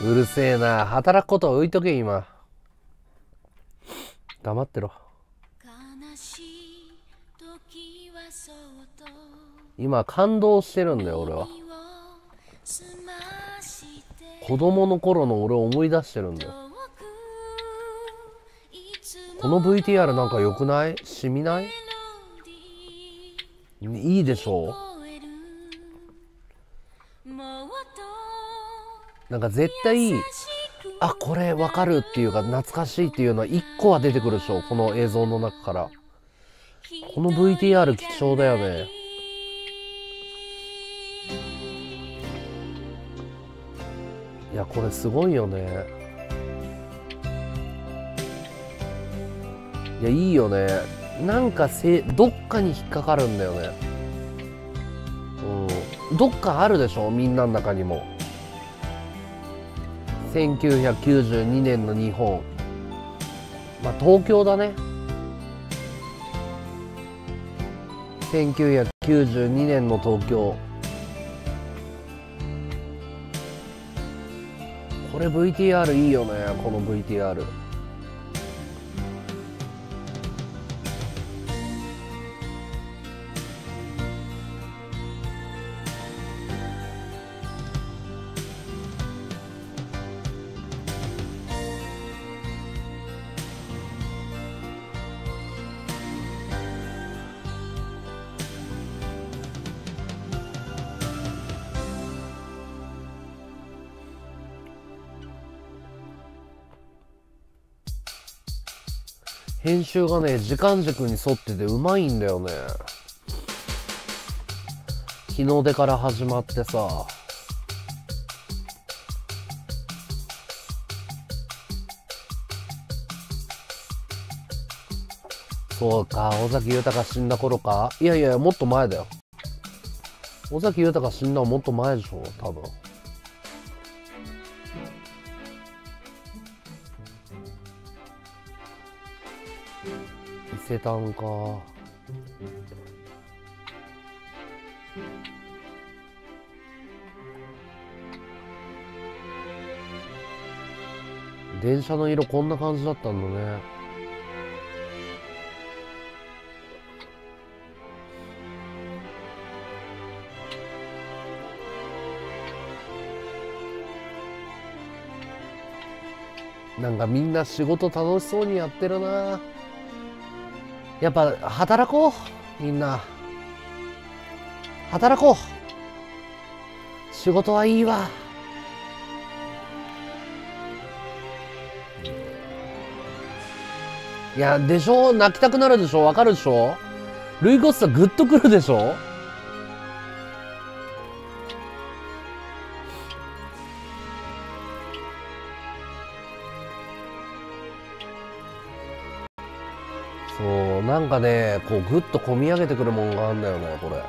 うるせえな働くことは置いとけ今黙ってろ今感動してるんだよ俺は子供の頃の俺を思い出してるんだよこの VTR なんか良くないしみないいいでしょうなんか絶対、あ、これわかるっていうか、懐かしいっていうのは1個は出てくるでしょ。この映像の中から。この VTR 貴重だよね。いや、これすごいよね。いや、いいよね。なんかせ、どっかに引っかかるんだよね。うん。どっかあるでしょみんなの中にも。1992年の日本まあ東京だね1992年の東京これ VTR いいよねこの VTR。編集がね、時間軸に沿っててうまいんだよね。日の出から始まってさ、そうか、尾崎豊が死んだ頃か。いやいや、もっと前だよ。尾崎豊が死んだのもっと前でしょ、多分。てたんか。電車の色こんな感じだったんだねなんかみんな仕事楽しそうにやってるなやっぱ働こうみんな働こう仕事はいいわいやでしょ泣きたくなるでしょわかるでしょルイゴスさグッとくるでしょなんかねこうグッとこみ上げてくるもんがあんだよねこれ。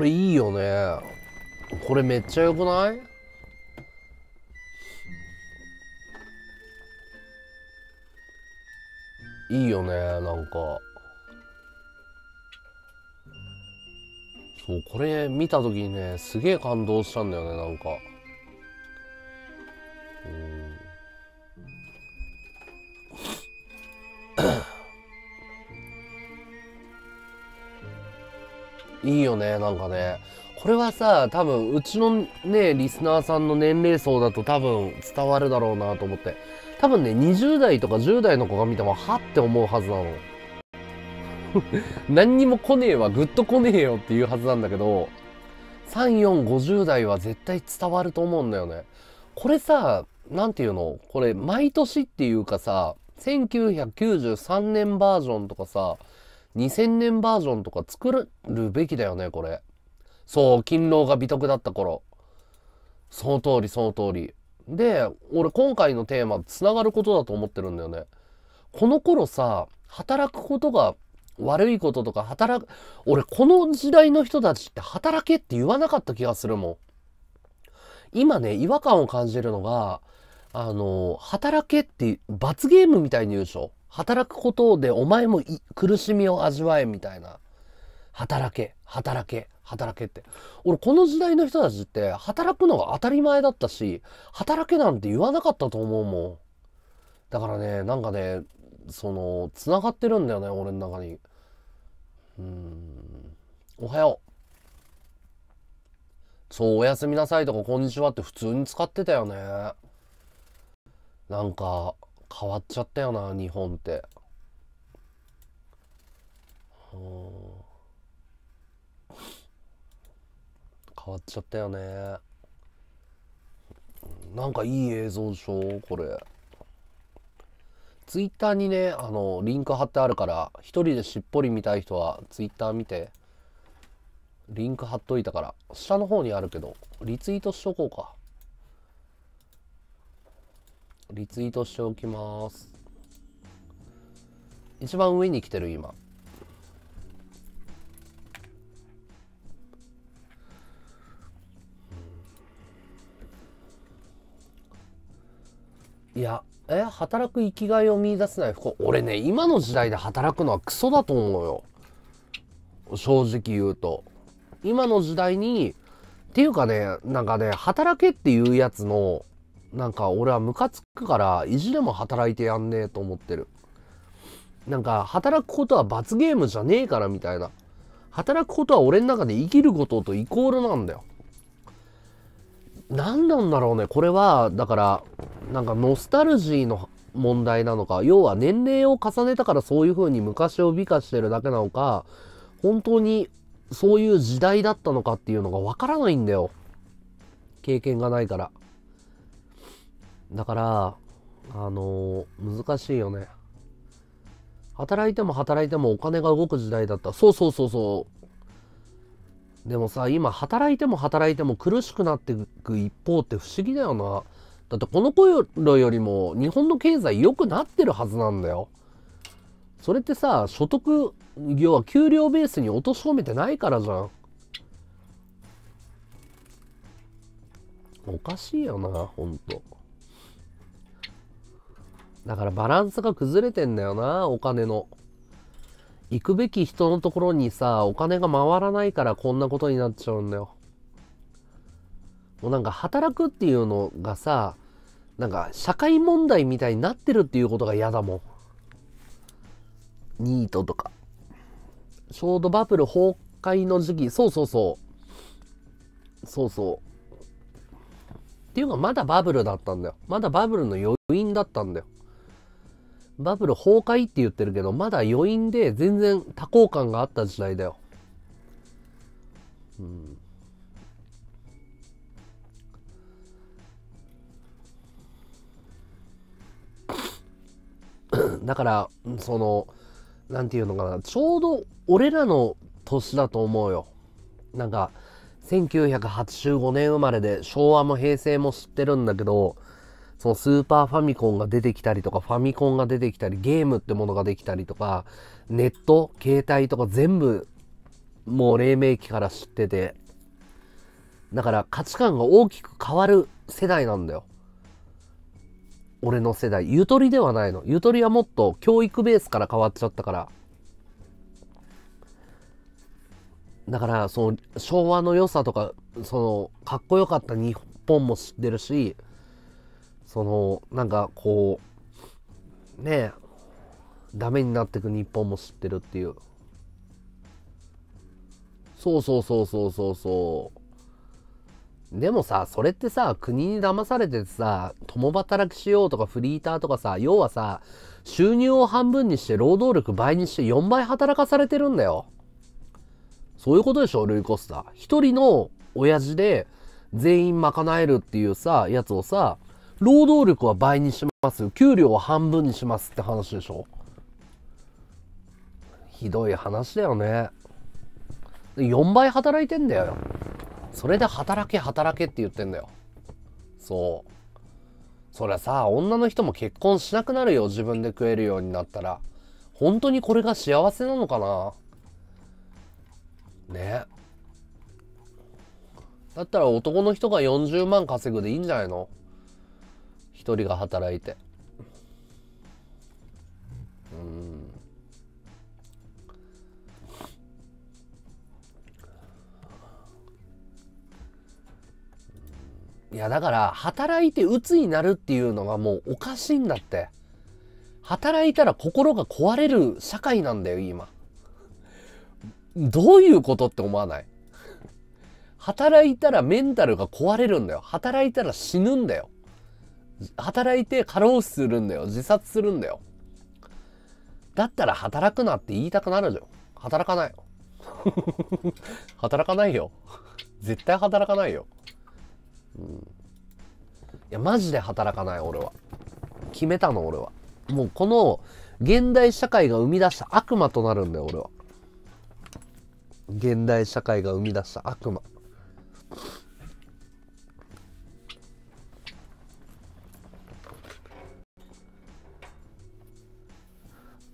これいいよねこれめっちゃ良くないいいよねなんかそうこれ見た時にねすげえ感動したんだよねなんかうんいいよねなんかねこれはさ多分うちのねリスナーさんの年齢層だと多分伝わるだろうなと思って多分ね20代とか10代の子が見てもはって思うはずなの 何にも来ねえわぐっと来ねえよっていうはずなんだけど3450代は絶対伝わると思うんだよねこれさ何て言うのこれ毎年っていうかさ1993年バージョンとかさ2000年バージョンとか作るべきだよね、これ。そう、勤労が美徳だった頃。その通り、その通り。で、俺今回のテーマ、つながることだと思ってるんだよね。この頃さ、働くことが悪いこととか、働く、俺この時代の人たちって働けって言わなかった気がするもん。今ね、違和感を感じるのが、あの、働けって罰ゲームみたいに言うでしょ働くことでお前も苦しみを味わえみたいな。働け、働け、働けって。俺、この時代の人たちって、働くのが当たり前だったし、働けなんて言わなかったと思うもん。だからね、なんかね、その、繋がってるんだよね、俺の中に。うん。おはよう。そう、おやすみなさいとか、こんにちはって普通に使ってたよね。なんか、変わっちゃったよな日本って。変わっちゃったよねなんかいい映像でしょこれツイッターにねあのリンク貼ってあるから一人でしっぽり見たい人はツイッター見てリンク貼っといたから下の方にあるけどリツイートしとこうかリツイートしておきます。一番上に来てる今。いや、え、働く生きがいを見いだせない俺ね、今の時代で働くのはクソだと思うよ。正直言うと。今の時代に、っていうかね、なんかね、働けっていうやつの、なんか俺はムカつくから意地でも働いてやんねえと思ってるなんか働くことは罰ゲームじゃねえからみたいな働くことは俺の中で生きることとイコールなんだよ何なんだろうねこれはだからなんかノスタルジーの問題なのか要は年齢を重ねたからそういう風に昔を美化してるだけなのか本当にそういう時代だったのかっていうのがわからないんだよ経験がないからだからあの難しいよね働いても働いてもお金が動く時代だったそうそうそうそうでもさ今働いても働いても苦しくなっていく一方って不思議だよなだってこの頃よりも日本の経済良くなってるはずなんだよそれってさ所得要は給料ベースに落とし込めてないからじゃんおかしいよなほんと。だからバランスが崩れてんだよな、お金の。行くべき人のところにさ、お金が回らないからこんなことになっちゃうんだよ。もうなんか働くっていうのがさ、なんか社会問題みたいになってるっていうことが嫌だもん。ニートとか。ちょうどバブル崩壊の時期、そうそうそう。そうそう。っていうかまだバブルだったんだよ。まだバブルの余韻だったんだよ。バブル崩壊って言ってるけど、まだ余韻で全然多幸感があった時代だよ。うん。だから、その、なんていうのかな、ちょうど俺らの年だと思うよ。なんか、1985年生まれで昭和も平成も知ってるんだけど、そのスーパーファミコンが出てきたりとか、ファミコンが出てきたり、ゲームってものができたりとか、ネット、携帯とか全部、もう黎明期から知ってて、だから価値観が大きく変わる世代なんだよ。俺の世代。ゆとりではないの。ゆとりはもっと教育ベースから変わっちゃったから。だから、その、昭和の良さとか、その、かっこよかった日本も知ってるし、そのなんかこうねえダメになってく日本も知ってるっていうそうそうそうそうそうそうでもさそれってさ国に騙されてさ共働きしようとかフリーターとかさ要はさ収入を半分にして労働力倍にして4倍働かされてるんだよそういうことでしょルイ・コスタ一人の親父で全員賄えるっていうさやつをさ労働力は倍にします給料は半分にしますって話でしょひどい話だよね4倍働いてんだよそれで働け働けって言ってんだよそうそりゃさ女の人も結婚しなくなるよ自分で食えるようになったら本当にこれが幸せなのかなねだったら男の人が40万稼ぐでいいんじゃないの一人が働いてうんいやだから働いて鬱になるっていうのはもうおかしいんだって働いたら心が壊れる社会なんだよ今どういうことって思わない働いたらメンタルが壊れるんだよ働いたら死ぬんだよ働いて過労死するんだよ。自殺するんだよ。だったら働くなって言いたくなるじゃん。働かないよ。働かないよ。絶対働かないよ。うん。いや、マジで働かない、俺は。決めたの、俺は。もうこの、現代社会が生み出した悪魔となるんだよ、俺は。現代社会が生み出した悪魔。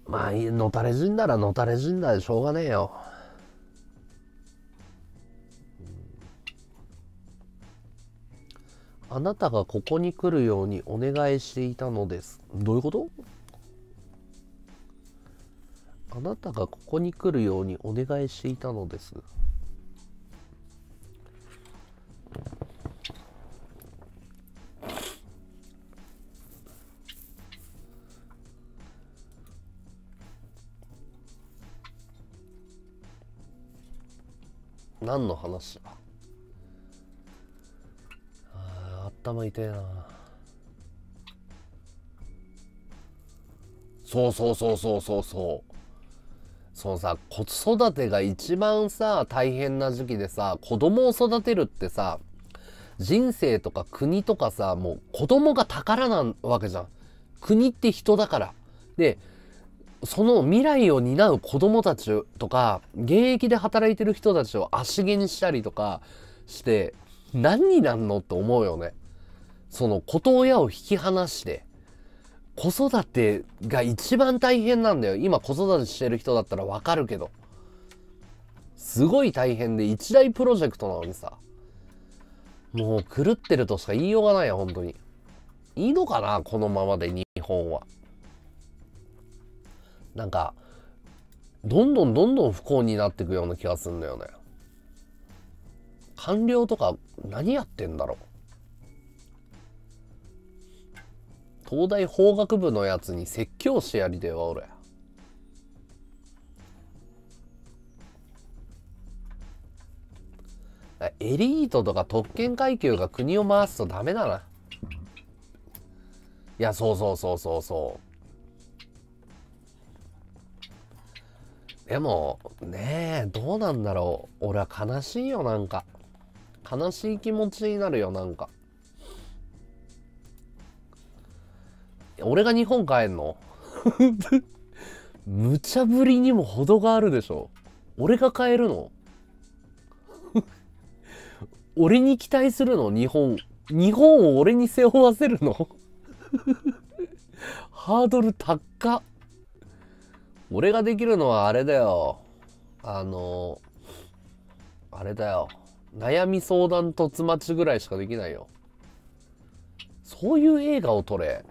まあ、のたれ死んだらのたれ死んだでしょうがねえよ。あなたがここに来るようにお願いしていたのです。どういうことあなたがここに来るようにお願いしていたのです。何の話あ頭痛えなそうそうそうそうそうそうそのさ子育てが一番さ大変な時期でさ子供を育てるってさ人生とか国とかさもう子供が宝なわけじゃん国って人だからでその未来を担う子供たちとか、現役で働いてる人たちを足毛にしたりとかして、何になんのって思うよね。その、こと親を引き離して、子育てが一番大変なんだよ。今子育てしてる人だったらわかるけど。すごい大変で一大プロジェクトなのにさ。もう狂ってるとしか言いようがないよ、本当に。いいのかなこのままで日本は。なんかどんどんどんどん不幸になっていくような気がするんだよね。官僚とか何やってんだろう東大法学部のやつに説教してやりてよ俺。エリートとか特権階級が国を回すとダメだな。いや、そうそうそうそうそう。でも、ねえ、どうなんだろう。俺は悲しいよ、なんか。悲しい気持ちになるよ、なんか。俺が日本帰んの 無茶ぶりにも程があるでしょ。俺が変えるの 俺に期待するの日本。日本を俺に背負わせるの ハードル高っ。俺ができるのはあれだよ。あの、あれだよ。悩み相談つ待ちぐらいしかできないよ。そういう映画を撮れ。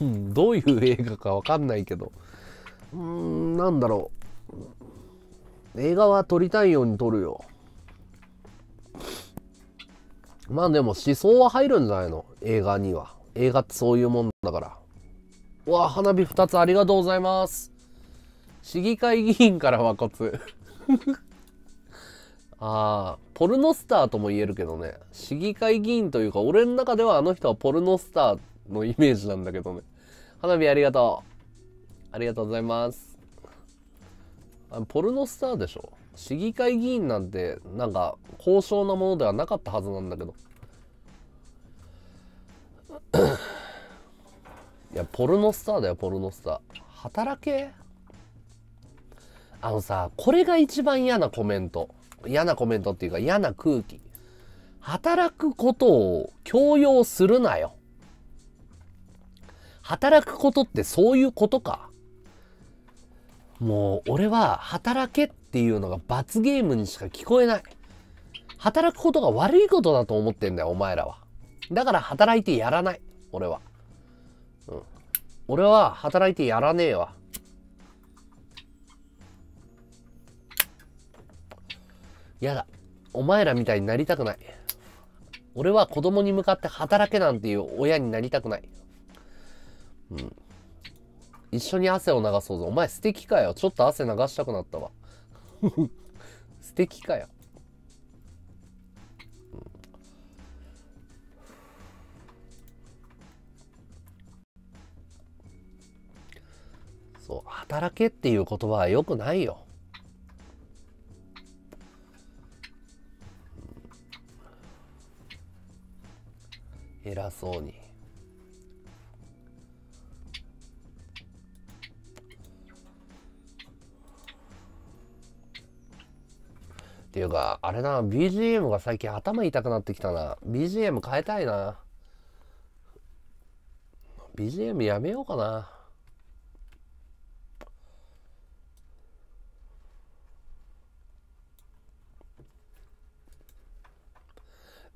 うん、どういう映画かわかんないけど。うーん、なんだろう。映画は撮りたいように撮るよ。まあでも思想は入るんじゃないの映画には。映画ってそういうもんだから。うわ、花火2つありがとうございます。市議会議員から和骨。ああ、ポルノスターとも言えるけどね。市議会議員というか、俺の中ではあの人はポルノスターのイメージなんだけどね。花火ありがとう。ありがとうございます。あポルノスターでしょ市議会議員なんて、なんか、高尚なものではなかったはずなんだけど。いや、ポルノスターだよ、ポルノスター。働けあのさ、これが一番嫌なコメント。嫌なコメントっていうか嫌な空気。働くことを強要するなよ。働くことってそういうことか。もう、俺は働けっていうのが罰ゲームにしか聞こえない。働くことが悪いことだと思ってんだよ、お前らは。だから働いてやらない。俺は。俺は働いてやらねえわ。やだ。お前らみたいになりたくない。俺は子供に向かって働けなんていう親になりたくない。うん。一緒に汗を流そうぞ。お前素敵かよ。ちょっと汗流したくなったわ。素敵かよ。そう。働けっていう言葉はよくないよ。偉そうに。っていうか、あれな、BGM が最近頭痛くなってきたな。BGM 変えたいな。BGM やめようかな。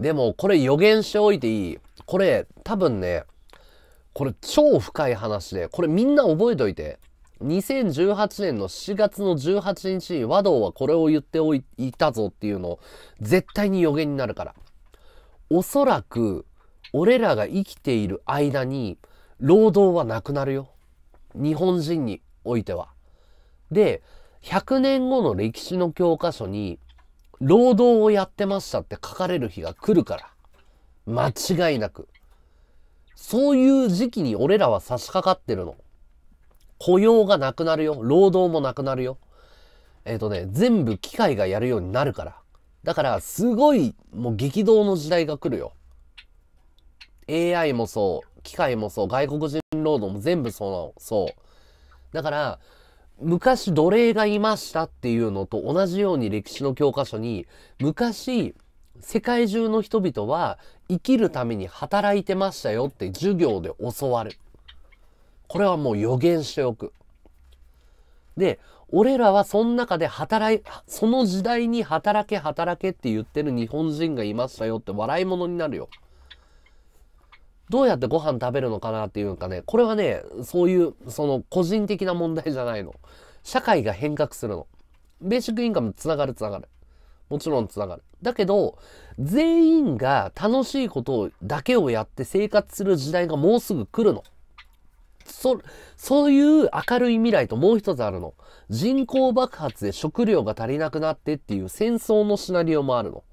でもこれ予言しておいていい。これ多分ね、これ超深い話で、これみんな覚えといて。2018年の7月の18日に和道はこれを言っておいたぞっていうのを絶対に予言になるから。おそらく俺らが生きている間に労働はなくなるよ。日本人においては。で、100年後の歴史の教科書に労働をやってましたって書かれる日が来るから。間違いなく。そういう時期に俺らは差し掛かってるの。雇用がなくなるよ。労働もなくなるよ。えっ、ー、とね、全部機械がやるようになるから。だから、すごい、もう激動の時代が来るよ。AI もそう、機械もそう、外国人労働も全部そうなの。そう。だから、昔奴隷がいましたっていうのと同じように歴史の教科書に昔世界中の人々は生きるために働いてましたよって授業で教わる。これはもう予言しておく。で、俺らはその中で働い、その時代に働け働けって言ってる日本人がいましたよって笑い物になるよ。どうやってご飯食べるのかなっていうかね、これはね、そういう、その個人的な問題じゃないの。社会が変革するの。ベーシックインカムつながるつながる。もちろんつながる。だけど、全員が楽しいことだけをやって生活する時代がもうすぐ来るの。そ、そういう明るい未来ともう一つあるの。人口爆発で食料が足りなくなってっていう戦争のシナリオもあるの。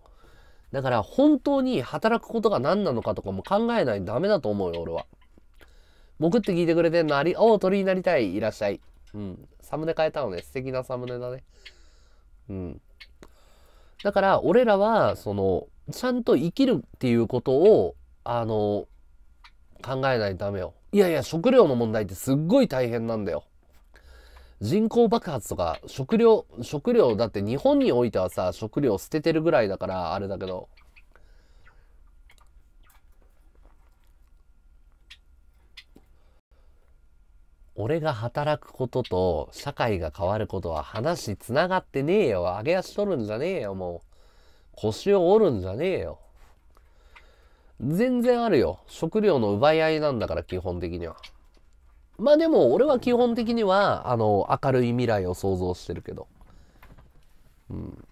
だから本当に働くことが何なのかとかも考えないとダメだと思うよ、俺は。潜って聞いてくれてんのあり、おお、鳥になりたい、いらっしゃい。うん。サムネ変えたのね。素敵なサムネだね。うん。だから、俺らは、その、ちゃんと生きるっていうことを、あの、考えないとダメよ。いやいや、食料の問題ってすっごい大変なんだよ。人口爆発とか、食料、食料、だって日本においてはさ、食料捨ててるぐらいだから、あれだけど。俺が働くことと社会が変わることは話つながってねえよ。上げ足取るんじゃねえよ、もう。腰を折るんじゃねえよ。全然あるよ。食料の奪い合いなんだから、基本的には。まあでも俺は基本的にはあの明るい未来を想像してるけど。うん。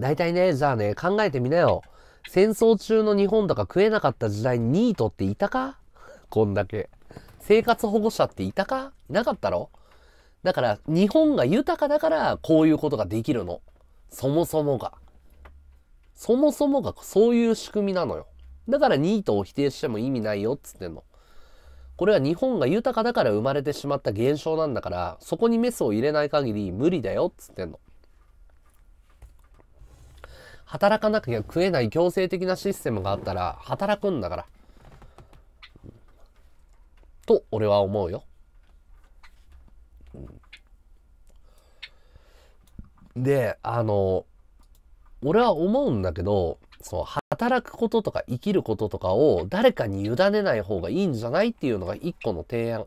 大体ね、じゃあね、考えてみなよ。戦争中の日本とか食えなかった時代にニートっていたかこんだけ。生活保護者っていたかいなかったろだから日本が豊かだからこういうことができるの。そもそもが。そもそもがそういう仕組みなのよ。だからニートを否定しても意味ないよっつってんの。これは日本が豊かだから生まれてしまった現象なんだから、そこにメスを入れない限り無理だよっつってんの。働かなきゃ食えない強制的なシステムがあったら働くんだから。と俺は思うよ。で、あの、俺は思うんだけど、そう、働くこととか生きることとかを誰かに委ねない方がいいんじゃないっていうのが一個の提案。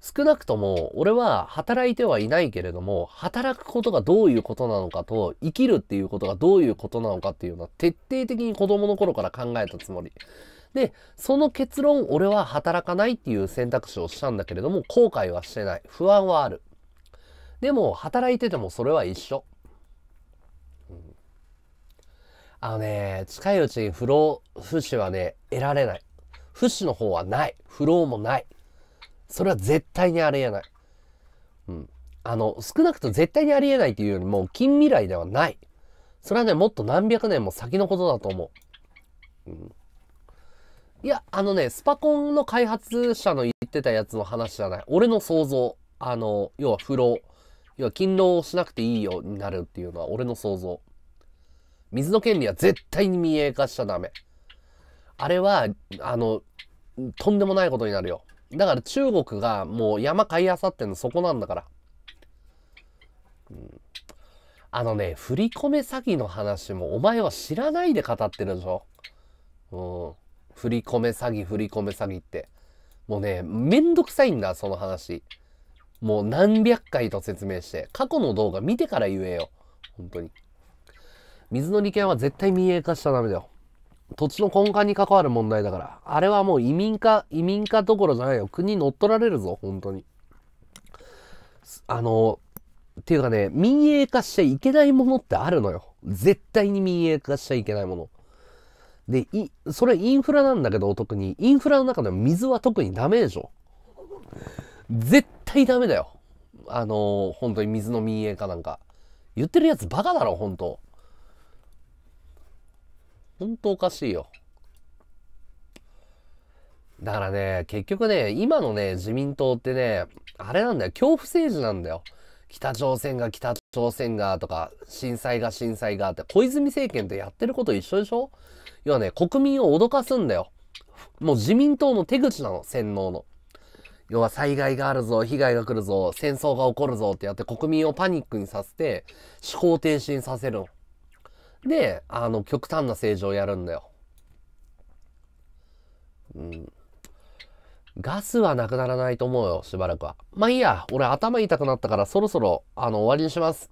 少なくとも俺は働いてはいないけれども働くことがどういうことなのかと生きるっていうことがどういうことなのかっていうのは徹底的に子供の頃から考えたつもりでその結論俺は働かないっていう選択肢をしたんだけれども後悔はしてない不安はあるでも働いててもそれは一緒あのね、近いうちに不老不死はね、得られない。不死の方はない。不老もない。それは絶対にありえない。うん。あの、少なくと絶対にありえないというよりも、近未来ではない。それはね、もっと何百年も先のことだと思う。うん。いや、あのね、スパコンの開発者の言ってたやつの話じゃない。俺の想像。あの、要は不老。要は勤労をしなくていいようになるっていうのは俺の想像。水の権利は絶対に民営化しちゃダメ。あれは、あの、とんでもないことになるよ。だから中国がもう山買いあさってんのそこなんだから。うん、あのね、振り込め詐欺の話もお前は知らないで語ってるでしょ。うん。振り込め詐欺、振り込め詐欺って。もうね、めんどくさいんだ、その話。もう何百回と説明して。過去の動画見てから言えよ。本当に。水の利権は絶対民営化しちゃダメだよ。土地の根幹に関わる問題だから。あれはもう移民化、移民化どころじゃないよ。国乗っ取られるぞ、本当に。あの、っていうかね、民営化しちゃいけないものってあるのよ。絶対に民営化しちゃいけないもの。で、い、それインフラなんだけど、特に。インフラの中でも水は特にダメでしょ。絶対ダメだよ。あの本当に水の民営化なんか。言ってるやつバカだろ、本当本当おかしいよ。だからね、結局ね、今のね、自民党ってね、あれなんだよ、恐怖政治なんだよ。北朝鮮が北朝鮮がとか、震災が震災がって、小泉政権ってやってること一緒でしょ要はね、国民を脅かすんだよ。もう自民党の手口なの、洗脳の。要は災害があるぞ、被害が来るぞ、戦争が起こるぞってやって国民をパニックにさせて、思考停止にさせるの。で、あの、極端な政治をやるんだよ。うん。ガスはなくならないと思うよ、しばらくは。まあいいや、俺頭痛くなったからそろそろ、あの、終わりにします。